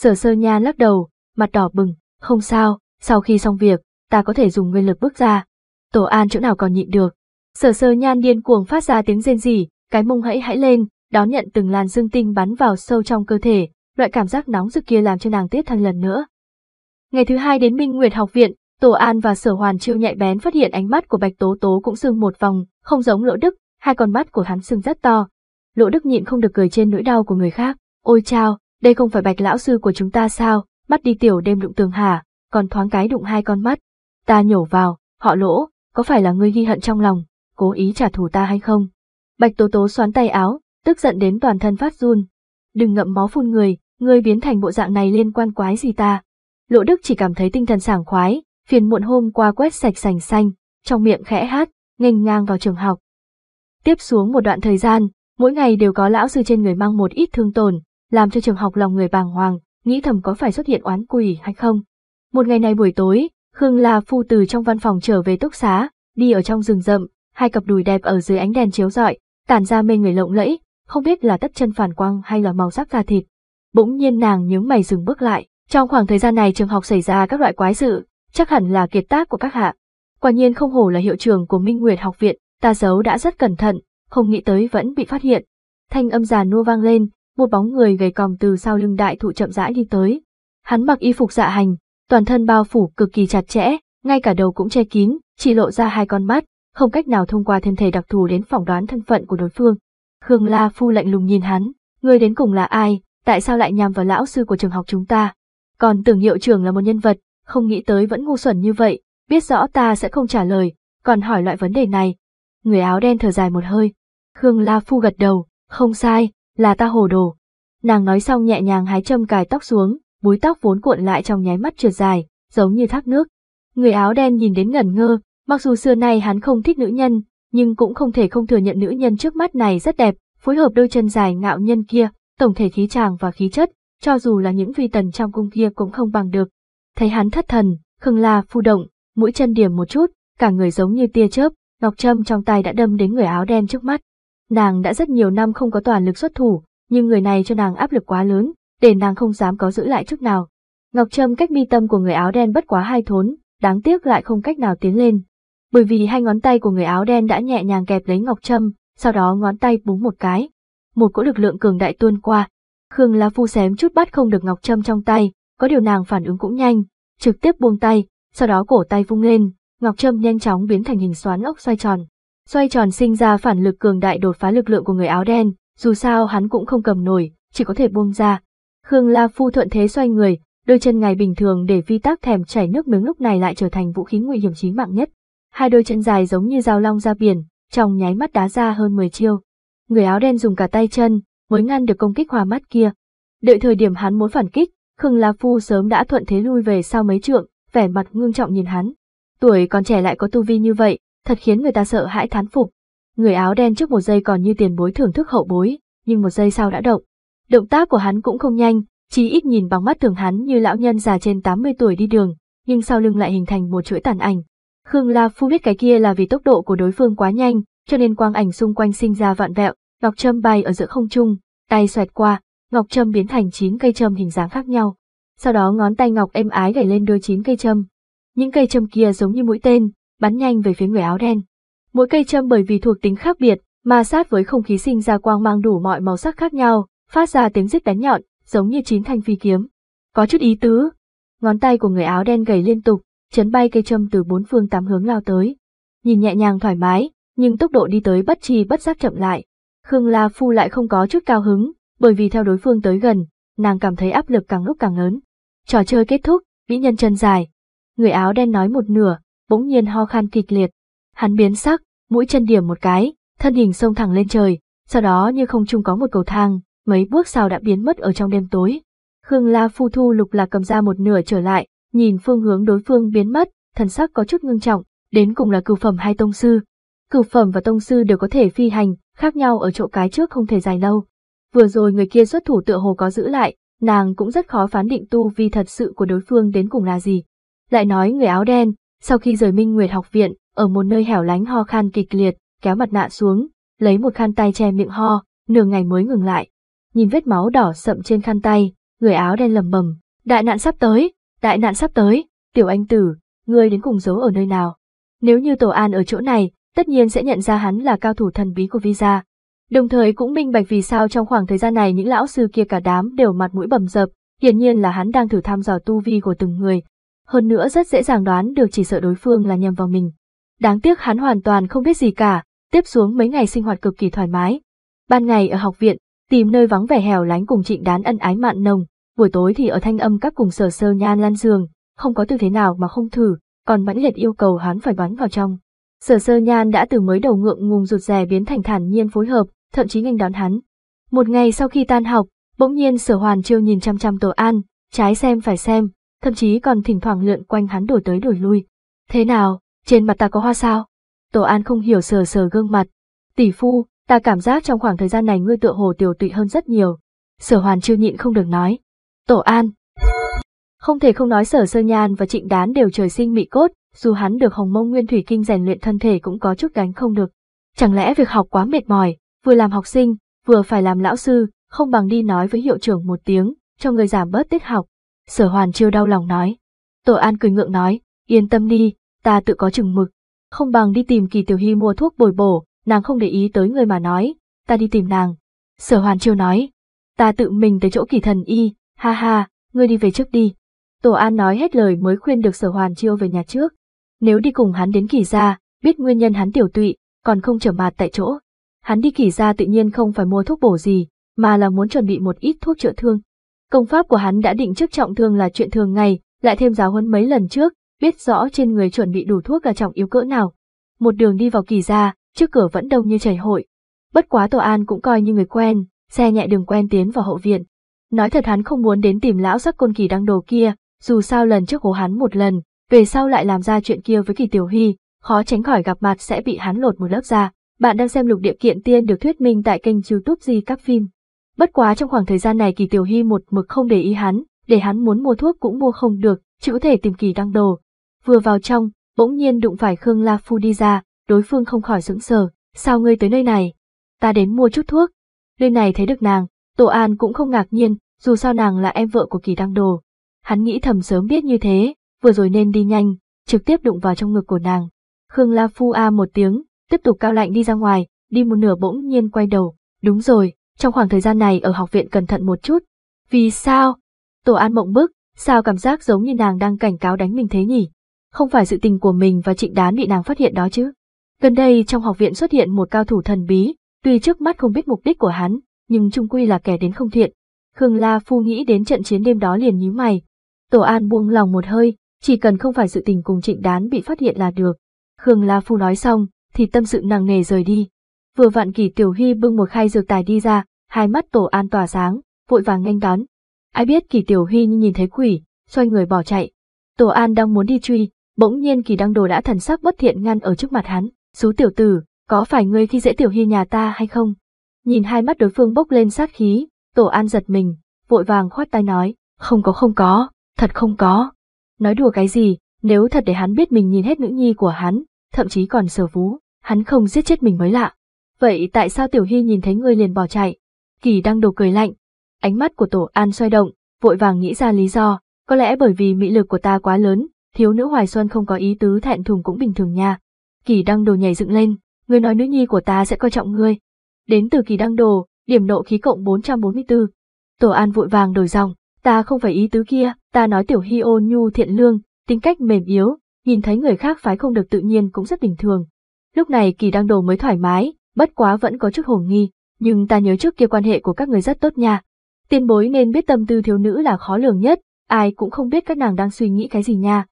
Sở sơ nhan lắc đầu, mặt đỏ bừng, không sao, sau khi xong việc, ta có thể dùng nguyên lực bước ra. Tổ An chỗ nào còn nhịn được. Sở sơ nhan điên cuồng phát ra tiếng rên rỉ, cái mông hãy hãy lên, đón nhận từng làn dương tinh bắn vào sâu trong cơ thể, loại cảm giác nóng rực kia làm cho nàng tiết thân lần nữa. Ngày thứ hai đến Minh Nguyệt học viện, Tổ An và Sở Hoàn Chiêu nhạy bén phát hiện ánh mắt của Bạch Tố Tố cũng sưng một vòng, không giống Lỗ Đức, hai con mắt của hắn sưng rất to, Lỗ Đức nhịn không được cười trên nỗi đau của người khác. Ôi chao, đây không phải bạch lão sư của chúng ta sao, mắt đi tiểu đêm đụng tường hả, còn thoáng cái đụng hai con mắt. Ta nhổ vào, họ lỗ, có phải là ngươi ghi hận trong lòng, cố ý trả thù ta hay không? Bạch Tố Tố xoắn tay áo, tức giận đến toàn thân phát run. Đừng ngậm máu phun người, ngươi biến thành bộ dạng này liên quan quái gì ta? Lỗ Đức chỉ cảm thấy tinh thần sảng khoái, phiền muộn hôm qua quét sạch sành xanh, trong miệng khẽ hát, nghênh ngang vào trường học. Tiếp xuống một đoạn thời gian, Mỗi ngày đều có lão sư trên người mang một ít thương tổn, làm cho trường học lòng người bàng hoàng, nghĩ thầm có phải xuất hiện oán quỷ hay không. Một ngày này buổi tối, Khương La Phu từ trong văn phòng trở về túc xá, đi ở trong rừng rậm, hai cặp đùi đẹp ở dưới ánh đèn chiếu rọi, tản ra mê người lộng lẫy, không biết là tất chân phản quang hay là màu sắc da thịt. Bỗng nhiên nàng nhướng mày dừng bước lại, trong khoảng thời gian này trường học xảy ra các loại quái sự, chắc hẳn là kiệt tác của các hạ. Quả nhiên không hổ là hiệu trưởng của Minh Nguyệt học viện, ta giấu đã rất cẩn thận, không nghĩ tới vẫn bị phát hiện. Thanh âm già nua vang lên, một bóng người gầy còm từ sau lưng đại thụ chậm rãi đi tới. Hắn mặc y phục dạ hành, toàn thân bao phủ cực kỳ chặt chẽ, ngay cả đầu cũng che kín, chỉ lộ ra hai con mắt, không cách nào thông qua thân thể đặc thù đến phỏng đoán thân phận của đối phương. Khương La Phu lạnh lùng nhìn hắn, người đến cùng là ai, tại sao lại nhằm vào lão sư của trường học chúng ta? Còn tưởng hiệu trưởng là một nhân vật, không nghĩ tới vẫn ngu xuẩn như vậy, biết rõ ta sẽ không trả lời, còn hỏi loại vấn đề này. Người áo đen thở dài một hơi, Khương La Phu gật đầu, không sai, là ta hồ đồ. Nàng nói xong nhẹ nhàng hái châm cài tóc xuống, búi tóc vốn cuộn lại trong nháy mắt trượt dài, giống như thác nước. Người áo đen nhìn đến ngẩn ngơ, mặc dù xưa nay hắn không thích nữ nhân, nhưng cũng không thể không thừa nhận nữ nhân trước mắt này rất đẹp, phối hợp đôi chân dài ngạo nhân kia, tổng thể khí chàng và khí chất, cho dù là những vi tần trong cung kia cũng không bằng được. Thấy hắn thất thần, Khương La phu động, mũi chân điểm một chút, cả người giống như tia chớp, ngọc châm trong tay đã đâm đến người áo đen trước mắt. Nàng đã rất nhiều năm không có toàn lực xuất thủ, nhưng người này cho nàng áp lực quá lớn, để nàng không dám có giữ lại chút nào. Ngọc Trâm cách mi tâm của người áo đen bất quá hai thốn, đáng tiếc lại không cách nào tiến lên. Bởi vì hai ngón tay của người áo đen đã nhẹ nhàng kẹp lấy Ngọc Trâm, sau đó ngón tay búng một cái. Một cỗ lực lượng cường đại tuôn qua. Khương La Phu xém chút bắt không được Ngọc Trâm trong tay, có điều nàng phản ứng cũng nhanh, trực tiếp buông tay, sau đó cổ tay vung lên, Ngọc Trâm nhanh chóng biến thành hình xoắn ốc xoay tròn xoay tròn sinh ra phản lực cường đại đột phá lực lượng của người áo đen, dù sao hắn cũng không cầm nổi, chỉ có thể buông ra. Khương La Phu thuận thế xoay người, đôi chân ngày bình thường để vi tác thèm chảy nước miếng lúc này lại trở thành vũ khí nguy hiểm chí mạng nhất. Hai đôi chân dài giống như dao long ra biển, trong nháy mắt đá ra hơn 10 chiêu. Người áo đen dùng cả tay chân, mới ngăn được công kích hòa mắt kia. Đợi thời điểm hắn muốn phản kích, Khương La Phu sớm đã thuận thế lui về sau mấy trượng, vẻ mặt ngương trọng nhìn hắn. Tuổi còn trẻ lại có tu vi như vậy, Thật khiến người ta sợ hãi thán phục. Người áo đen trước một giây còn như tiền bối thưởng thức hậu bối, nhưng một giây sau đã động. Động tác của hắn cũng không nhanh, chỉ ít nhìn bằng mắt thường hắn như lão nhân già trên 80 tuổi đi đường, nhưng sau lưng lại hình thành một chuỗi tàn ảnh. Khương La Phu biết cái kia là vì tốc độ của đối phương quá nhanh, cho nên quang ảnh xung quanh sinh ra vạn vẹo, ngọc châm bay ở giữa không trung, tay xoẹt qua, ngọc châm biến thành chín cây châm hình dáng khác nhau. Sau đó ngón tay ngọc êm ái gảy lên đôi chín cây châm. Những cây châm kia giống như mũi tên, bắn nhanh về phía người áo đen. Mỗi cây châm bởi vì thuộc tính khác biệt, mà sát với không khí sinh ra quang mang đủ mọi màu sắc khác nhau, phát ra tiếng rít bén nhọn, giống như chín thanh phi kiếm. Có chút ý tứ. Ngón tay của người áo đen gầy liên tục, chấn bay cây châm từ bốn phương tám hướng lao tới. Nhìn nhẹ nhàng thoải mái, nhưng tốc độ đi tới bất chi bất giác chậm lại. Khương La Phu lại không có chút cao hứng, bởi vì theo đối phương tới gần, nàng cảm thấy áp lực càng lúc càng lớn. Trò chơi kết thúc, vĩ nhân chân dài. Người áo đen nói một nửa, bỗng nhiên ho khan kịch liệt. Hắn biến sắc, mũi chân điểm một cái, thân hình xông thẳng lên trời, sau đó như không chung có một cầu thang, mấy bước sau đã biến mất ở trong đêm tối. Khương La Phu Thu lục lạc cầm ra một nửa trở lại, nhìn phương hướng đối phương biến mất, thần sắc có chút ngưng trọng, đến cùng là cửu phẩm hay tông sư. Cửu phẩm và tông sư đều có thể phi hành, khác nhau ở chỗ cái trước không thể dài lâu. Vừa rồi người kia xuất thủ tựa hồ có giữ lại, nàng cũng rất khó phán định tu vi thật sự của đối phương đến cùng là gì. Lại nói người áo đen, sau khi rời Minh Nguyệt học viện, ở một nơi hẻo lánh ho khan kịch liệt, kéo mặt nạ xuống, lấy một khăn tay che miệng ho, nửa ngày mới ngừng lại. Nhìn vết máu đỏ sậm trên khăn tay, người áo đen lầm bầm, đại nạn sắp tới, đại nạn sắp tới, tiểu anh tử, ngươi đến cùng giấu ở nơi nào. Nếu như Tổ An ở chỗ này, tất nhiên sẽ nhận ra hắn là cao thủ thần bí của Visa. Đồng thời cũng minh bạch vì sao trong khoảng thời gian này những lão sư kia cả đám đều mặt mũi bầm dập, hiển nhiên là hắn đang thử thăm dò tu vi của từng người, hơn nữa rất dễ dàng đoán được chỉ sợ đối phương là nhầm vào mình. Đáng tiếc hắn hoàn toàn không biết gì cả, tiếp xuống mấy ngày sinh hoạt cực kỳ thoải mái. Ban ngày ở học viện, tìm nơi vắng vẻ hẻo lánh cùng trịnh đán ân ái mạn nồng, buổi tối thì ở thanh âm các cùng sở sơ nhan lan giường, không có tư thế nào mà không thử, còn mãnh liệt yêu cầu hắn phải bắn vào trong. Sở sơ nhan đã từ mới đầu ngượng ngùng rụt rè biến thành thản nhiên phối hợp, thậm chí nghênh đón hắn. Một ngày sau khi tan học, bỗng nhiên sở hoàn chiêu nhìn chăm chăm tổ an, trái xem phải xem, thậm chí còn thỉnh thoảng lượn quanh hắn đổi tới đổi lui. Thế nào, trên mặt ta có hoa sao? Tổ An không hiểu sờ sờ gương mặt. Tỷ phu, ta cảm giác trong khoảng thời gian này ngươi tựa hồ tiểu tụy hơn rất nhiều. Sở hoàn chưa nhịn không được nói. Tổ An. Không thể không nói sở sơ nhan và trịnh đán đều trời sinh mị cốt, dù hắn được hồng mông nguyên thủy kinh rèn luyện thân thể cũng có chút gánh không được. Chẳng lẽ việc học quá mệt mỏi, vừa làm học sinh, vừa phải làm lão sư, không bằng đi nói với hiệu trưởng một tiếng, cho người giảm bớt tiết học, Sở hoàn chiêu đau lòng nói. Tổ an cười ngượng nói, yên tâm đi, ta tự có chừng mực. Không bằng đi tìm kỳ tiểu hy mua thuốc bồi bổ, nàng không để ý tới người mà nói, ta đi tìm nàng. Sở hoàn chiêu nói, ta tự mình tới chỗ kỳ thần y, ha ha, ngươi đi về trước đi. Tổ an nói hết lời mới khuyên được sở hoàn chiêu về nhà trước. Nếu đi cùng hắn đến kỳ gia, biết nguyên nhân hắn tiểu tụy, còn không trở mặt tại chỗ. Hắn đi kỳ gia tự nhiên không phải mua thuốc bổ gì, mà là muốn chuẩn bị một ít thuốc chữa thương. Công pháp của hắn đã định trước trọng thương là chuyện thường ngày, lại thêm giáo huấn mấy lần trước, biết rõ trên người chuẩn bị đủ thuốc là trọng yếu cỡ nào. Một đường đi vào kỳ gia, trước cửa vẫn đông như chảy hội. Bất quá Tổ An cũng coi như người quen, xe nhẹ đường quen tiến vào hậu viện. Nói thật hắn không muốn đến tìm lão sắc côn kỳ đăng đồ kia, dù sao lần trước hố hắn một lần, về sau lại làm ra chuyện kia với kỳ tiểu hy, khó tránh khỏi gặp mặt sẽ bị hắn lột một lớp da. Bạn đang xem lục địa kiện tiên được thuyết minh tại kênh youtube Di Các Phim. Bất quá trong khoảng thời gian này Kỳ Tiểu Hy một mực không để ý hắn, để hắn muốn mua thuốc cũng mua không được, chỉ có thể tìm Kỳ Đăng đồ. Vừa vào trong, bỗng nhiên đụng phải Khương La Phu đi ra, đối phương không khỏi sững sờ, sao ngươi tới nơi này? Ta đến mua chút thuốc. Nơi này thấy được nàng, Tổ An cũng không ngạc nhiên, dù sao nàng là em vợ của Kỳ Đăng đồ. Hắn nghĩ thầm sớm biết như thế, vừa rồi nên đi nhanh, trực tiếp đụng vào trong ngực của nàng. Khương La Phu A một tiếng, tiếp tục cao lạnh đi ra ngoài, đi một nửa bỗng nhiên quay đầu, đúng rồi, trong khoảng thời gian này ở học viện cẩn thận một chút. Vì sao? Tổ An mộng bức, sao cảm giác giống như nàng đang cảnh cáo đánh mình thế nhỉ? Không phải sự tình của mình và trịnh đán bị nàng phát hiện đó chứ? Gần đây trong học viện xuất hiện một cao thủ thần bí, tuy trước mắt không biết mục đích của hắn, nhưng trung quy là kẻ đến không thiện. Khương La Phu nghĩ đến trận chiến đêm đó liền nhíu mày. Tổ An buông lòng một hơi, chỉ cần không phải sự tình cùng trịnh đán bị phát hiện là được. Khương La Phu nói xong, thì tâm sự nặng nề rời đi. Vừa vạn kỳ Tiểu Hy bưng một khay dược tài đi ra, hai mắt tổ an tỏa sáng, vội vàng nhanh đón. Ai biết kỳ tiểu huy nhìn thấy quỷ, xoay người bỏ chạy. Tổ an đang muốn đi truy, bỗng nhiên kỳ đăng đồ đã thần sắc bất thiện ngăn ở trước mặt hắn. Xú tiểu tử, có phải ngươi khi dễ tiểu huy nhà ta hay không? Nhìn hai mắt đối phương bốc lên sát khí, tổ an giật mình, vội vàng khoát tay nói, không có không có, thật không có. Nói đùa cái gì, nếu thật để hắn biết mình nhìn hết nữ nhi của hắn, thậm chí còn sở vú, hắn không giết chết mình mới lạ. Vậy tại sao Tiểu huy nhìn thấy ngươi liền bỏ chạy? Kỳ đang đồ cười lạnh. Ánh mắt của Tổ An xoay động, vội vàng nghĩ ra lý do, có lẽ bởi vì mỹ lực của ta quá lớn, thiếu nữ Hoài Xuân không có ý tứ thẹn thùng cũng bình thường nha. Kỳ đăng đồ nhảy dựng lên, ngươi nói nữ nhi của ta sẽ coi trọng ngươi. Đến từ kỳ đăng đồ, điểm nộ khí cộng 444. Tổ An vội vàng đổi dòng, ta không phải ý tứ kia, ta nói tiểu hi ô nhu thiện lương, tính cách mềm yếu, nhìn thấy người khác phái không được tự nhiên cũng rất bình thường. Lúc này kỳ đăng đồ mới thoải mái, bất quá vẫn có chút hồn nghi nhưng ta nhớ trước kia quan hệ của các người rất tốt nha. Tiên bối nên biết tâm tư thiếu nữ là khó lường nhất, ai cũng không biết các nàng đang suy nghĩ cái gì nha.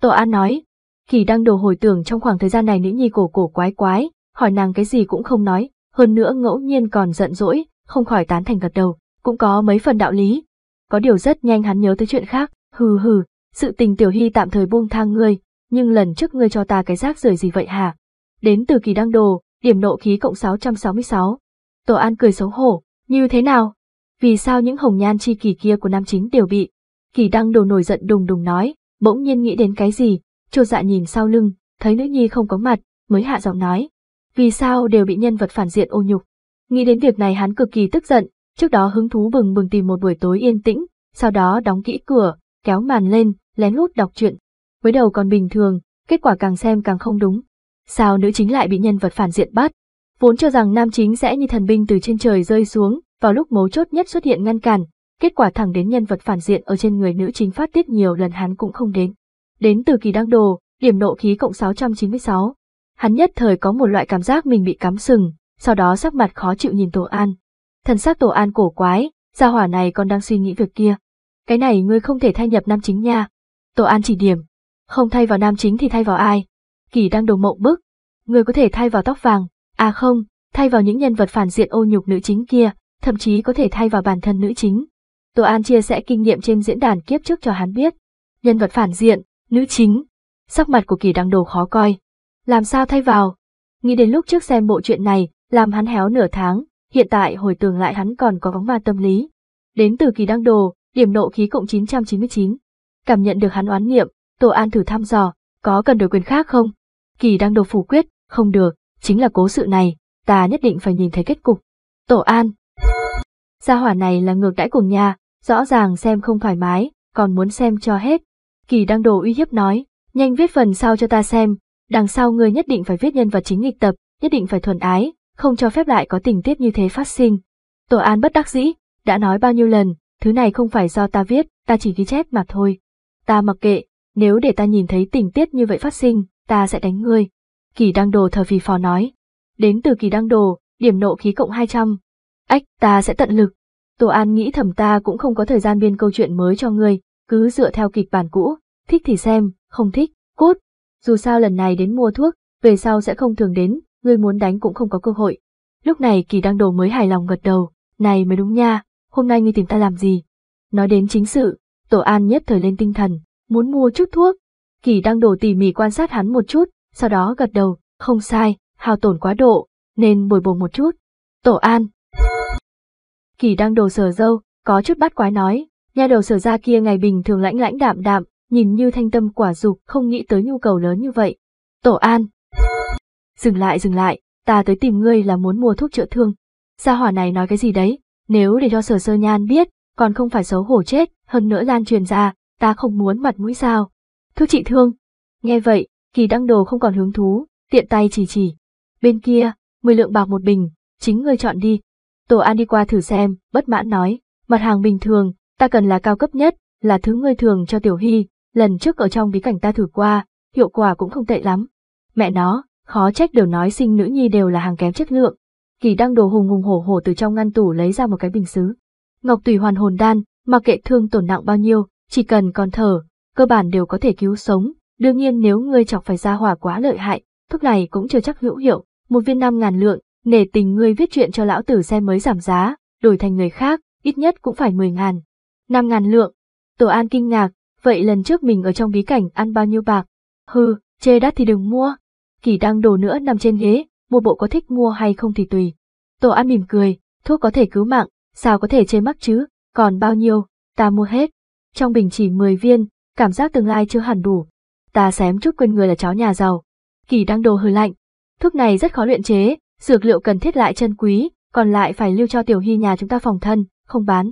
Tổ An nói, Kỳ đang đồ hồi tưởng trong khoảng thời gian này nữ nhi cổ cổ quái quái, hỏi nàng cái gì cũng không nói, hơn nữa ngẫu nhiên còn giận dỗi, không khỏi tán thành gật đầu, cũng có mấy phần đạo lý. Có điều rất nhanh hắn nhớ tới chuyện khác, hừ hừ, sự tình tiểu hy tạm thời buông thang ngươi, nhưng lần trước ngươi cho ta cái rác rời gì vậy hả? Đến từ kỳ đăng đồ, điểm nộ khí cộng 666, Tổ An cười xấu hổ, như thế nào? Vì sao những hồng nhan chi kỷ kia của nam chính đều bị? Kỳ đăng đồ nổi giận đùng đùng nói, bỗng nhiên nghĩ đến cái gì, Chu dạ nhìn sau lưng, thấy nữ nhi không có mặt, mới hạ giọng nói. Vì sao đều bị nhân vật phản diện ô nhục? Nghĩ đến việc này hắn cực kỳ tức giận, trước đó hứng thú bừng bừng tìm một buổi tối yên tĩnh, sau đó đóng kỹ cửa, kéo màn lên, lén lút đọc truyện. với đầu còn bình thường, kết quả càng xem càng không đúng. Sao nữ chính lại bị nhân vật phản diện bắt? Vốn cho rằng nam chính sẽ như thần binh từ trên trời rơi xuống, vào lúc mấu chốt nhất xuất hiện ngăn cản, kết quả thẳng đến nhân vật phản diện ở trên người nữ chính phát tiết nhiều lần hắn cũng không đến. Đến từ kỳ đăng đồ, điểm nộ khí cộng 696. Hắn nhất thời có một loại cảm giác mình bị cắm sừng, sau đó sắc mặt khó chịu nhìn Tổ An. Thần sắc Tổ An cổ quái, gia hỏa này còn đang suy nghĩ việc kia. Cái này ngươi không thể thay nhập nam chính nha. Tổ An chỉ điểm. Không thay vào nam chính thì thay vào ai? Kỳ đang đồ mộng bức. Ngươi có thể thay vào tóc vàng, À không, thay vào những nhân vật phản diện ô nhục nữ chính kia, thậm chí có thể thay vào bản thân nữ chính. Tô An chia sẻ kinh nghiệm trên diễn đàn kiếp trước cho hắn biết. Nhân vật phản diện, nữ chính. Sắc mặt của kỳ đăng đồ khó coi. Làm sao thay vào? Nghĩ đến lúc trước xem bộ chuyện này, làm hắn héo nửa tháng, hiện tại hồi tưởng lại hắn còn có vóng ma tâm lý. Đến từ kỳ đăng đồ, điểm nộ khí cộng 999. Cảm nhận được hắn oán niệm, Tô An thử thăm dò, có cần đổi quyền khác không? Kỳ đăng đồ phủ quyết, không được chính là cố sự này, ta nhất định phải nhìn thấy kết cục. Tổ An Gia hỏa này là ngược đãi cùng nhà, rõ ràng xem không thoải mái, còn muốn xem cho hết. Kỳ đăng đồ uy hiếp nói, nhanh viết phần sau cho ta xem, đằng sau ngươi nhất định phải viết nhân vật chính nghịch tập, nhất định phải thuần ái, không cho phép lại có tình tiết như thế phát sinh. Tổ An bất đắc dĩ, đã nói bao nhiêu lần, thứ này không phải do ta viết, ta chỉ ghi chép mà thôi. Ta mặc kệ, nếu để ta nhìn thấy tình tiết như vậy phát sinh, ta sẽ đánh ngươi. Kỳ Đăng Đồ thờ phì phò nói. Đến từ Kỳ Đăng Đồ, điểm nộ khí cộng 200. Ách, ta sẽ tận lực. Tô An nghĩ thầm ta cũng không có thời gian biên câu chuyện mới cho ngươi, cứ dựa theo kịch bản cũ, thích thì xem, không thích, cốt. Dù sao lần này đến mua thuốc, về sau sẽ không thường đến, ngươi muốn đánh cũng không có cơ hội. Lúc này Kỳ Đăng Đồ mới hài lòng gật đầu, này mới đúng nha, hôm nay ngươi tìm ta làm gì? Nói đến chính sự, Tổ An nhất thời lên tinh thần, muốn mua chút thuốc. Kỳ Đăng Đồ tỉ mỉ quan sát hắn một chút, sau đó gật đầu, không sai, hao tổn quá độ, nên bồi bổ một chút. Tổ an. Kỳ đang đồ sờ dâu, có chút bắt quái nói, nhà đầu sở ra kia ngày bình thường lãnh lãnh đạm đạm, nhìn như thanh tâm quả dục không nghĩ tới nhu cầu lớn như vậy. Tổ an. Dừng lại dừng lại, ta tới tìm ngươi là muốn mua thuốc chữa thương. Gia hỏa này nói cái gì đấy, nếu để cho sở sơ nhan biết, còn không phải xấu hổ chết, hơn nữa lan truyền ra, ta không muốn mặt mũi sao. Thuốc trị thương. Nghe vậy, Kỳ đăng đồ không còn hứng thú, tiện tay chỉ chỉ. Bên kia, mười lượng bạc một bình, chính ngươi chọn đi. Tổ An đi qua thử xem, bất mãn nói, mặt hàng bình thường, ta cần là cao cấp nhất, là thứ ngươi thường cho Tiểu Hy, lần trước ở trong bí cảnh ta thử qua, hiệu quả cũng không tệ lắm. Mẹ nó, khó trách đều nói sinh nữ nhi đều là hàng kém chất lượng. Kỳ đăng đồ hùng hùng hổ hổ từ trong ngăn tủ lấy ra một cái bình xứ. Ngọc tùy hoàn hồn đan, mặc kệ thương tổn nặng bao nhiêu, chỉ cần còn thở, cơ bản đều có thể cứu sống, Đương nhiên nếu ngươi chọc phải ra hỏa quá lợi hại, thuốc này cũng chưa chắc hữu hiệu, một viên năm ngàn lượng, nể tình ngươi viết chuyện cho lão tử xe mới giảm giá, đổi thành người khác, ít nhất cũng phải mười ngàn. Năm ngàn lượng. Tổ An kinh ngạc, vậy lần trước mình ở trong bí cảnh ăn bao nhiêu bạc? hư chê đắt thì đừng mua. Kỳ đang đồ nữa nằm trên ghế, một bộ có thích mua hay không thì tùy. Tổ An mỉm cười, thuốc có thể cứu mạng, sao có thể chê mắc chứ, còn bao nhiêu, ta mua hết. Trong bình chỉ mười viên, cảm giác tương lai chưa hẳn đủ, ta xém chút quên người là cháu nhà giàu. Kỳ đang đồ hơi lạnh. Thuốc này rất khó luyện chế, dược liệu cần thiết lại chân quý, còn lại phải lưu cho tiểu hy nhà chúng ta phòng thân, không bán.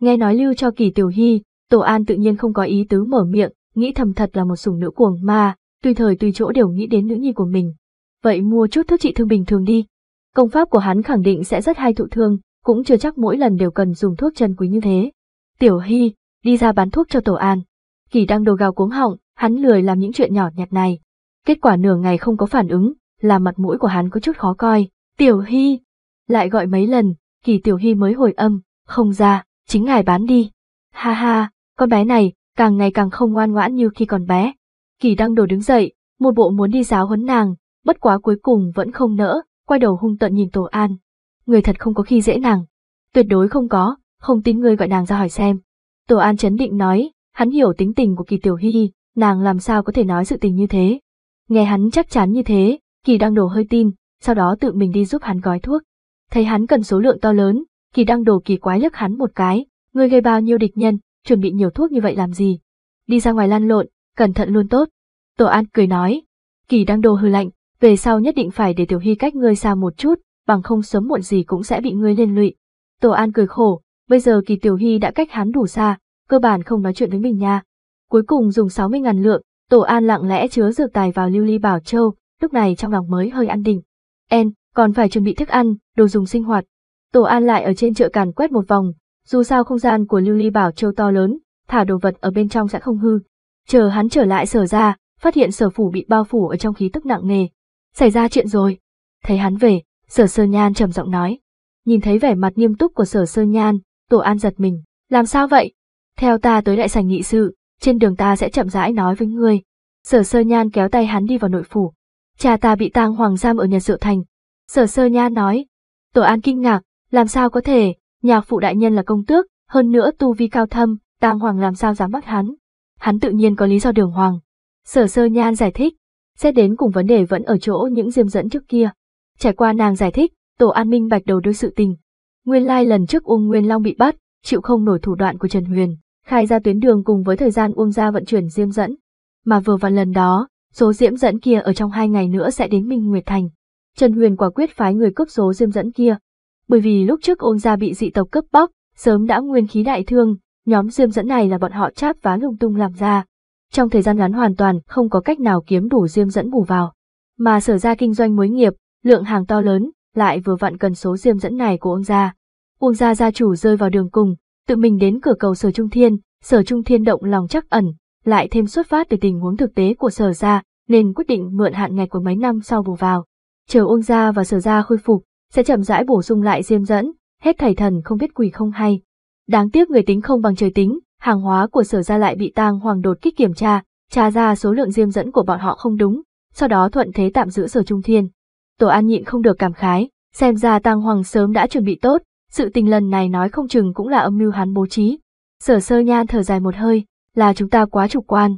Nghe nói lưu cho kỳ tiểu hy, Tổ An tự nhiên không có ý tứ mở miệng, nghĩ thầm thật là một sủng nữ cuồng ma, tùy thời tùy chỗ đều nghĩ đến nữ nhi của mình. Vậy mua chút thuốc trị thương bình thường đi. Công pháp của hắn khẳng định sẽ rất hay thụ thương, cũng chưa chắc mỗi lần đều cần dùng thuốc chân quý như thế. Tiểu Hy, đi ra bán thuốc cho Tổ An. Kỳ đang đồ gào cuống họng, hắn lười làm những chuyện nhỏ nhặt này. Kết quả nửa ngày không có phản ứng, làm mặt mũi của hắn có chút khó coi. Tiểu Hy! Lại gọi mấy lần, kỳ Tiểu Hy mới hồi âm, không ra, chính ngài bán đi. Ha ha, con bé này, càng ngày càng không ngoan ngoãn như khi còn bé. Kỳ đăng đồ đứng dậy, một bộ muốn đi giáo huấn nàng, bất quá cuối cùng vẫn không nỡ, quay đầu hung tận nhìn Tổ An. Người thật không có khi dễ nàng. Tuyệt đối không có, không tin ngươi gọi nàng ra hỏi xem. Tổ An chấn định nói, hắn hiểu tính tình của Kỳ Tiểu Hy, nàng làm sao có thể nói sự tình như thế. Nghe hắn chắc chắn như thế, Kỳ Đăng Đồ hơi tin, sau đó tự mình đi giúp hắn gói thuốc. Thấy hắn cần số lượng to lớn, Kỳ Đăng Đồ kỳ quái lắc hắn một cái, người gây bao nhiêu địch nhân, chuẩn bị nhiều thuốc như vậy làm gì? Đi ra ngoài lan lộn, cẩn thận luôn tốt. Tổ An cười nói, Kỳ Đăng Đồ hư lạnh, về sau nhất định phải để Tiểu Hy cách ngươi xa một chút, bằng không sớm muộn gì cũng sẽ bị ngươi liên lụy. Tổ An cười khổ, bây giờ Kỳ Tiểu Hy đã cách hắn đủ xa, cơ bản không nói chuyện với mình nha, Cuối cùng dùng 60 ngàn lượng, Tổ An lặng lẽ chứa dược tài vào lưu ly bảo châu, lúc này trong lòng mới hơi an định. En, còn phải chuẩn bị thức ăn, đồ dùng sinh hoạt. Tổ An lại ở trên chợ càn quét một vòng, dù sao không gian của lưu ly bảo châu to lớn, thả đồ vật ở bên trong sẽ không hư. Chờ hắn trở lại sở ra, phát hiện sở phủ bị bao phủ ở trong khí tức nặng nề. Xảy ra chuyện rồi. Thấy hắn về, sở sơ nhan trầm giọng nói. Nhìn thấy vẻ mặt nghiêm túc của sở sơ nhan, tổ an giật mình. Làm sao vậy? Theo ta tới đại sảnh nghị sự, trên đường ta sẽ chậm rãi nói với ngươi. Sở sơ nhan kéo tay hắn đi vào nội phủ. Cha ta bị tang hoàng giam ở nhà rượu thành. Sở sơ nhan nói. Tổ an kinh ngạc, làm sao có thể, nhạc phụ đại nhân là công tước, hơn nữa tu vi cao thâm, tang hoàng làm sao dám bắt hắn. Hắn tự nhiên có lý do đường hoàng. Sở sơ nhan giải thích, xét đến cùng vấn đề vẫn ở chỗ những diêm dẫn trước kia. Trải qua nàng giải thích, tổ an minh bạch đầu đôi sự tình. Nguyên lai lần trước Uông Nguyên Long bị bắt, chịu không nổi thủ đoạn của Trần Huyền khai ra tuyến đường cùng với thời gian Uông Gia vận chuyển diêm dẫn. Mà vừa vặn lần đó, số diễm dẫn kia ở trong hai ngày nữa sẽ đến Minh Nguyệt Thành. Trần Huyền quả quyết phái người cướp số diêm dẫn kia. Bởi vì lúc trước Uông Gia bị dị tộc cướp bóc, sớm đã nguyên khí đại thương, nhóm diêm dẫn này là bọn họ cháp vá lung tung làm ra. Trong thời gian ngắn hoàn toàn không có cách nào kiếm đủ diêm dẫn bù vào. Mà sở ra kinh doanh mối nghiệp, lượng hàng to lớn, lại vừa vặn cần số diêm dẫn này của Uông Gia. Uông Gia gia chủ rơi vào đường cùng, Tự mình đến cửa cầu Sở Trung Thiên, Sở Trung Thiên động lòng chắc ẩn, lại thêm xuất phát từ tình huống thực tế của Sở gia, nên quyết định mượn hạn ngạch của mấy năm sau bù vào. Chờ Uông gia và Sở gia khôi phục, sẽ chậm rãi bổ sung lại diêm dẫn, hết thầy thần không biết quỷ không hay. Đáng tiếc người tính không bằng trời tính, hàng hóa của Sở gia lại bị Tang Hoàng đột kích kiểm tra, tra ra số lượng diêm dẫn của bọn họ không đúng, sau đó thuận thế tạm giữ Sở Trung Thiên. Tổ An nhịn không được cảm khái, xem ra Tang Hoàng sớm đã chuẩn bị tốt, sự tình lần này nói không chừng cũng là âm mưu hắn bố trí. Sở sơ nhan thở dài một hơi, là chúng ta quá chủ quan.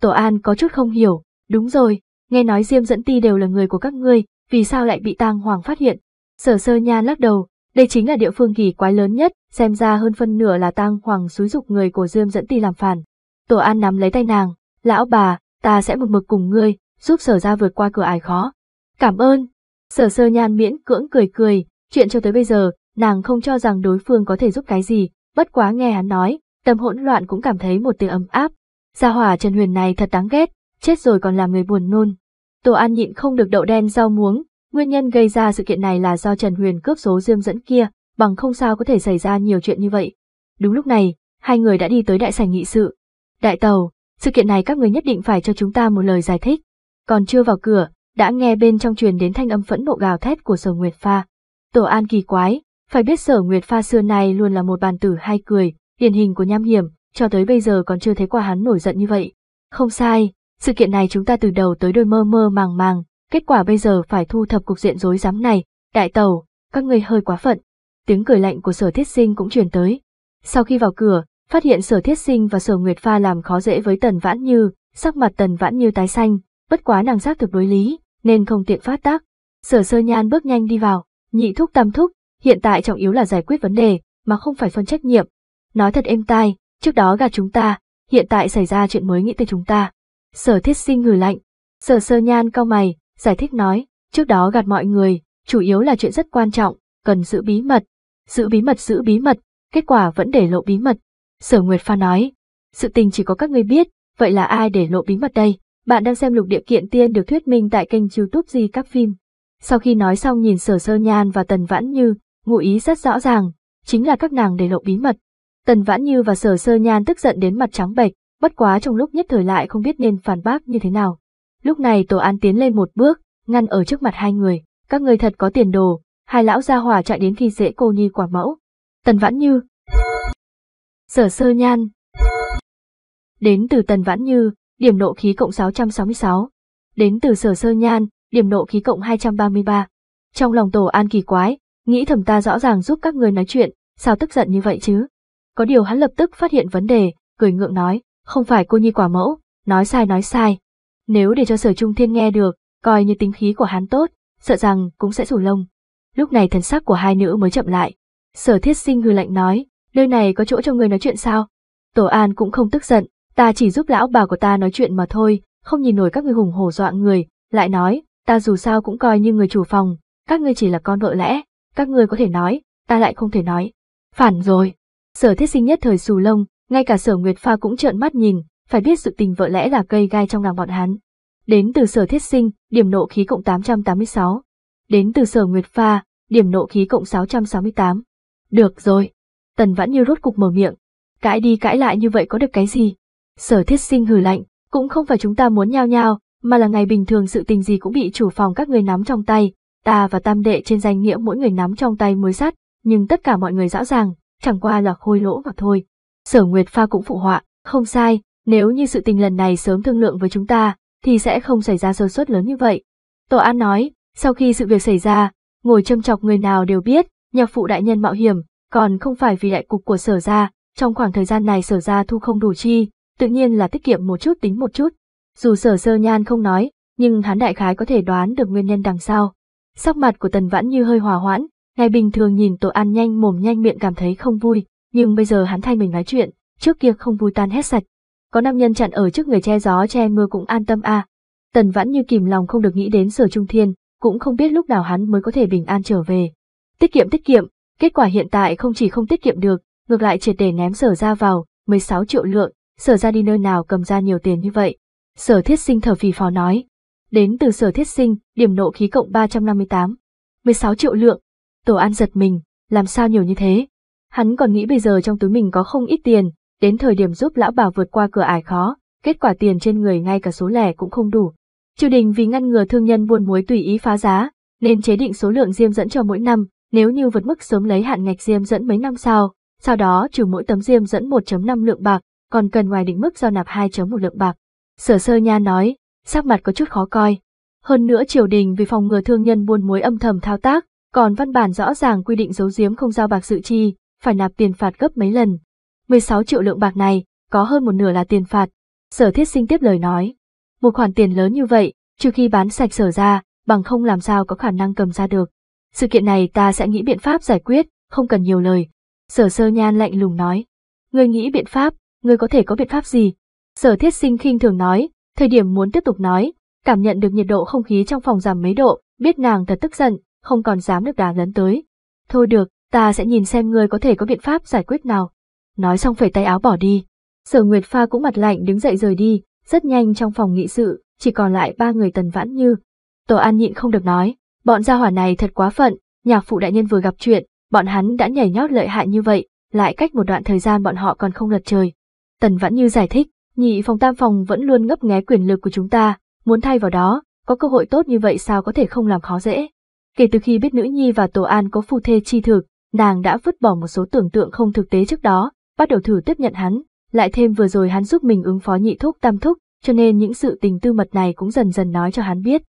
Tổ An có chút không hiểu, đúng rồi, nghe nói Diêm dẫn ti đều là người của các ngươi, vì sao lại bị tang hoàng phát hiện. Sở sơ nhan lắc đầu, đây chính là địa phương kỳ quái lớn nhất, xem ra hơn phân nửa là tang hoàng xúi dục người của Diêm dẫn ti làm phản. Tổ An nắm lấy tay nàng, lão bà, ta sẽ một mực cùng ngươi, giúp sở ra vượt qua cửa ải khó. Cảm ơn. Sở sơ nhan miễn cưỡng cười cười, chuyện cho tới bây giờ, nàng không cho rằng đối phương có thể giúp cái gì, bất quá nghe hắn nói, tâm hỗn loạn cũng cảm thấy một tiếng ấm áp. Gia hỏa Trần Huyền này thật đáng ghét, chết rồi còn làm người buồn nôn. tổ An nhịn không được đậu đen rau muống, nguyên nhân gây ra sự kiện này là do Trần Huyền cướp số diêm dẫn kia, bằng không sao có thể xảy ra nhiều chuyện như vậy. Đúng lúc này, hai người đã đi tới đại sảnh nghị sự. Đại tàu, sự kiện này các người nhất định phải cho chúng ta một lời giải thích. Còn chưa vào cửa, đã nghe bên trong truyền đến thanh âm phẫn nộ gào thét của Sở Nguyệt Pha. Tổ An kỳ quái, phải biết sở Nguyệt Pha xưa nay luôn là một bàn tử hay cười, điển hình của nham hiểm, cho tới bây giờ còn chưa thấy qua hắn nổi giận như vậy. Không sai, sự kiện này chúng ta từ đầu tới đôi mơ mơ màng màng, kết quả bây giờ phải thu thập cục diện rối rắm này. Đại tàu, các người hơi quá phận. Tiếng cười lạnh của sở thiết sinh cũng truyền tới. Sau khi vào cửa, phát hiện sở thiết sinh và sở Nguyệt Pha làm khó dễ với tần vãn như, sắc mặt tần vãn như tái xanh, bất quá nàng giác thực đối lý, nên không tiện phát tác. Sở sơ nhan bước nhanh đi vào, nhị thúc tam thúc, hiện tại trọng yếu là giải quyết vấn đề, mà không phải phân trách nhiệm. Nói thật êm tai, trước đó gạt chúng ta, hiện tại xảy ra chuyện mới nghĩ tới chúng ta. Sở thiết sinh ngừ lạnh, sở sơ nhan cao mày, giải thích nói, trước đó gạt mọi người, chủ yếu là chuyện rất quan trọng, cần giữ bí mật. Giữ bí mật giữ bí mật, kết quả vẫn để lộ bí mật. Sở Nguyệt Pha nói, sự tình chỉ có các người biết, vậy là ai để lộ bí mật đây? Bạn đang xem lục địa kiện tiên được thuyết minh tại kênh youtube di các phim. Sau khi nói xong nhìn sở sơ nhan và tần vãn như, ngụ ý rất rõ ràng, chính là các nàng để lộ bí mật. Tần Vãn Như và Sở Sơ Nhan tức giận đến mặt trắng bệch, bất quá trong lúc nhất thời lại không biết nên phản bác như thế nào. Lúc này Tổ An tiến lên một bước, ngăn ở trước mặt hai người, các người thật có tiền đồ, hai lão gia hòa chạy đến khi dễ cô nhi quả mẫu. Tần Vãn Như Sở Sơ Nhan Đến từ Tần Vãn Như, điểm nộ khí cộng 666. Đến từ Sở Sơ Nhan, điểm nộ khí cộng 233. Trong lòng Tổ An kỳ quái, nghĩ thầm ta rõ ràng giúp các người nói chuyện, sao tức giận như vậy chứ? Có điều hắn lập tức phát hiện vấn đề, cười ngượng nói, không phải cô nhi quả mẫu, nói sai nói sai. Nếu để cho sở trung thiên nghe được, coi như tính khí của hắn tốt, sợ rằng cũng sẽ rủ lông. Lúc này thần sắc của hai nữ mới chậm lại. Sở thiết sinh hư lạnh nói, nơi này có chỗ cho người nói chuyện sao? Tổ an cũng không tức giận, ta chỉ giúp lão bà của ta nói chuyện mà thôi, không nhìn nổi các người hùng hổ dọa người, lại nói, ta dù sao cũng coi như người chủ phòng, các ngươi chỉ là con vợ lẽ, các người có thể nói, ta lại không thể nói. Phản rồi. Sở thiết sinh nhất thời xù lông, ngay cả sở Nguyệt Pha cũng trợn mắt nhìn, phải biết sự tình vợ lẽ là cây gai trong lòng bọn hắn. Đến từ sở thiết sinh, điểm nộ khí cộng 886. Đến từ sở Nguyệt Pha, điểm nộ khí cộng 668. Được rồi. Tần Vãn Như rút cục mở miệng. Cãi đi cãi lại như vậy có được cái gì? Sở thiết sinh hừ lạnh, cũng không phải chúng ta muốn nhao nhao, mà là ngày bình thường sự tình gì cũng bị chủ phòng các người nắm trong tay, ta và tam đệ trên danh nghĩa mỗi người nắm trong tay mối sắt, nhưng tất cả mọi người rõ ràng, chẳng qua là khôi lỗ mà thôi. Sở Nguyệt Pha cũng phụ họa, không sai, nếu như sự tình lần này sớm thương lượng với chúng ta, thì sẽ không xảy ra sơ suất lớn như vậy. Tổ An nói, sau khi sự việc xảy ra, ngồi châm chọc người nào đều biết, nhạc phụ đại nhân mạo hiểm, còn không phải vì đại cục của sở ra, trong khoảng thời gian này sở ra thu không đủ chi, tự nhiên là tiết kiệm một chút tính một chút. Dù sở sơ nhan không nói, nhưng hắn đại khái có thể đoán được nguyên nhân đằng sau. Sắc mặt của Tần Vãn như hơi hòa hoãn, ngày bình thường nhìn Tô An nhanh mồm nhanh miệng cảm thấy không vui, nhưng bây giờ hắn thay mình nói chuyện, trước kia không vui tan hết sạch. Có nam nhân chặn ở trước người che gió che mưa cũng an tâm a. À. Tần Vãn như kìm lòng không được nghĩ đến Sở Trung Thiên, cũng không biết lúc nào hắn mới có thể bình an trở về. Tiết kiệm tiết kiệm, kết quả hiện tại không chỉ không tiết kiệm được, ngược lại triệt để ném Sở ra vào, 16 triệu lượng, Sở ra đi nơi nào cầm ra nhiều tiền như vậy. Sở Thiết Sinh thở phì phò nói, đến từ sở thiết sinh, điểm nộ khí cộng 358. 16 triệu lượng. Tổ An giật mình, làm sao nhiều như thế? Hắn còn nghĩ bây giờ trong túi mình có không ít tiền, đến thời điểm giúp lão bảo vượt qua cửa ải khó, kết quả tiền trên người ngay cả số lẻ cũng không đủ. Triều đình vì ngăn ngừa thương nhân buôn muối tùy ý phá giá, nên chế định số lượng diêm dẫn cho mỗi năm, nếu như vượt mức sớm lấy hạn ngạch diêm dẫn mấy năm sau, sau đó trừ mỗi tấm diêm dẫn 1.5 lượng bạc, còn cần ngoài định mức giao nạp 2.1 lượng bạc. Sở sơ nha nói, sắc mặt có chút khó coi. Hơn nữa triều đình vì phòng ngừa thương nhân buôn muối âm thầm thao tác, còn văn bản rõ ràng quy định giấu giếm không giao bạc sự chi, phải nạp tiền phạt gấp mấy lần. 16 triệu lượng bạc này, có hơn một nửa là tiền phạt. Sở thiết sinh tiếp lời nói. Một khoản tiền lớn như vậy, trừ khi bán sạch sở ra, bằng không làm sao có khả năng cầm ra được. Sự kiện này ta sẽ nghĩ biện pháp giải quyết, không cần nhiều lời. Sở sơ nhan lạnh lùng nói. Ngươi nghĩ biện pháp, ngươi có thể có biện pháp gì? Sở thiết sinh khinh thường nói, Thời điểm muốn tiếp tục nói, cảm nhận được nhiệt độ không khí trong phòng giảm mấy độ, biết nàng thật tức giận, không còn dám được đá lớn tới. Thôi được, ta sẽ nhìn xem ngươi có thể có biện pháp giải quyết nào. Nói xong phải tay áo bỏ đi. Sở Nguyệt Pha cũng mặt lạnh đứng dậy rời đi, rất nhanh trong phòng nghị sự, chỉ còn lại ba người tần vãn như. Tổ An nhịn không được nói, bọn gia hỏa này thật quá phận, nhạc phụ đại nhân vừa gặp chuyện, bọn hắn đã nhảy nhót lợi hại như vậy, lại cách một đoạn thời gian bọn họ còn không lật trời. Tần Vãn Như giải thích, nhị phòng tam phòng vẫn luôn ngấp nghé quyền lực của chúng ta, muốn thay vào đó, có cơ hội tốt như vậy sao có thể không làm khó dễ. Kể từ khi biết nữ nhi và Tổ An có phu thê chi thực, nàng đã vứt bỏ một số tưởng tượng không thực tế trước đó, bắt đầu thử tiếp nhận hắn, lại thêm vừa rồi hắn giúp mình ứng phó nhị thúc tam thúc, cho nên những sự tình tư mật này cũng dần dần nói cho hắn biết.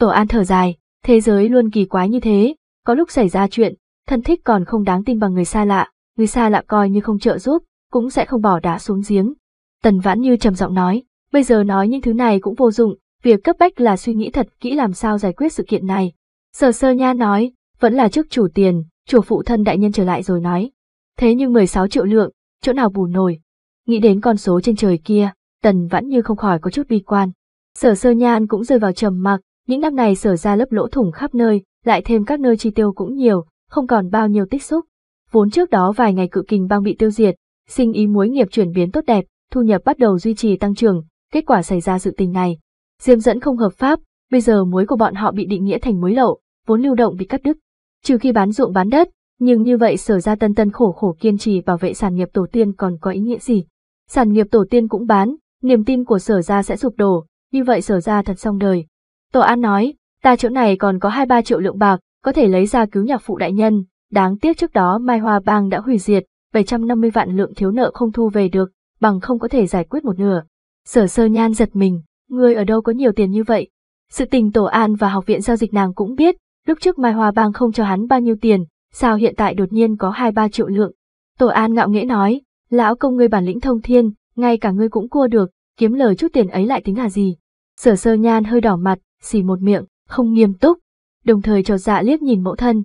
Tổ An thở dài, thế giới luôn kỳ quái như thế, có lúc xảy ra chuyện, thân thích còn không đáng tin bằng người xa lạ, người xa lạ coi như không trợ giúp, cũng sẽ không bỏ đá xuống giếng, Tần Vãn Như trầm giọng nói, bây giờ nói những thứ này cũng vô dụng, việc cấp bách là suy nghĩ thật kỹ làm sao giải quyết sự kiện này. Sở sơ nha nói, vẫn là trước chủ tiền, chủ phụ thân đại nhân trở lại rồi nói. Thế nhưng 16 triệu lượng, chỗ nào bù nổi. Nghĩ đến con số trên trời kia, Tần Vãn Như không khỏi có chút bi quan. Sở sơ Nha cũng rơi vào trầm mặc, những năm này sở ra lớp lỗ thủng khắp nơi, lại thêm các nơi chi tiêu cũng nhiều, không còn bao nhiêu tích xúc. Vốn trước đó vài ngày cự kình bang bị tiêu diệt, sinh ý muối nghiệp chuyển biến tốt đẹp, thu nhập bắt đầu duy trì tăng trưởng, kết quả xảy ra sự tình này. Diêm dẫn không hợp pháp, bây giờ muối của bọn họ bị định nghĩa thành muối lậu, vốn lưu động bị cắt đứt. Trừ khi bán ruộng bán đất, nhưng như vậy sở ra tân tân khổ khổ kiên trì bảo vệ sản nghiệp tổ tiên còn có ý nghĩa gì? Sản nghiệp tổ tiên cũng bán, niềm tin của sở ra sẽ sụp đổ, như vậy sở ra thật xong đời. Tổ An nói, ta chỗ này còn có 2-3 triệu lượng bạc, có thể lấy ra cứu nhạc phụ đại nhân, đáng tiếc trước đó Mai Hoa Bang đã hủy diệt, 750 vạn lượng thiếu nợ không thu về được, bằng không có thể giải quyết một nửa. Sở sơ nhan giật mình, ngươi ở đâu có nhiều tiền như vậy? Sự tình tổ an và học viện giao dịch nàng cũng biết, lúc trước Mai Hoa Bang không cho hắn bao nhiêu tiền, sao hiện tại đột nhiên có 2-3 triệu lượng. Tổ an ngạo nghễ nói, lão công ngươi bản lĩnh thông thiên, ngay cả ngươi cũng cua được, kiếm lời chút tiền ấy lại tính là gì. Sở sơ nhan hơi đỏ mặt, xì một miệng, không nghiêm túc, đồng thời cho dạ liếc nhìn mẫu thân.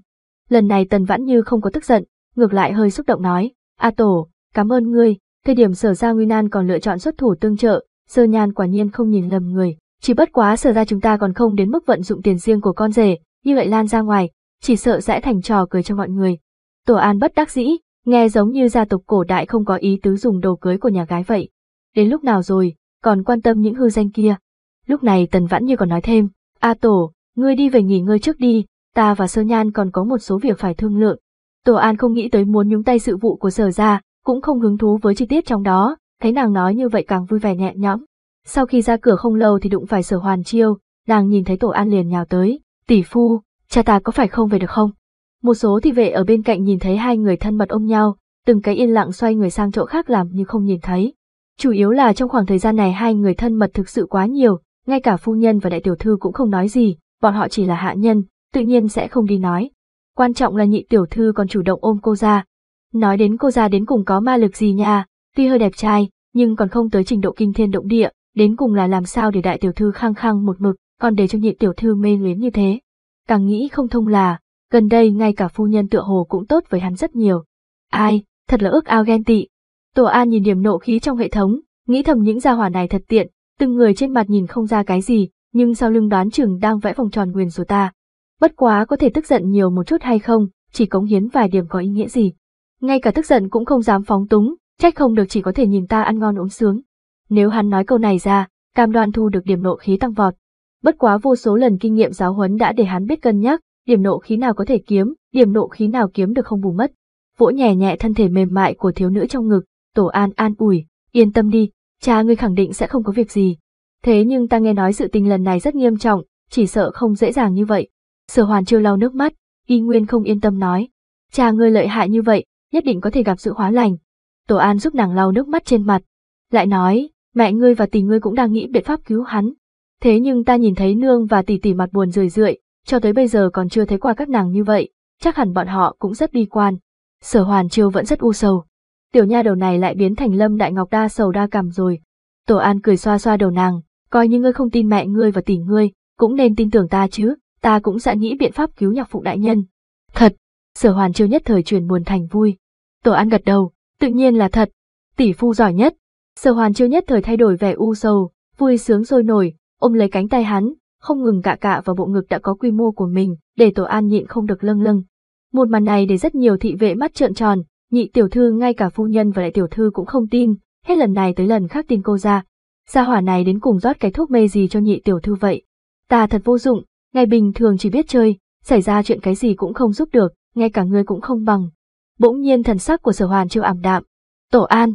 Lần này Tần Vãn Như không có tức giận, ngược lại hơi xúc động nói, A Tổ, cảm ơn ngươi, Thời điểm sở ra Nguyên nan còn lựa chọn xuất thủ tương trợ, sơ nhan quả nhiên không nhìn lầm người. Chỉ bất quá sở ra chúng ta còn không đến mức vận dụng tiền riêng của con rể, như lại lan ra ngoài, chỉ sợ sẽ thành trò cười cho mọi người. Tổ an bất đắc dĩ, nghe giống như gia tộc cổ đại không có ý tứ dùng đồ cưới của nhà gái vậy. Đến lúc nào rồi, còn quan tâm những hư danh kia. Lúc này Tần Vãn Như còn nói thêm, A Tổ, ngươi đi về nghỉ ngơi trước đi, ta và Sơ Nhan còn có một số việc phải thương lượng. Tổ An không nghĩ tới muốn nhúng tay sự vụ của sở ra, cũng không hứng thú với chi tiết trong đó, thấy nàng nói như vậy càng vui vẻ nhẹ nhõm. Sau khi ra cửa không lâu thì đụng phải sở hoàn chiêu, nàng nhìn thấy tổ an liền nhào tới, tỷ phu, cha ta có phải không về được không? Một số thị vệ ở bên cạnh nhìn thấy hai người thân mật ôm nhau, từng cái yên lặng xoay người sang chỗ khác làm như không nhìn thấy. Chủ yếu là trong khoảng thời gian này hai người thân mật thực sự quá nhiều, ngay cả phu nhân và đại tiểu thư cũng không nói gì, bọn họ chỉ là hạ nhân, tự nhiên sẽ không đi nói. Quan trọng là nhị tiểu thư còn chủ động ôm cô ra, Nói đến cô già đến cùng có ma lực gì nha, à? tuy hơi đẹp trai, nhưng còn không tới trình độ kinh thiên động địa, đến cùng là làm sao để đại tiểu thư khăng khăng một mực, còn để cho nhị tiểu thư mê luyến như thế. Càng nghĩ không thông là, gần đây ngay cả phu nhân tựa hồ cũng tốt với hắn rất nhiều. Ai, thật là ước ao ghen tị. Tổ An nhìn điểm nộ khí trong hệ thống, nghĩ thầm những gia hỏa này thật tiện, từng người trên mặt nhìn không ra cái gì, nhưng sau lưng đoán chừng đang vẽ vòng tròn quyền rồi ta. Bất quá có thể tức giận nhiều một chút hay không, chỉ cống hiến vài điểm có ý nghĩa gì ngay cả tức giận cũng không dám phóng túng, trách không được chỉ có thể nhìn ta ăn ngon uống sướng. Nếu hắn nói câu này ra, cam đoan thu được điểm nộ khí tăng vọt. Bất quá vô số lần kinh nghiệm giáo huấn đã để hắn biết cân nhắc, điểm nộ khí nào có thể kiếm, điểm nộ khí nào kiếm được không bù mất. Vỗ nhẹ nhẹ thân thể mềm mại của thiếu nữ trong ngực, Tổ An an ủi, yên tâm đi, cha ngươi khẳng định sẽ không có việc gì. Thế nhưng ta nghe nói sự tình lần này rất nghiêm trọng, chỉ sợ không dễ dàng như vậy. Sở Hoàn chưa lau nước mắt, y nguyên không yên tâm nói, cha ngươi lợi hại như vậy, nhất định có thể gặp sự hóa lành. Tổ An giúp nàng lau nước mắt trên mặt, lại nói, mẹ ngươi và tỷ ngươi cũng đang nghĩ biện pháp cứu hắn. Thế nhưng ta nhìn thấy nương và tỷ tỷ mặt buồn rười rượi, cho tới bây giờ còn chưa thấy qua các nàng như vậy, chắc hẳn bọn họ cũng rất bi quan. Sở Hoàn Chiêu vẫn rất u sầu. Tiểu nha đầu này lại biến thành Lâm Đại Ngọc đa sầu đa cảm rồi. Tổ An cười xoa xoa đầu nàng, coi như ngươi không tin mẹ ngươi và tỷ ngươi, cũng nên tin tưởng ta chứ, ta cũng sẽ nghĩ biện pháp cứu nhạc phụ đại nhân. Thật, Sở Hoàn Chiêu nhất thời truyền buồn thành vui. Tổ An gật đầu, tự nhiên là thật, tỷ phu giỏi nhất. Sở Hoàn Chiêu nhất thời thay đổi vẻ u sầu, vui sướng sôi nổi, ôm lấy cánh tay hắn, không ngừng cạ cạ vào bộ ngực đã có quy mô của mình, để Tổ An nhịn không được lâng lâng. Một màn này để rất nhiều thị vệ mắt trợn tròn, nhị tiểu thư ngay cả phu nhân và đại tiểu thư cũng không tin, hết lần này tới lần khác tin cô ra. Gia hỏa này đến cùng rót cái thuốc mê gì cho nhị tiểu thư vậy? Ta thật vô dụng, ngày bình thường chỉ biết chơi, xảy ra chuyện cái gì cũng không giúp được, ngay cả ngươi cũng không bằng, bỗng nhiên thần sắc của sở hoàn chưa ảm đạm. Tổ an!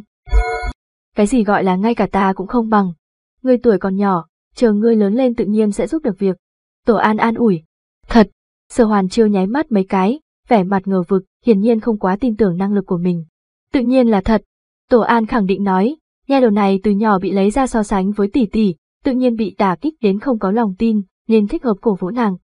Cái gì gọi là ngay cả ta cũng không bằng. người tuổi còn nhỏ, chờ ngươi lớn lên tự nhiên sẽ giúp được việc. Tổ an an ủi. Thật! Sở hoàn trêu nháy mắt mấy cái, vẻ mặt ngờ vực, hiển nhiên không quá tin tưởng năng lực của mình. Tự nhiên là thật. Tổ an khẳng định nói, nha đầu này từ nhỏ bị lấy ra so sánh với tỷ tỷ, tự nhiên bị đả kích đến không có lòng tin, nên thích hợp cổ vũ nàng.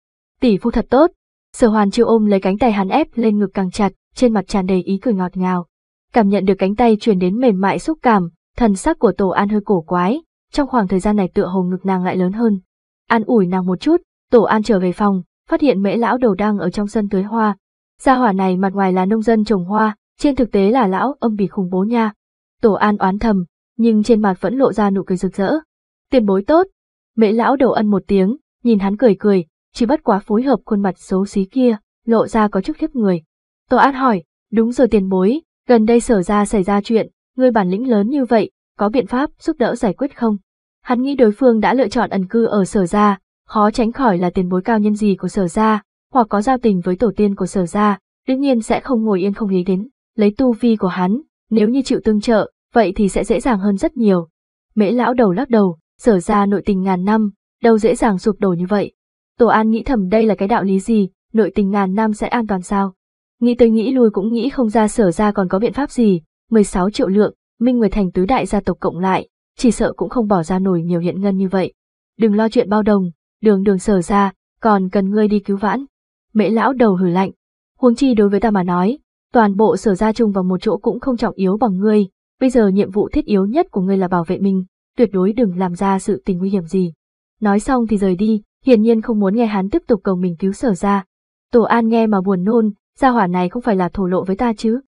Tỷ phu thật tốt, Sở Hoàn Chiêu ôm lấy cánh tay hắn ép lên ngực càng chặt, trên mặt tràn đầy ý cười ngọt ngào. Cảm nhận được cánh tay truyền đến mềm mại xúc cảm, thần sắc của Tổ An hơi cổ quái, trong khoảng thời gian này tựa hồ ngực nàng lại lớn hơn. An ủi nàng một chút, Tổ An trở về phòng, phát hiện Mễ lão đầu đang ở trong sân tưới hoa. Gia hỏa này mặt ngoài là nông dân trồng hoa, trên thực tế là lão âm bì khủng bố nha. Tổ An oán thầm, nhưng trên mặt vẫn lộ ra nụ cười rực rỡ. Tiền bối tốt. Mễ lão đầu ân một tiếng, nhìn hắn cười cười, chỉ bất quá phối hợp khuôn mặt xấu xí kia, lộ ra có chút khiếp người. Tô An hỏi, đúng rồi tiền bối, gần đây sở ra xảy ra chuyện, người bản lĩnh lớn như vậy, có biện pháp giúp đỡ giải quyết không? Hắn nghĩ đối phương đã lựa chọn ẩn cư ở sở ra, khó tránh khỏi là tiền bối cao nhân gì của sở ra, hoặc có giao tình với tổ tiên của sở ra, đương nhiên sẽ không ngồi yên không lý đến, lấy tu vi của hắn, nếu như chịu tương trợ, vậy thì sẽ dễ dàng hơn rất nhiều. Mễ lão đầu lắc đầu, sở ra nội tình ngàn năm, đâu dễ dàng sụp đổ như vậy. Tổ An nghĩ thầm đây là cái đạo lý gì, nội tình ngàn năm sẽ an toàn sao? Nghĩ tới nghĩ lui cũng nghĩ không ra sở ra còn có biện pháp gì, 16 triệu lượng, Minh Nguyệt Thành tứ đại gia tộc cộng lại, chỉ sợ cũng không bỏ ra nổi nhiều hiện ngân như vậy. Đừng lo chuyện bao đồng, đường đường sở ra, còn cần ngươi đi cứu vãn. Mễ lão đầu hử lạnh, huống chi đối với ta mà nói, toàn bộ sở ra chung vào một chỗ cũng không trọng yếu bằng ngươi, bây giờ nhiệm vụ thiết yếu nhất của ngươi là bảo vệ mình, tuyệt đối đừng làm ra sự tình nguy hiểm gì. Nói xong thì rời đi, hiển nhiên không muốn nghe hắn tiếp tục cầu mình cứu sở ra. Tổ An nghe mà buồn nôn, gia hỏa này không phải là thổ lộ với ta chứ.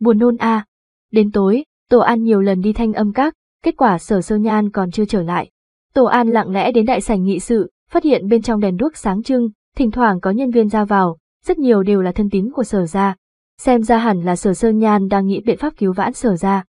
Buồn nôn à. Đến tối, Tổ An nhiều lần đi thanh âm các, kết quả sở sơ nhan còn chưa trở lại. Tổ An lặng lẽ đến đại sảnh nghị sự, phát hiện bên trong đèn đuốc sáng trưng, thỉnh thoảng có nhân viên ra vào, rất nhiều đều là thân tín của sở ra. Xem ra hẳn là sở sơ nhan đang nghĩ biện pháp cứu vãn sở ra.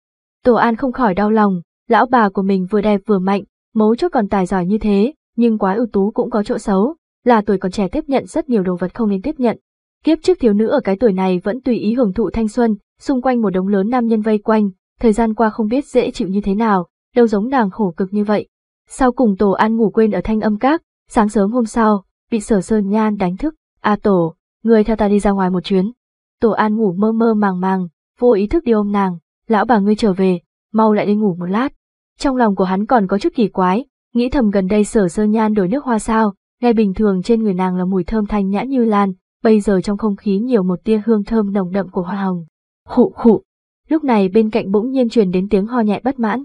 Tổ An không khỏi đau lòng, lão bà của mình vừa đẹp vừa mạnh, mấu chốt còn tài giỏi như thế, nhưng quá ưu tú cũng có chỗ xấu, là tuổi còn trẻ tiếp nhận rất nhiều đồ vật không nên tiếp nhận. Kiếp trước thiếu nữ ở cái tuổi này vẫn tùy ý hưởng thụ thanh xuân, xung quanh một đống lớn nam nhân vây quanh, thời gian qua không biết dễ chịu như thế nào, đâu giống nàng khổ cực như vậy. Sau cùng Tổ An ngủ quên ở thanh âm các, sáng sớm hôm sau, bị sở sơn nhan đánh thức, A à, Tổ, người theo ta đi ra ngoài một chuyến. Tổ An ngủ mơ mơ màng màng, vô ý thức đi ôm nàng, lão bà ngươi trở về, mau lại đi ngủ một lát. Trong lòng của hắn còn có chút kỳ quái, nghĩ thầm gần đây sở sơ nhan đổi nước hoa sao, ngày bình thường trên người nàng là mùi thơm thanh nhã như lan, bây giờ trong không khí nhiều một tia hương thơm nồng đậm của hoa hồng. Khụ khụ. Lúc này bên cạnh bỗng nhiên truyền đến tiếng ho nhẹ bất mãn.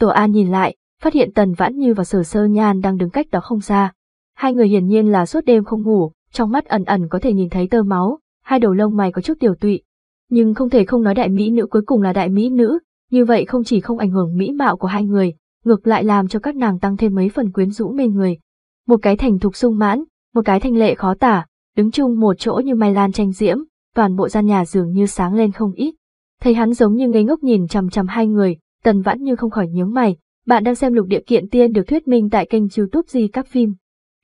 Tổ An nhìn lại, phát hiện Tần Vãn Như và Sở Sơ Nhan đang đứng cách đó không xa. Hai người hiển nhiên là suốt đêm không ngủ, trong mắt ẩn ẩn có thể nhìn thấy tơ máu, hai đầu lông mày có chút tiểu tụy. Nhưng không thể không nói đại mỹ nữ cuối cùng là đại mỹ nữ, như vậy không chỉ không ảnh hưởng mỹ mạo của hai người, ngược lại làm cho các nàng tăng thêm mấy phần quyến rũ mê người. Một cái thành thục sung mãn, một cái thanh lệ khó tả, đứng chung một chỗ như mai lan tranh diễm, toàn bộ gian nhà dường như sáng lên không ít. Thấy hắn giống như ngây ngốc nhìn chằm chằm hai người, tần vãn như không khỏi nhướng mày, bạn đang xem lục địa kiện tiên được thuyết minh tại kênh youtube di các phim.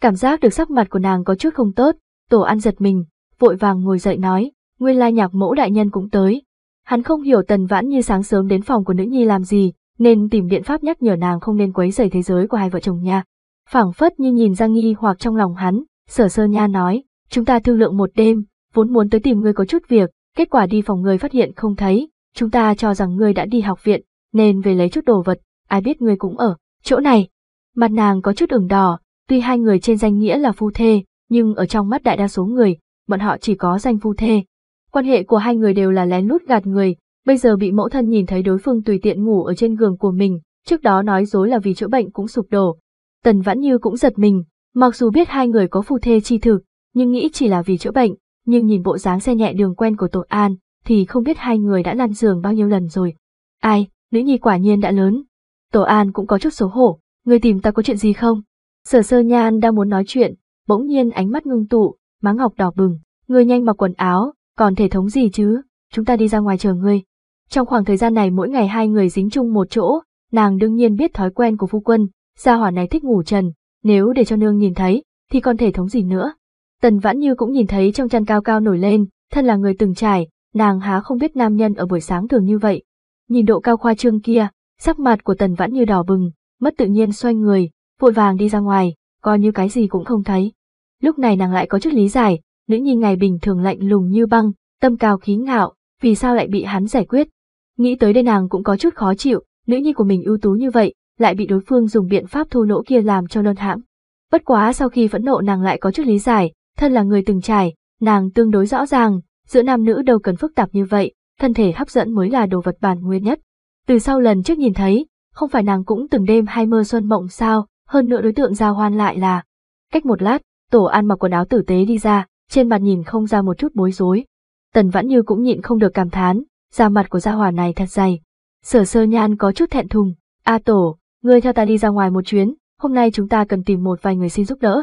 Cảm giác được sắc mặt của nàng có chút không tốt, tổ ăn giật mình, vội vàng ngồi dậy nói, nguyên lai nhạc mẫu đại nhân cũng tới. Hắn không hiểu tần vãn như sáng sớm đến phòng của nữ nhi làm gì, nên tìm biện pháp nhắc nhở nàng không nên quấy rầy thế giới của hai vợ chồng nha. Phảng phất như nhìn ra nghi hoặc trong lòng hắn, sở sơ nha nói, chúng ta thương lượng một đêm, vốn muốn tới tìm ngươi có chút việc, kết quả đi phòng ngươi phát hiện không thấy, chúng ta cho rằng ngươi đã đi học viện, nên về lấy chút đồ vật, ai biết ngươi cũng ở, chỗ này. Mặt nàng có chút ửng đỏ, tuy hai người trên danh nghĩa là phu thê, nhưng ở trong mắt đại đa số người, bọn họ chỉ có danh phu thê. Quan hệ của hai người đều là lén lút gạt người, Bây giờ bị mẫu thân nhìn thấy đối phương tùy tiện ngủ ở trên giường của mình, trước đó nói dối là vì chữa bệnh cũng sụp đổ. Tần Vãn Như cũng giật mình, mặc dù biết hai người có phù thê chi thực, nhưng nghĩ chỉ là vì chữa bệnh, nhưng nhìn bộ dáng xe nhẹ đường quen của Tổ An, thì không biết hai người đã lăn giường bao nhiêu lần rồi. Ai, nữ nhi quả nhiên đã lớn. Tổ An cũng có chút xấu hổ, người tìm ta có chuyện gì không? Sở sơ nhan đang muốn nói chuyện, bỗng nhiên ánh mắt ngưng tụ, má ngọc đỏ bừng, người nhanh mặc quần áo, còn thể thống gì chứ, chúng ta đi ra ngoài chờ ngươi. Trong khoảng thời gian này mỗi ngày hai người dính chung một chỗ, nàng đương nhiên biết thói quen của phu quân, gia hỏa này thích ngủ trần, nếu để cho nương nhìn thấy, thì còn thể thống gì nữa. Tần Vãn Như cũng nhìn thấy trong chăn cao cao nổi lên, thân là người từng trải, nàng há không biết nam nhân ở buổi sáng thường như vậy. Nhìn độ cao khoa trương kia, sắc mặt của Tần Vãn Như đỏ bừng, mất tự nhiên xoay người, vội vàng đi ra ngoài, coi như cái gì cũng không thấy. Lúc này nàng lại có chút lý giải, nữ nhi ngày bình thường lạnh lùng như băng, tâm cao khí ngạo, vì sao lại bị hắn giải quyết. Nghĩ tới đây nàng cũng có chút khó chịu, nữ nhi của mình ưu tú như vậy, lại bị đối phương dùng biện pháp thô lỗ kia làm cho lơn hãm. Bất quá sau khi phẫn nộ nàng lại có chút lý giải, thân là người từng trải, nàng tương đối rõ ràng, giữa nam nữ đâu cần phức tạp như vậy, thân thể hấp dẫn mới là đồ vật bản nguyên nhất. Từ sau lần trước nhìn thấy, không phải nàng cũng từng đêm hay mơ xuân mộng sao, hơn nữa đối tượng giao hoan lại là. Cách một lát, tổ an mặc quần áo tử tế đi ra, trên mặt nhìn không ra một chút bối rối. Tần Vãn Như cũng nhịn không được cảm thán, da mặt của gia hỏa này thật dày. Sở sơ nhan có chút thẹn thùng, A Tổ, ngươi theo ta đi ra ngoài một chuyến, hôm nay chúng ta cần tìm một vài người xin giúp đỡ.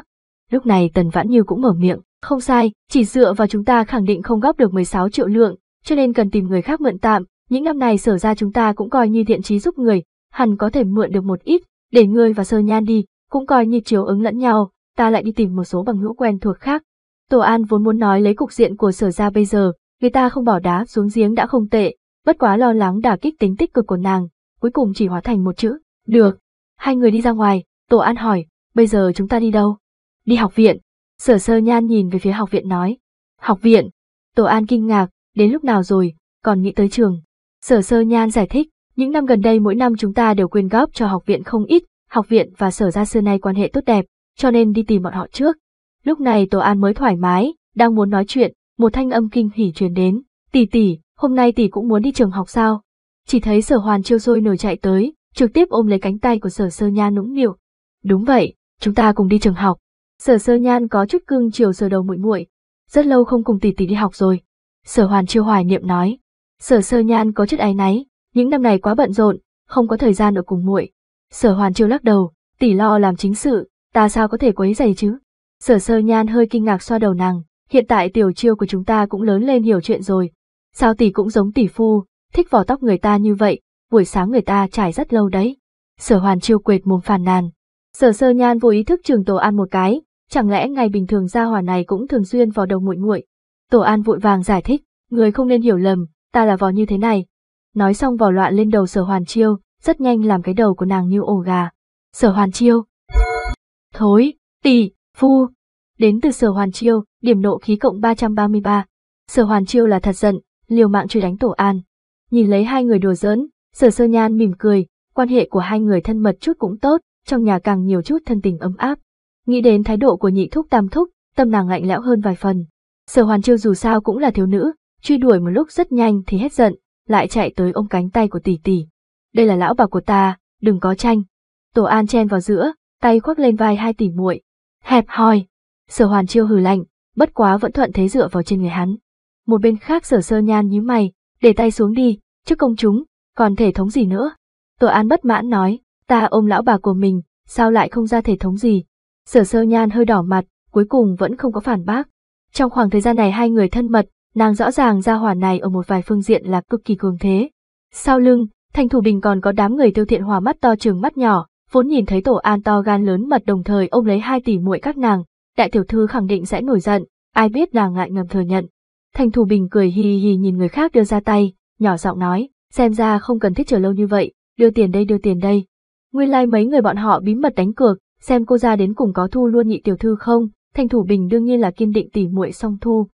Lúc này Tần Vãn Nhiêu cũng mở miệng, không sai, chỉ dựa vào chúng ta khẳng định không góp được 16 triệu lượng, cho nên cần tìm người khác mượn tạm, những năm này sở ra chúng ta cũng coi như thiện trí giúp người, hẳn có thể mượn được một ít, để ngươi và sơ nhan đi, cũng coi như chiếu ứng lẫn nhau, ta lại đi tìm một số bằng hữu quen thuộc khác. Tổ An vốn muốn nói lấy cục diện của sở ra bây giờ, vì ta không bỏ đá xuống giếng đã không tệ, bất quá lo lắng đả kích tính tích cực của nàng, cuối cùng chỉ hóa thành một chữ, được. Hai người đi ra ngoài, Tổ An hỏi, bây giờ chúng ta đi đâu? Đi học viện. Sở sơ nhan nhìn về phía học viện nói. Học viện. Tổ An kinh ngạc, đến lúc nào rồi, còn nghĩ tới trường. Sở sơ nhan giải thích, những năm gần đây mỗi năm chúng ta đều quyên góp cho học viện không ít, học viện và sở gia xưa nay quan hệ tốt đẹp, cho nên đi tìm bọn họ trước. Lúc này Tổ An mới thoải mái, đang muốn nói chuyện, một thanh âm kinh hỉ truyền đến, tỷ tỷ, hôm nay tỷ cũng muốn đi trường học sao? Chỉ thấy sở hoàn chiêu sôi nổi chạy tới, trực tiếp ôm lấy cánh tay của sở sơ nha nũng nịu. Đúng vậy, chúng ta cùng đi trường học. Sở sơ nhan có chút cưng chiều sờ đầu muội muội, rất lâu không cùng tỷ tỷ đi học rồi. Sở hoàn chiêu hoài niệm nói. Sở sơ nhan có chút áy náy, những năm này quá bận rộn, không có thời gian ở cùng muội. Sở hoàn chiêu lắc đầu, tỷ lo làm chính sự, ta sao có thể quấy giày chứ? Sở sơ nhan hơi kinh ngạc xoa đầu nàng, Hiện tại tiểu chiêu của chúng ta cũng lớn lên hiểu chuyện rồi. Sao tỷ cũng giống tỷ phu, thích vỏ tóc người ta như vậy, buổi sáng người ta trải rất lâu đấy. Sở hoàn chiêu quệt mồm phàn nàn. Sở sơ nhan vô ý thức trường Tổ An một cái, chẳng lẽ ngày bình thường gia hỏa này cũng thường xuyên vào đầu muội muội. Tổ An vội vàng giải thích, người không nên hiểu lầm, ta là vò như thế này. Nói xong vò loạn lên đầu sở hoàn chiêu, rất nhanh làm cái đầu của nàng như ổ gà. Sở hoàn chiêu. Thối, tỷ, phu, Đến từ Sở Hoàn Chiêu, điểm nộ khí cộng 333. Sở Hoàn Chiêu là thật giận, liều mạng truy đánh Tổ An. Nhìn lấy hai người đùa giỡn, Sở Sơ Nhan mỉm cười, quan hệ của hai người thân mật chút cũng tốt, trong nhà càng nhiều chút thân tình ấm áp. Nghĩ đến thái độ của nhị thúc tam thúc, tâm nàng lạnh lẽo hơn vài phần. Sở Hoàn Chiêu dù sao cũng là thiếu nữ, truy đuổi một lúc rất nhanh thì hết giận, lại chạy tới ôm cánh tay của tỷ tỷ. Đây là lão bà của ta, đừng có tranh. Tổ An chen vào giữa, tay khoác lên vai hai tỷ muội. Hẹp hòi, Sở Hoàn Chiêu hừ lạnh, bất quá vẫn thuận thế dựa vào trên người hắn. Một bên khác Sở Sơ Nhan nhíu mày, để tay xuống đi, trước công chúng, còn thể thống gì nữa? Tổ An bất mãn nói, ta ôm lão bà của mình, sao lại không ra thể thống gì? Sở Sơ Nhan hơi đỏ mặt, cuối cùng vẫn không có phản bác. Trong khoảng thời gian này hai người thân mật, nàng rõ ràng ra hỏa này ở một vài phương diện là cực kỳ cường thế. Sau lưng, Thành Thủ Bình còn có đám người tiêu thiện hòa mắt to trừng mắt nhỏ, vốn nhìn thấy tổ an to gan lớn mật đồng thời ôm lấy hai tỷ muội các nàng, đại tiểu thư khẳng định sẽ nổi giận, ai biết nàng ngại ngầm thừa nhận. Thành thủ bình cười hì hì nhìn người khác đưa ra tay, nhỏ giọng nói, xem ra không cần thiết chờ lâu như vậy, đưa tiền đây đưa tiền đây. Nguyên lai like mấy người bọn họ bí mật đánh cược, xem cô ra đến cùng có thu luôn nhị tiểu thư không, thành thủ bình đương nhiên là kiên định tỉ muội song thu.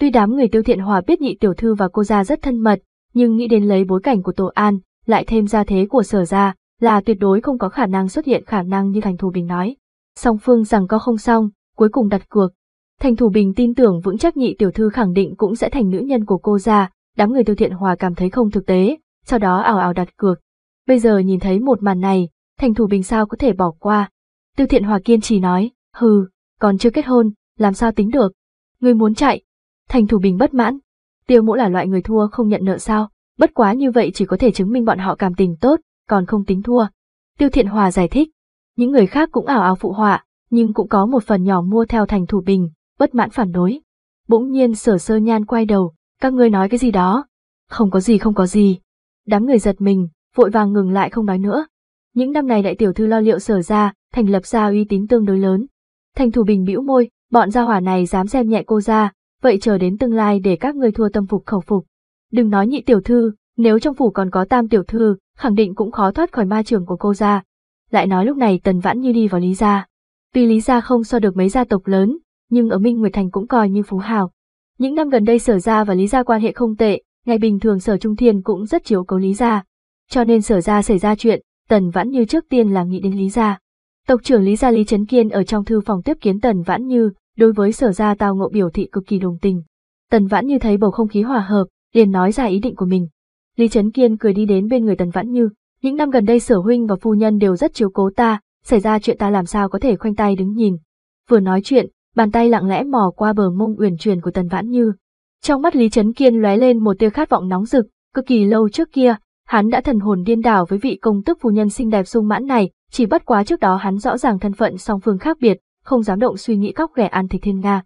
Tuy đám người tiêu thiện hòa biết nhị tiểu thư và cô ra rất thân mật, nhưng nghĩ đến lấy bối cảnh của tổ an, lại thêm gia thế của sở ra, là tuyệt đối không có khả năng xuất hiện khả năng như thành thủ bình nói. Song phương rằng có không xong, cuối cùng đặt cược. Thành Thủ Bình tin tưởng vững chắc nhị tiểu thư khẳng định cũng sẽ thành nữ nhân của cô ra, đám người Tiêu Thiện Hòa cảm thấy không thực tế, sau đó ảo ảo đặt cược. Bây giờ nhìn thấy một màn này, Thành Thủ Bình sao có thể bỏ qua. Tiêu Thiện Hòa kiên trì nói, hừ, còn chưa kết hôn, làm sao tính được. Người muốn chạy. Thành Thủ Bình bất mãn. Tiêu mũ là loại người thua không nhận nợ sao, bất quá như vậy chỉ có thể chứng minh bọn họ cảm tình tốt, còn không tính thua. Tiêu Thiện Hòa giải thích. Những người khác cũng ảo ảo phụ họa, nhưng cũng có một phần nhỏ mua theo thành thủ bình, bất mãn phản đối. Bỗng nhiên sở sơ nhan quay đầu, các ngươi nói cái gì đó? Không có gì không có gì. Đám người giật mình, vội vàng ngừng lại không nói nữa. Những năm này đại tiểu thư lo liệu sở ra, thành lập ra uy tín tương đối lớn. Thành thủ bình bĩu môi, bọn gia hỏa này dám xem nhẹ cô ra, vậy chờ đến tương lai để các ngươi thua tâm phục khẩu phục. Đừng nói nhị tiểu thư, nếu trong phủ còn có tam tiểu thư, khẳng định cũng khó thoát khỏi ma trường của cô ra. Lại nói lúc này tần vãn như đi vào lý gia. Tuy Lý gia không so được mấy gia tộc lớn, nhưng ở Minh Nguyệt Thành cũng coi như phú hào. Những năm gần đây Sở gia và Lý gia quan hệ không tệ, ngày bình thường Sở Trung Thiên cũng rất chiếu cố Lý gia. Cho nên Sở gia xảy ra chuyện, Tần Vãn Như trước tiên là nghĩ đến Lý gia. Tộc trưởng Lý gia Lý Trấn Kiên ở trong thư phòng tiếp kiến Tần Vãn Như, đối với Sở gia tao ngộ biểu thị cực kỳ đồng tình. Tần Vãn Như thấy bầu không khí hòa hợp, liền nói ra ý định của mình. Lý Trấn Kiên cười đi đến bên người Tần Vãn Như, những năm gần đây Sở huynh và phu nhân đều rất chiếu cố ta, xảy ra chuyện ta làm sao có thể khoanh tay đứng nhìn. Vừa nói chuyện, bàn tay lặng lẽ mò qua bờ mông uyển chuyển của Tần Vãn Như. Trong mắt Lý Trấn Kiên lóe lên một tia khát vọng nóng rực, cực kỳ lâu trước kia, hắn đã thần hồn điên đảo với vị công tức phu nhân xinh đẹp sung mãn này, chỉ bất quá trước đó hắn rõ ràng thân phận song phương khác biệt, không dám động suy nghĩ cóc ghẻ An Thịch Thiên Nga.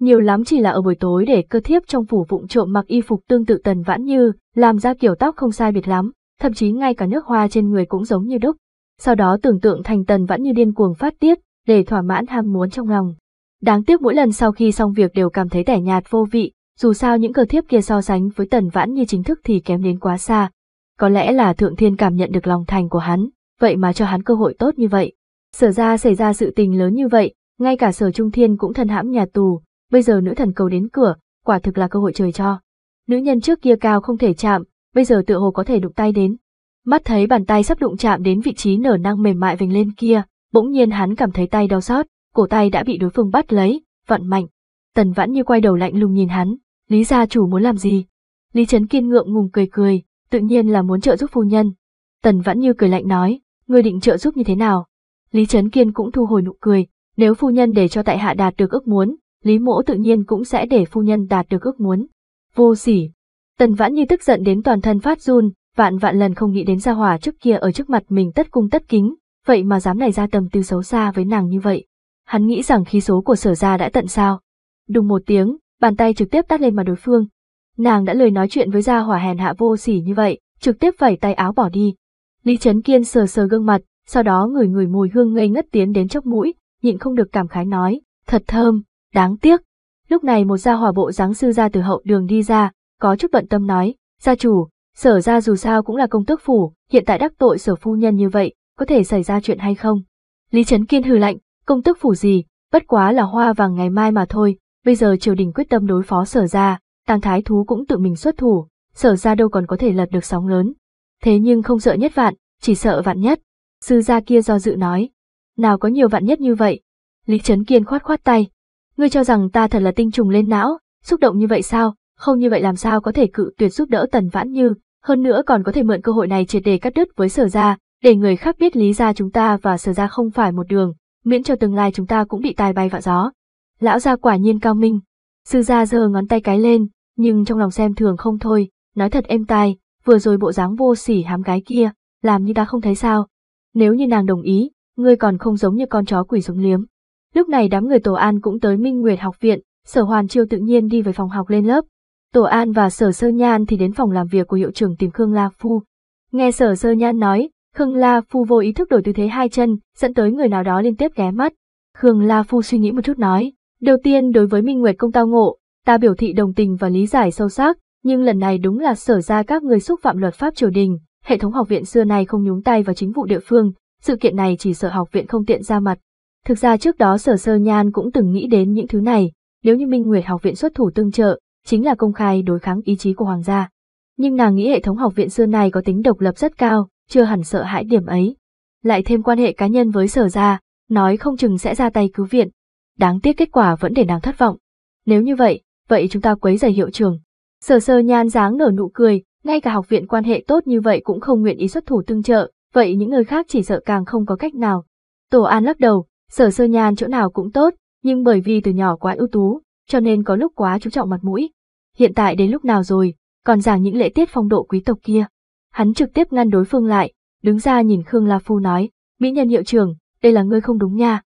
Nhiều lắm chỉ là ở buổi tối để cơ thiếp trong phủ vụng trộm mặc y phục tương tự Tần Vãn Như, làm ra kiểu tóc không sai biệt lắm, thậm chí ngay cả nước hoa trên người cũng giống như đúc sau đó tưởng tượng thành tần vẫn như điên cuồng phát tiết, để thỏa mãn ham muốn trong lòng. Đáng tiếc mỗi lần sau khi xong việc đều cảm thấy tẻ nhạt vô vị, dù sao những cờ thiếp kia so sánh với tần vãn như chính thức thì kém đến quá xa. Có lẽ là thượng thiên cảm nhận được lòng thành của hắn, vậy mà cho hắn cơ hội tốt như vậy. Sở ra xảy ra sự tình lớn như vậy, ngay cả sở trung thiên cũng thân hãm nhà tù, bây giờ nữ thần cầu đến cửa, quả thực là cơ hội trời cho. Nữ nhân trước kia cao không thể chạm, bây giờ tựa hồ có thể đụng tay đến. Mắt thấy bàn tay sắp đụng chạm đến vị trí nở năng mềm mại vành lên kia, bỗng nhiên hắn cảm thấy tay đau xót, cổ tay đã bị đối phương bắt lấy, vặn mạnh. Tần Vãn như quay đầu lạnh lùng nhìn hắn, Lý gia chủ muốn làm gì? Lý Trấn Kiên ngượng ngùng cười cười, tự nhiên là muốn trợ giúp phu nhân. Tần Vãn như cười lạnh nói, ngươi định trợ giúp như thế nào? Lý Trấn Kiên cũng thu hồi nụ cười, nếu phu nhân để cho tại hạ đạt được ước muốn, Lý Mỗ tự nhiên cũng sẽ để phu nhân đạt được ước muốn. Vô sỉ. Tần Vãn như tức giận đến toàn thân phát run, vạn vạn lần không nghĩ đến gia hỏa trước kia ở trước mặt mình tất cung tất kính, vậy mà dám này ra tầm tư xấu xa với nàng như vậy. Hắn nghĩ rằng khí số của sở gia đã tận sao. Đùng một tiếng, bàn tay trực tiếp tát lên mặt đối phương. Nàng đã lời nói chuyện với gia hỏa hèn hạ vô sỉ như vậy, trực tiếp vẩy tay áo bỏ đi. Lý Trấn Kiên sờ sờ gương mặt, sau đó ngửi ngửi mùi hương ngây ngất tiến đến chốc mũi, nhịn không được cảm khái nói, thật thơm, đáng tiếc. Lúc này một gia hỏa bộ dáng sư ra từ hậu đường đi ra, có chút bận tâm nói, gia chủ, Sở ra dù sao cũng là công tước phủ, hiện tại đắc tội sở phu nhân như vậy, có thể xảy ra chuyện hay không? Lý Trấn Kiên hừ lạnh, công tước phủ gì, bất quá là hoa vàng ngày mai mà thôi, bây giờ triều đình quyết tâm đối phó sở ra, tàng thái thú cũng tự mình xuất thủ, sở ra đâu còn có thể lật được sóng lớn. Thế nhưng không sợ nhất vạn, chỉ sợ vạn nhất. Sư gia kia do dự nói, nào có nhiều vạn nhất như vậy. Lý Trấn Kiên khoát khoát tay, ngươi cho rằng ta thật là tinh trùng lên não, xúc động như vậy sao, không như vậy làm sao có thể cự tuyệt giúp đỡ Tần Vãn Như, hơn nữa còn có thể mượn cơ hội này triệt đề cắt đứt với sở gia để người khác biết lý ra chúng ta và sở gia không phải một đường, miễn cho tương lai chúng ta cũng bị tai bay vạ gió. Lão gia quả nhiên cao minh, sư gia giơ ngón tay cái lên, nhưng trong lòng xem thường không thôi, nói thật êm tai, vừa rồi bộ dáng vô sỉ hám gái kia, làm như ta không thấy sao. Nếu như nàng đồng ý, ngươi còn không giống như con chó quỷ giống liếm. Lúc này đám người Tổ An cũng tới Minh Nguyệt học viện, Sở Hoàn Chiêu tự nhiên đi về phòng học lên lớp, Tổ An và Sở Sơ Nhan thì đến phòng làm việc của hiệu trưởng tìm Khương La Phu. Nghe Sở Sơ Nhan nói, Khương La Phu vô ý thức đổi tư thế hai chân, dẫn tới người nào đó liên tiếp ghé mắt. Khương La Phu suy nghĩ một chút nói, đầu tiên đối với Minh Nguyệt công tao ngộ, ta biểu thị đồng tình và lý giải sâu sắc, nhưng lần này đúng là sở ra các người xúc phạm luật pháp triều đình, hệ thống học viện xưa này không nhúng tay vào chính vụ địa phương, sự kiện này chỉ sợ học viện không tiện ra mặt. Thực ra trước đó sở sơ nhan cũng từng nghĩ đến những thứ này, nếu như Minh Nguyệt học viện xuất thủ tương trợ, chính là công khai đối kháng ý chí của hoàng gia. Nhưng nàng nghĩ hệ thống học viện xưa này có tính độc lập rất cao, chưa hẳn sợ hãi điểm ấy. Lại thêm quan hệ cá nhân với sở gia, nói không chừng sẽ ra tay cứu viện. Đáng tiếc kết quả vẫn để nàng thất vọng. Nếu như vậy, vậy chúng ta quấy giày hiệu trường. Sở sơ nhan dáng nở nụ cười, ngay cả học viện quan hệ tốt như vậy cũng không nguyện ý xuất thủ tương trợ, vậy những người khác chỉ sợ càng không có cách nào. Tổ An lắc đầu, sở sơ nhan chỗ nào cũng tốt, nhưng bởi vì từ nhỏ quá ưu tú, cho nên có lúc quá chú trọng mặt mũi. Hiện tại đến lúc nào rồi, còn giảng những lễ tiết phong độ quý tộc kia. Hắn trực tiếp ngăn đối phương lại, đứng ra nhìn Khương La Phu nói, Mỹ nhân hiệu trưởng, đây là ngươi không đúng nha.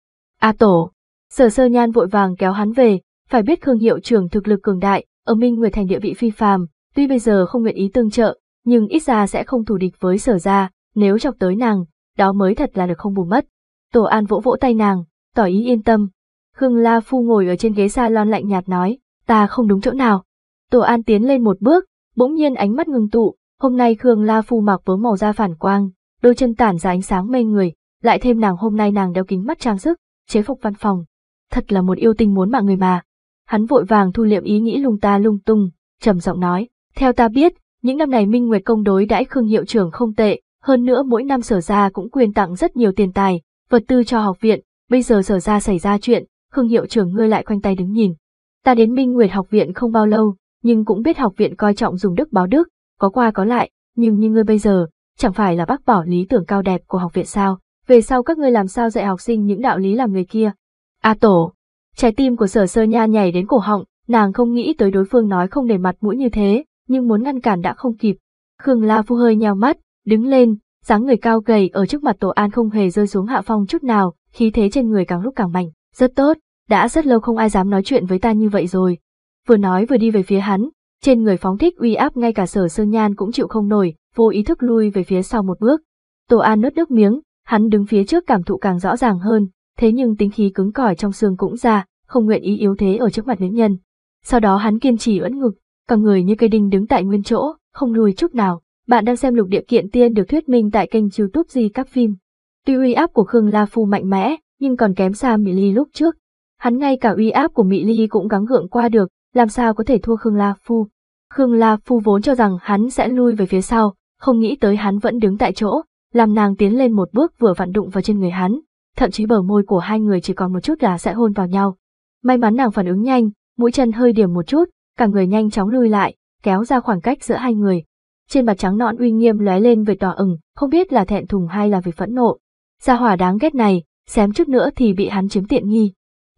A tổ, sở sơ nhan vội vàng kéo hắn về, phải biết Khương hiệu trưởng thực lực cường đại, ở Minh Nguyệt Thành địa vị phi phàm, tuy bây giờ không nguyện ý tương trợ, nhưng ít ra sẽ không thù địch với sở gia. nếu chọc tới nàng, đó mới thật là được không bù mất. Tổ An vỗ vỗ tay nàng, tỏ ý yên tâm, Khương La Phu ngồi ở trên ghế salon lạnh nhạt nói, ta không đúng chỗ nào. Tổ An tiến lên một bước, bỗng nhiên ánh mắt ngừng tụ, hôm nay Khương La Phu mặc vớ màu da phản quang, đôi chân tản ra ánh sáng mê người, lại thêm nàng hôm nay nàng đeo kính mắt trang sức, chế phục văn phòng. Thật là một yêu tinh muốn mạng người mà. Hắn vội vàng thu liệm ý nghĩ lung ta lung tung, trầm giọng nói, theo ta biết, những năm này Minh Nguyệt công đối đãi Khương hiệu trưởng không tệ, hơn nữa mỗi năm sở ra cũng quyền tặng rất nhiều tiền tài, vật tư cho học viện, bây giờ sở ra xảy ra chuyện, Khương hiệu trưởng ngươi lại quanh tay đứng nhìn. Ta đến Minh Nguyệt học viện không bao lâu, nhưng cũng biết học viện coi trọng dùng đức báo đức, có qua có lại, nhưng như ngươi bây giờ, chẳng phải là bác bỏ lý tưởng cao đẹp của học viện sao, về sau các ngươi làm sao dạy học sinh những đạo lý làm người kia. A tổ, trái tim của sở sơ nha nhảy đến cổ họng, nàng không nghĩ tới đối phương nói không để mặt mũi như thế, nhưng muốn ngăn cản đã không kịp. Khương La Phu hơi nheo mắt, đứng lên, dáng người cao gầy ở trước mặt Tổ An không hề rơi xuống hạ phong chút nào, khí thế trên người càng lúc càng mạnh, rất tốt, đã rất lâu không ai dám nói chuyện với ta như vậy rồi. Vừa nói vừa đi về phía hắn, trên người phóng thích uy áp ngay cả sở sơn nhan cũng chịu không nổi, vô ý thức lui về phía sau một bước. Tô An nứt nước miếng, hắn đứng phía trước cảm thụ càng rõ ràng hơn, thế nhưng tính khí cứng cỏi trong xương cũng ra, không nguyện ý yếu thế ở trước mặt nữ nhân. Sau đó hắn kiên trì ưỡn ngực, cả người như cây đinh đứng tại nguyên chỗ, không lùi chút nào. Bạn đang xem lục địa kiện tiên được thuyết minh tại kênh youtube Di Các Phim. Tuy uy áp của Khương La Phu mạnh mẽ, nhưng còn kém xa Mỹ Ly lúc trước, hắn ngay cả uy áp của Mỹ Ly cũng gắng gượng qua được, làm sao có thể thua Khương La Phu. Khương La Phu vốn cho rằng hắn sẽ lui về phía sau, không nghĩ tới hắn vẫn đứng tại chỗ, làm nàng tiến lên một bước vừa vặn đụng vào trên người hắn, thậm chí bờ môi của hai người chỉ còn một chút là sẽ hôn vào nhau. May mắn nàng phản ứng nhanh, mũi chân hơi điểm một chút, cả người nhanh chóng lui lại, kéo ra khoảng cách giữa hai người. Trên mặt trắng nõn uy nghiêm lóe lên vệt đỏ ửng, không biết là thẹn thùng hay là vì phẫn nộ. Gia hỏa đáng ghét này, xém chút nữa thì bị hắn chiếm tiện nghi.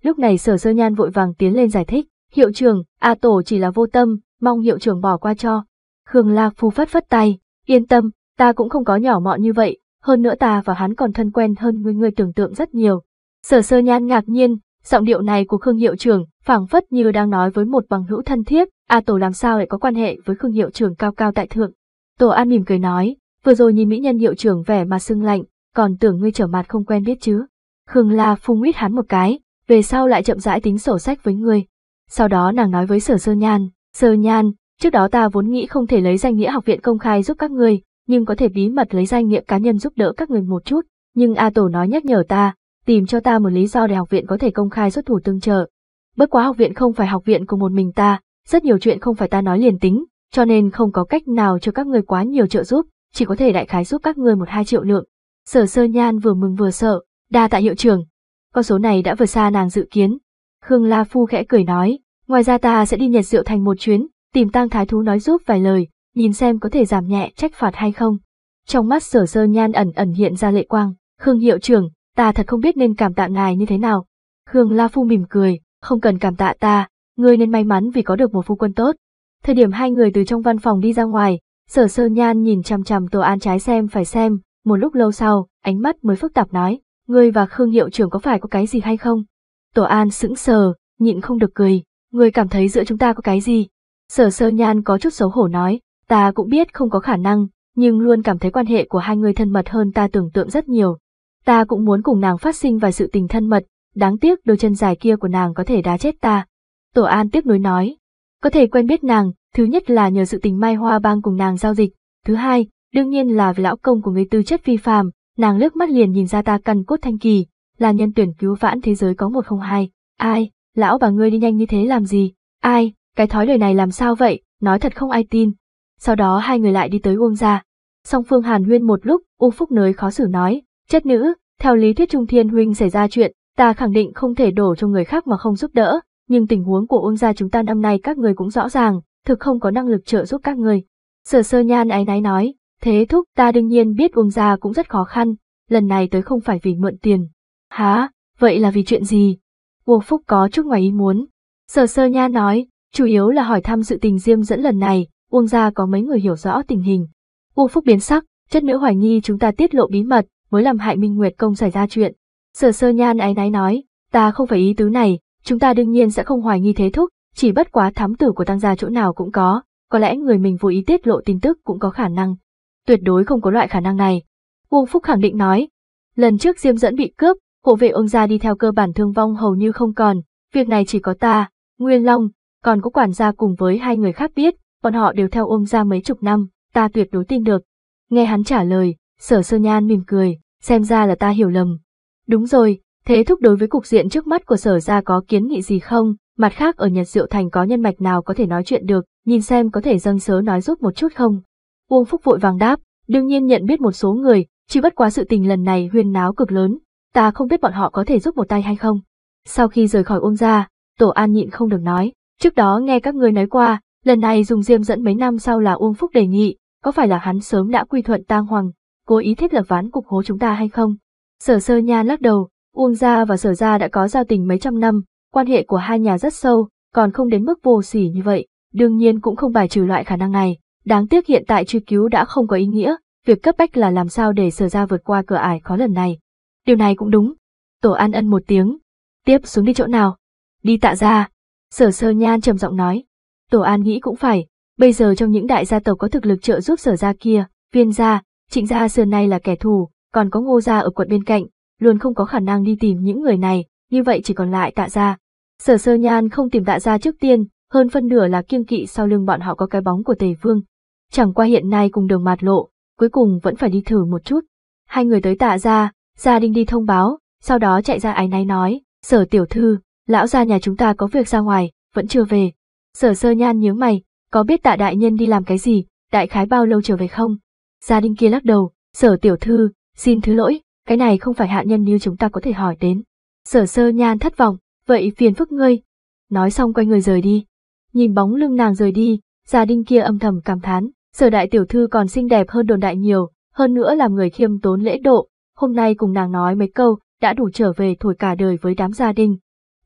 Lúc này sở sơ nhan vội vàng tiến lên giải thích, hiệu trưởng, A Tổ chỉ là vô tâm, mong hiệu trưởng bỏ qua cho. Khương Lạc Phu phất phất tay, yên tâm, ta cũng không có nhỏ mọn như vậy, hơn nữa ta và hắn còn thân quen hơn người người tưởng tượng rất nhiều. Sở sơ nhan ngạc nhiên, giọng điệu này của Khương hiệu trưởng phảng phất như đang nói với một bằng hữu thân thiết, A Tổ làm sao lại có quan hệ với Khương hiệu trưởng cao cao tại thượng. Tổ An mỉm cười nói, vừa rồi nhìn mỹ nhân hiệu trưởng vẻ mà sưng lạnh, còn tưởng ngươi trở mặt không quen biết chứ. Khương La Phu nguyết hắn một cái, về sau lại chậm rãi tính sổ sách với ngươi. Sau đó nàng nói với sở sơ nhan, sơ nhan, trước đó ta vốn nghĩ không thể lấy danh nghĩa học viện công khai giúp các ngươi, nhưng có thể bí mật lấy danh nghĩa cá nhân giúp đỡ các người một chút, nhưng A Tổ nói nhắc nhở ta, tìm cho ta một lý do để học viện có thể công khai xuất thủ tương trợ. Bất quá học viện không phải học viện của một mình ta, rất nhiều chuyện không phải ta nói liền tính, cho nên không có cách nào cho các người quá nhiều trợ giúp, chỉ có thể đại khái giúp các người một hai triệu lượng. Sở sơ nhan vừa mừng vừa sợ, đa tại hiệu trưởng, con số này đã vượt xa nàng dự kiến. Khương La Phu khẽ cười nói, ngoài ra ta sẽ đi nhật rượu thành một chuyến, tìm tăng thái thú nói giúp vài lời, nhìn xem có thể giảm nhẹ trách phạt hay không. Trong mắt sở sơ nhan ẩn ẩn hiện ra lệ quang, Khương hiệu trưởng, ta thật không biết nên cảm tạ ngài như thế nào. Khương La Phu mỉm cười, không cần cảm tạ ta, ngươi nên may mắn vì có được một phu quân tốt. Thời điểm hai người từ trong văn phòng đi ra ngoài, sở sơ nhan nhìn chằm chằm Tô An trái xem phải xem, một lúc lâu sau, ánh mắt mới phức tạp nói ngươi và Khương hiệu trưởng có phải có cái gì hay không? Tổ An sững sờ, nhịn không được cười, ngươi cảm thấy giữa chúng ta có cái gì? Sở sơ nhan có chút xấu hổ nói, ta cũng biết không có khả năng, nhưng luôn cảm thấy quan hệ của hai người thân mật hơn ta tưởng tượng rất nhiều. Ta cũng muốn cùng nàng phát sinh vài sự tình thân mật, đáng tiếc đôi chân dài kia của nàng có thể đá chết ta. Tổ An tiếc nuối nói, có thể quen biết nàng, thứ nhất là nhờ sự tình mai hoa bang cùng nàng giao dịch, thứ hai, đương nhiên là lão công của người tư chất vi phàm, nàng lướt mắt liền nhìn ra ta căn cốt thanh kỳ, là nhân tuyển cứu vãn thế giới có một không hai. Ai, lão bà ngươi đi nhanh như thế làm gì? Ai, cái thói đời này làm sao vậy? Nói thật không ai tin. Sau đó hai người lại đi tới Uông gia. Song Phương Hàn Huyên một lúc, U Phúc Nới khó xử nói, chất nữ, theo lý thuyết Trung Thiên Huynh xảy ra chuyện, ta khẳng định không thể đổ cho người khác mà không giúp đỡ, nhưng tình huống của Uông gia chúng ta năm nay các người cũng rõ ràng, thực không có năng lực trợ giúp các người. Sở sơ nhan ái náy nói, Thế thúc ta đương nhiên biết uông gia cũng rất khó khăn, lần này tới không phải vì mượn tiền. Há, vậy là vì chuyện gì? Uông Phúc có chút ngoài ý muốn. Sở sơ nha nói, chủ yếu là hỏi thăm sự tình riêng dẫn lần này, uông gia có mấy người hiểu rõ tình hình. Uông Phúc biến sắc, chất nữ hoài nghi chúng ta tiết lộ bí mật, mới làm hại Minh Nguyệt Công xảy ra chuyện. Sở sơ nhan ái náy nói, ta không phải ý tứ này, chúng ta đương nhiên sẽ không hoài nghi thế thúc, chỉ bất quá thám tử của tăng gia chỗ nào cũng có, có lẽ người mình vô ý tiết lộ tin tức cũng có khả năng tuyệt đối không có loại khả năng này. Uông Phúc khẳng định nói, lần trước Diêm dẫn bị cướp, hộ vệ ông gia đi theo cơ bản thương vong hầu như không còn, việc này chỉ có ta, Nguyên Long, còn có quản gia cùng với hai người khác biết, bọn họ đều theo ông gia mấy chục năm, ta tuyệt đối tin được. Nghe hắn trả lời, sở sơ nhan mỉm cười, xem ra là ta hiểu lầm. Đúng rồi, thế thúc đối với cục diện trước mắt của sở gia có kiến nghị gì không, mặt khác ở Nhật Diệu Thành có nhân mạch nào có thể nói chuyện được, nhìn xem có thể dâng sớ nói giúp một chút không. Uông Phúc vội vàng đáp, đương nhiên nhận biết một số người, chỉ bất quá sự tình lần này huyên náo cực lớn, ta không biết bọn họ có thể giúp một tay hay không. Sau khi rời khỏi Uông gia, Tổ An nhịn không được nói, trước đó nghe các ngươi nói qua, lần này dùng diêm dẫn mấy năm sau là Uông Phúc đề nghị, có phải là hắn sớm đã quy thuận Tang Hoàng, cố ý thiết lập ván cục hố chúng ta hay không? Sở Sơ Nha lắc đầu, Uông gia và Sở gia đã có giao tình mấy trăm năm, quan hệ của hai nhà rất sâu, còn không đến mức vô sỉ như vậy, đương nhiên cũng không bài trừ loại khả năng này. Đáng tiếc hiện tại truy cứu đã không có ý nghĩa, việc cấp bách là làm sao để sở ra vượt qua cửa ải khó lần này. Điều này cũng đúng. Tổ an ân một tiếng. Tiếp xuống đi chỗ nào? Đi tạ ra. Sở sơ nhan trầm giọng nói. Tổ an nghĩ cũng phải, bây giờ trong những đại gia tộc có thực lực trợ giúp sở ra kia, viên gia, trịnh gia xưa nay là kẻ thù, còn có ngô gia ở quận bên cạnh, luôn không có khả năng đi tìm những người này, như vậy chỉ còn lại tạ gia. Sở sơ nhan không tìm tạ gia trước tiên, hơn phân nửa là kiêng kỵ sau lưng bọn họ có cái bóng của tề vương, chẳng qua hiện nay cùng đường mạt lộ, cuối cùng vẫn phải đi thử một chút. Hai người tới tạ ra, gia đình đi thông báo, sau đó chạy ra ái náy nói, sở tiểu thư, lão gia nhà chúng ta có việc ra ngoài, vẫn chưa về. Sở sơ nhan nhớ mày, có biết tạ đại nhân đi làm cái gì, đại khái bao lâu trở về không? Gia đình kia lắc đầu, sở tiểu thư, xin thứ lỗi, cái này không phải hạ nhân như chúng ta có thể hỏi đến. Sở sơ nhan thất vọng, vậy phiền phức ngươi. Nói xong quay người rời đi. Nhìn bóng lưng nàng rời đi, gia đình kia âm thầm cảm thán, Sở đại tiểu thư còn xinh đẹp hơn đồn đại nhiều, hơn nữa làm người khiêm tốn lễ độ, hôm nay cùng nàng nói mấy câu, đã đủ trở về thổi cả đời với đám gia đình.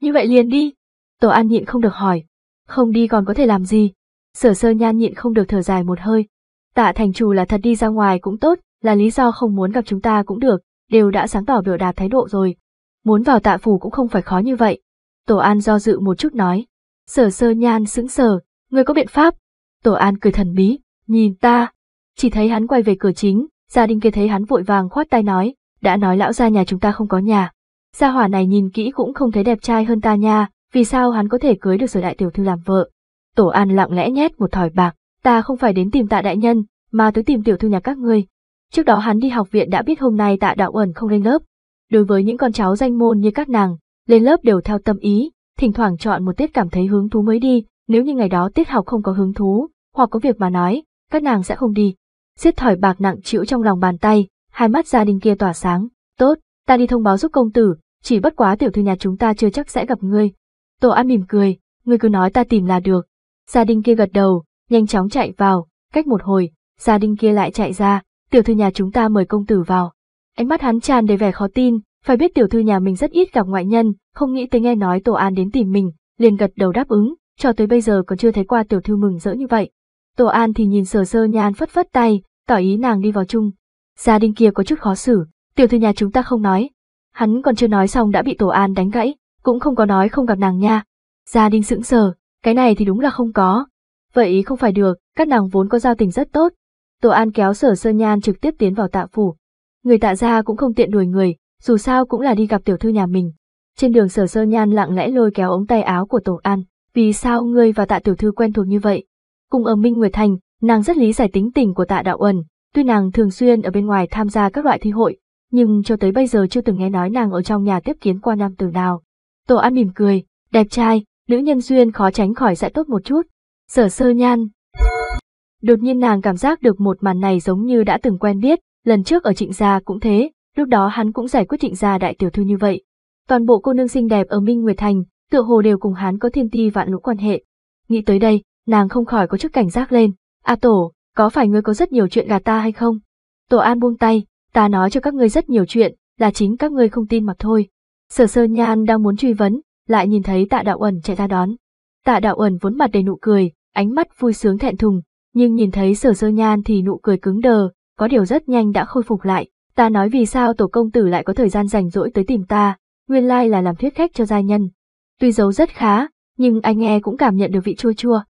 Như vậy liền đi. Tổ An nhịn không được hỏi. Không đi còn có thể làm gì? Sở sơ nhan nhịn không được thở dài một hơi. Tạ thành chủ là thật đi ra ngoài cũng tốt, là lý do không muốn gặp chúng ta cũng được, đều đã sáng tỏ biểu đạt thái độ rồi. Muốn vào tạ phủ cũng không phải khó như vậy. Tổ An do dự một chút nói. Sở sơ nhan sững sờ, người có biện pháp. Tổ An cười thần bí nhìn ta, chỉ thấy hắn quay về cửa chính, gia đình kia thấy hắn vội vàng khoát tay nói, đã nói lão gia nhà chúng ta không có nhà. Gia hỏa này nhìn kỹ cũng không thấy đẹp trai hơn ta nha, vì sao hắn có thể cưới được sở đại tiểu thư làm vợ. Tổ An lặng lẽ nhét một thỏi bạc, ta không phải đến tìm tạ đại nhân, mà tới tìm tiểu thư nhà các ngươi. Trước đó hắn đi học viện đã biết hôm nay tạ đạo ẩn không lên lớp. Đối với những con cháu danh môn như các nàng, lên lớp đều theo tâm ý, thỉnh thoảng chọn một tiết cảm thấy hứng thú mới đi, nếu như ngày đó tiết học không có hứng thú, hoặc có việc mà nói, các nàng sẽ không đi. Xiết thỏi bạc nặng chịu trong lòng bàn tay, hai mắt gia đình kia tỏa sáng, tốt, ta đi thông báo giúp công tử, chỉ bất quá tiểu thư nhà chúng ta chưa chắc sẽ gặp ngươi. Tổ An mỉm cười, ngươi cứ nói ta tìm là được. Gia đình kia gật đầu, nhanh chóng chạy vào, cách một hồi, gia đình kia lại chạy ra, tiểu thư nhà chúng ta mời công tử vào. Ánh mắt hắn tràn đầy vẻ khó tin, phải biết tiểu thư nhà mình rất ít gặp ngoại nhân, không nghĩ tới nghe nói Tổ An đến tìm mình, liền gật đầu đáp ứng, cho tới bây giờ còn chưa thấy qua tiểu thư mừng rỡ như vậy. Tô An thì nhìn sờ sơ nhan phất phất tay, tỏ ý nàng đi vào chung. Gia đình kia có chút khó xử, tiểu thư nhà chúng ta không nói. Hắn còn chưa nói xong đã bị Tổ An đánh gãy, cũng không có nói không gặp nàng nha. Gia đình sững sờ, cái này thì đúng là không có. Vậy không phải được, các nàng vốn có giao tình rất tốt. Tổ An kéo sở sơ nhan trực tiếp tiến vào tạ phủ. Người tạ gia cũng không tiện đuổi người, dù sao cũng là đi gặp tiểu thư nhà mình. Trên đường sở sơ nhan lặng lẽ lôi kéo ống tay áo của Tổ An. Vì sao ngươi và tạ tiểu thư quen thuộc như vậy? Cùng ở Minh Nguyệt Thành, nàng rất lý giải tính tình của tạ đạo ẩn, tuy nàng thường xuyên ở bên ngoài tham gia các loại thi hội, nhưng cho tới bây giờ chưa từng nghe nói nàng ở trong nhà tiếp kiến qua nam tử nào. Tổ An mỉm cười, đẹp trai, nữ nhân duyên khó tránh khỏi sẽ tốt một chút. Sở sơ nhan. Đột nhiên nàng cảm giác được một màn này giống như đã từng quen biết, lần trước ở trịnh gia cũng thế, lúc đó hắn cũng giải quyết trịnh gia đại tiểu thư như vậy. Toàn bộ cô nương xinh đẹp ở Minh Nguyệt Thành, tựa hồ đều cùng hắn có thiên thi vạn lũ quan hệ. Nghĩ tới đây, nàng không khỏi có chút cảnh giác lên. A à, tổ, có phải ngươi có rất nhiều chuyện gạt ta hay không? Tổ an buông tay, ta nói cho các ngươi rất nhiều chuyện, là chính các ngươi không tin mà thôi. Sở sơ nhan đang muốn truy vấn, lại nhìn thấy tạ đạo ẩn chạy ra đón. Tạ đạo ẩn vốn mặt đầy nụ cười, ánh mắt vui sướng thẹn thùng, nhưng nhìn thấy sở sơ nhan thì nụ cười cứng đờ, có điều rất nhanh đã khôi phục lại. Ta nói vì sao tổ công tử lại có thời gian rảnh rỗi tới tìm ta, nguyên lai like là làm thuyết khách cho gia nhân. Tuy giấu rất khá, nhưng anh nghe cũng cảm nhận được vị chua chua.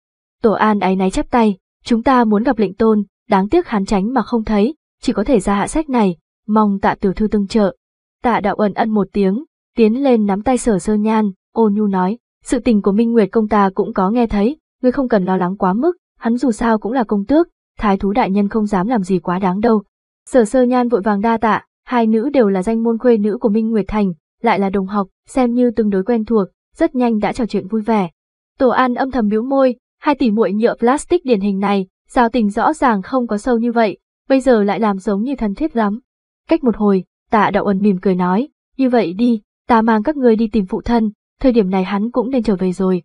Tổ An áy náy chắp tay, chúng ta muốn gặp lệnh tôn, đáng tiếc hán tránh mà không thấy, chỉ có thể ra hạ sách này, mong tạ tiểu thư tương trợ. Tạ đạo ẩn ân một tiếng, tiến lên nắm tay sở sơ nhan, ô nhu nói, sự tình của Minh Nguyệt công ta cũng có nghe thấy, ngươi không cần lo lắng quá mức, hắn dù sao cũng là công tước, thái thú đại nhân không dám làm gì quá đáng đâu. Sở sơ nhan vội vàng đa tạ, hai nữ đều là danh môn khuê nữ của Minh Nguyệt Thành, lại là đồng học, xem như tương đối quen thuộc, rất nhanh đã trò chuyện vui vẻ. Tổ An âm thầm bĩu môi, Hai tỷ muội nhựa plastic điển hình này, giao tình rõ ràng không có sâu như vậy, bây giờ lại làm giống như thân thiết lắm. Cách một hồi, tạ đạo ẩn mỉm cười nói, như vậy đi, ta mang các ngươi đi tìm phụ thân, thời điểm này hắn cũng nên trở về rồi.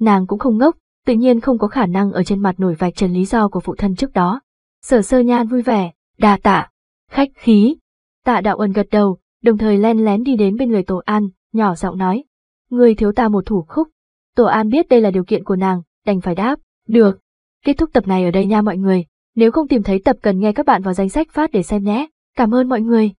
Nàng cũng không ngốc, tự nhiên không có khả năng ở trên mặt nổi vạch trần lý do của phụ thân trước đó. Sở sơ nhan vui vẻ, đa tạ, khách khí. Tạ đạo ẩn gật đầu, đồng thời len lén đi đến bên người Tổ An, nhỏ giọng nói. Người thiếu ta một thủ khúc. Tổ An biết đây là điều kiện của nàng, đành phải đáp, được. Kết thúc tập này ở đây nha mọi người, nếu không tìm thấy tập cần nghe các bạn vào danh sách phát để xem nhé. Cảm ơn mọi người.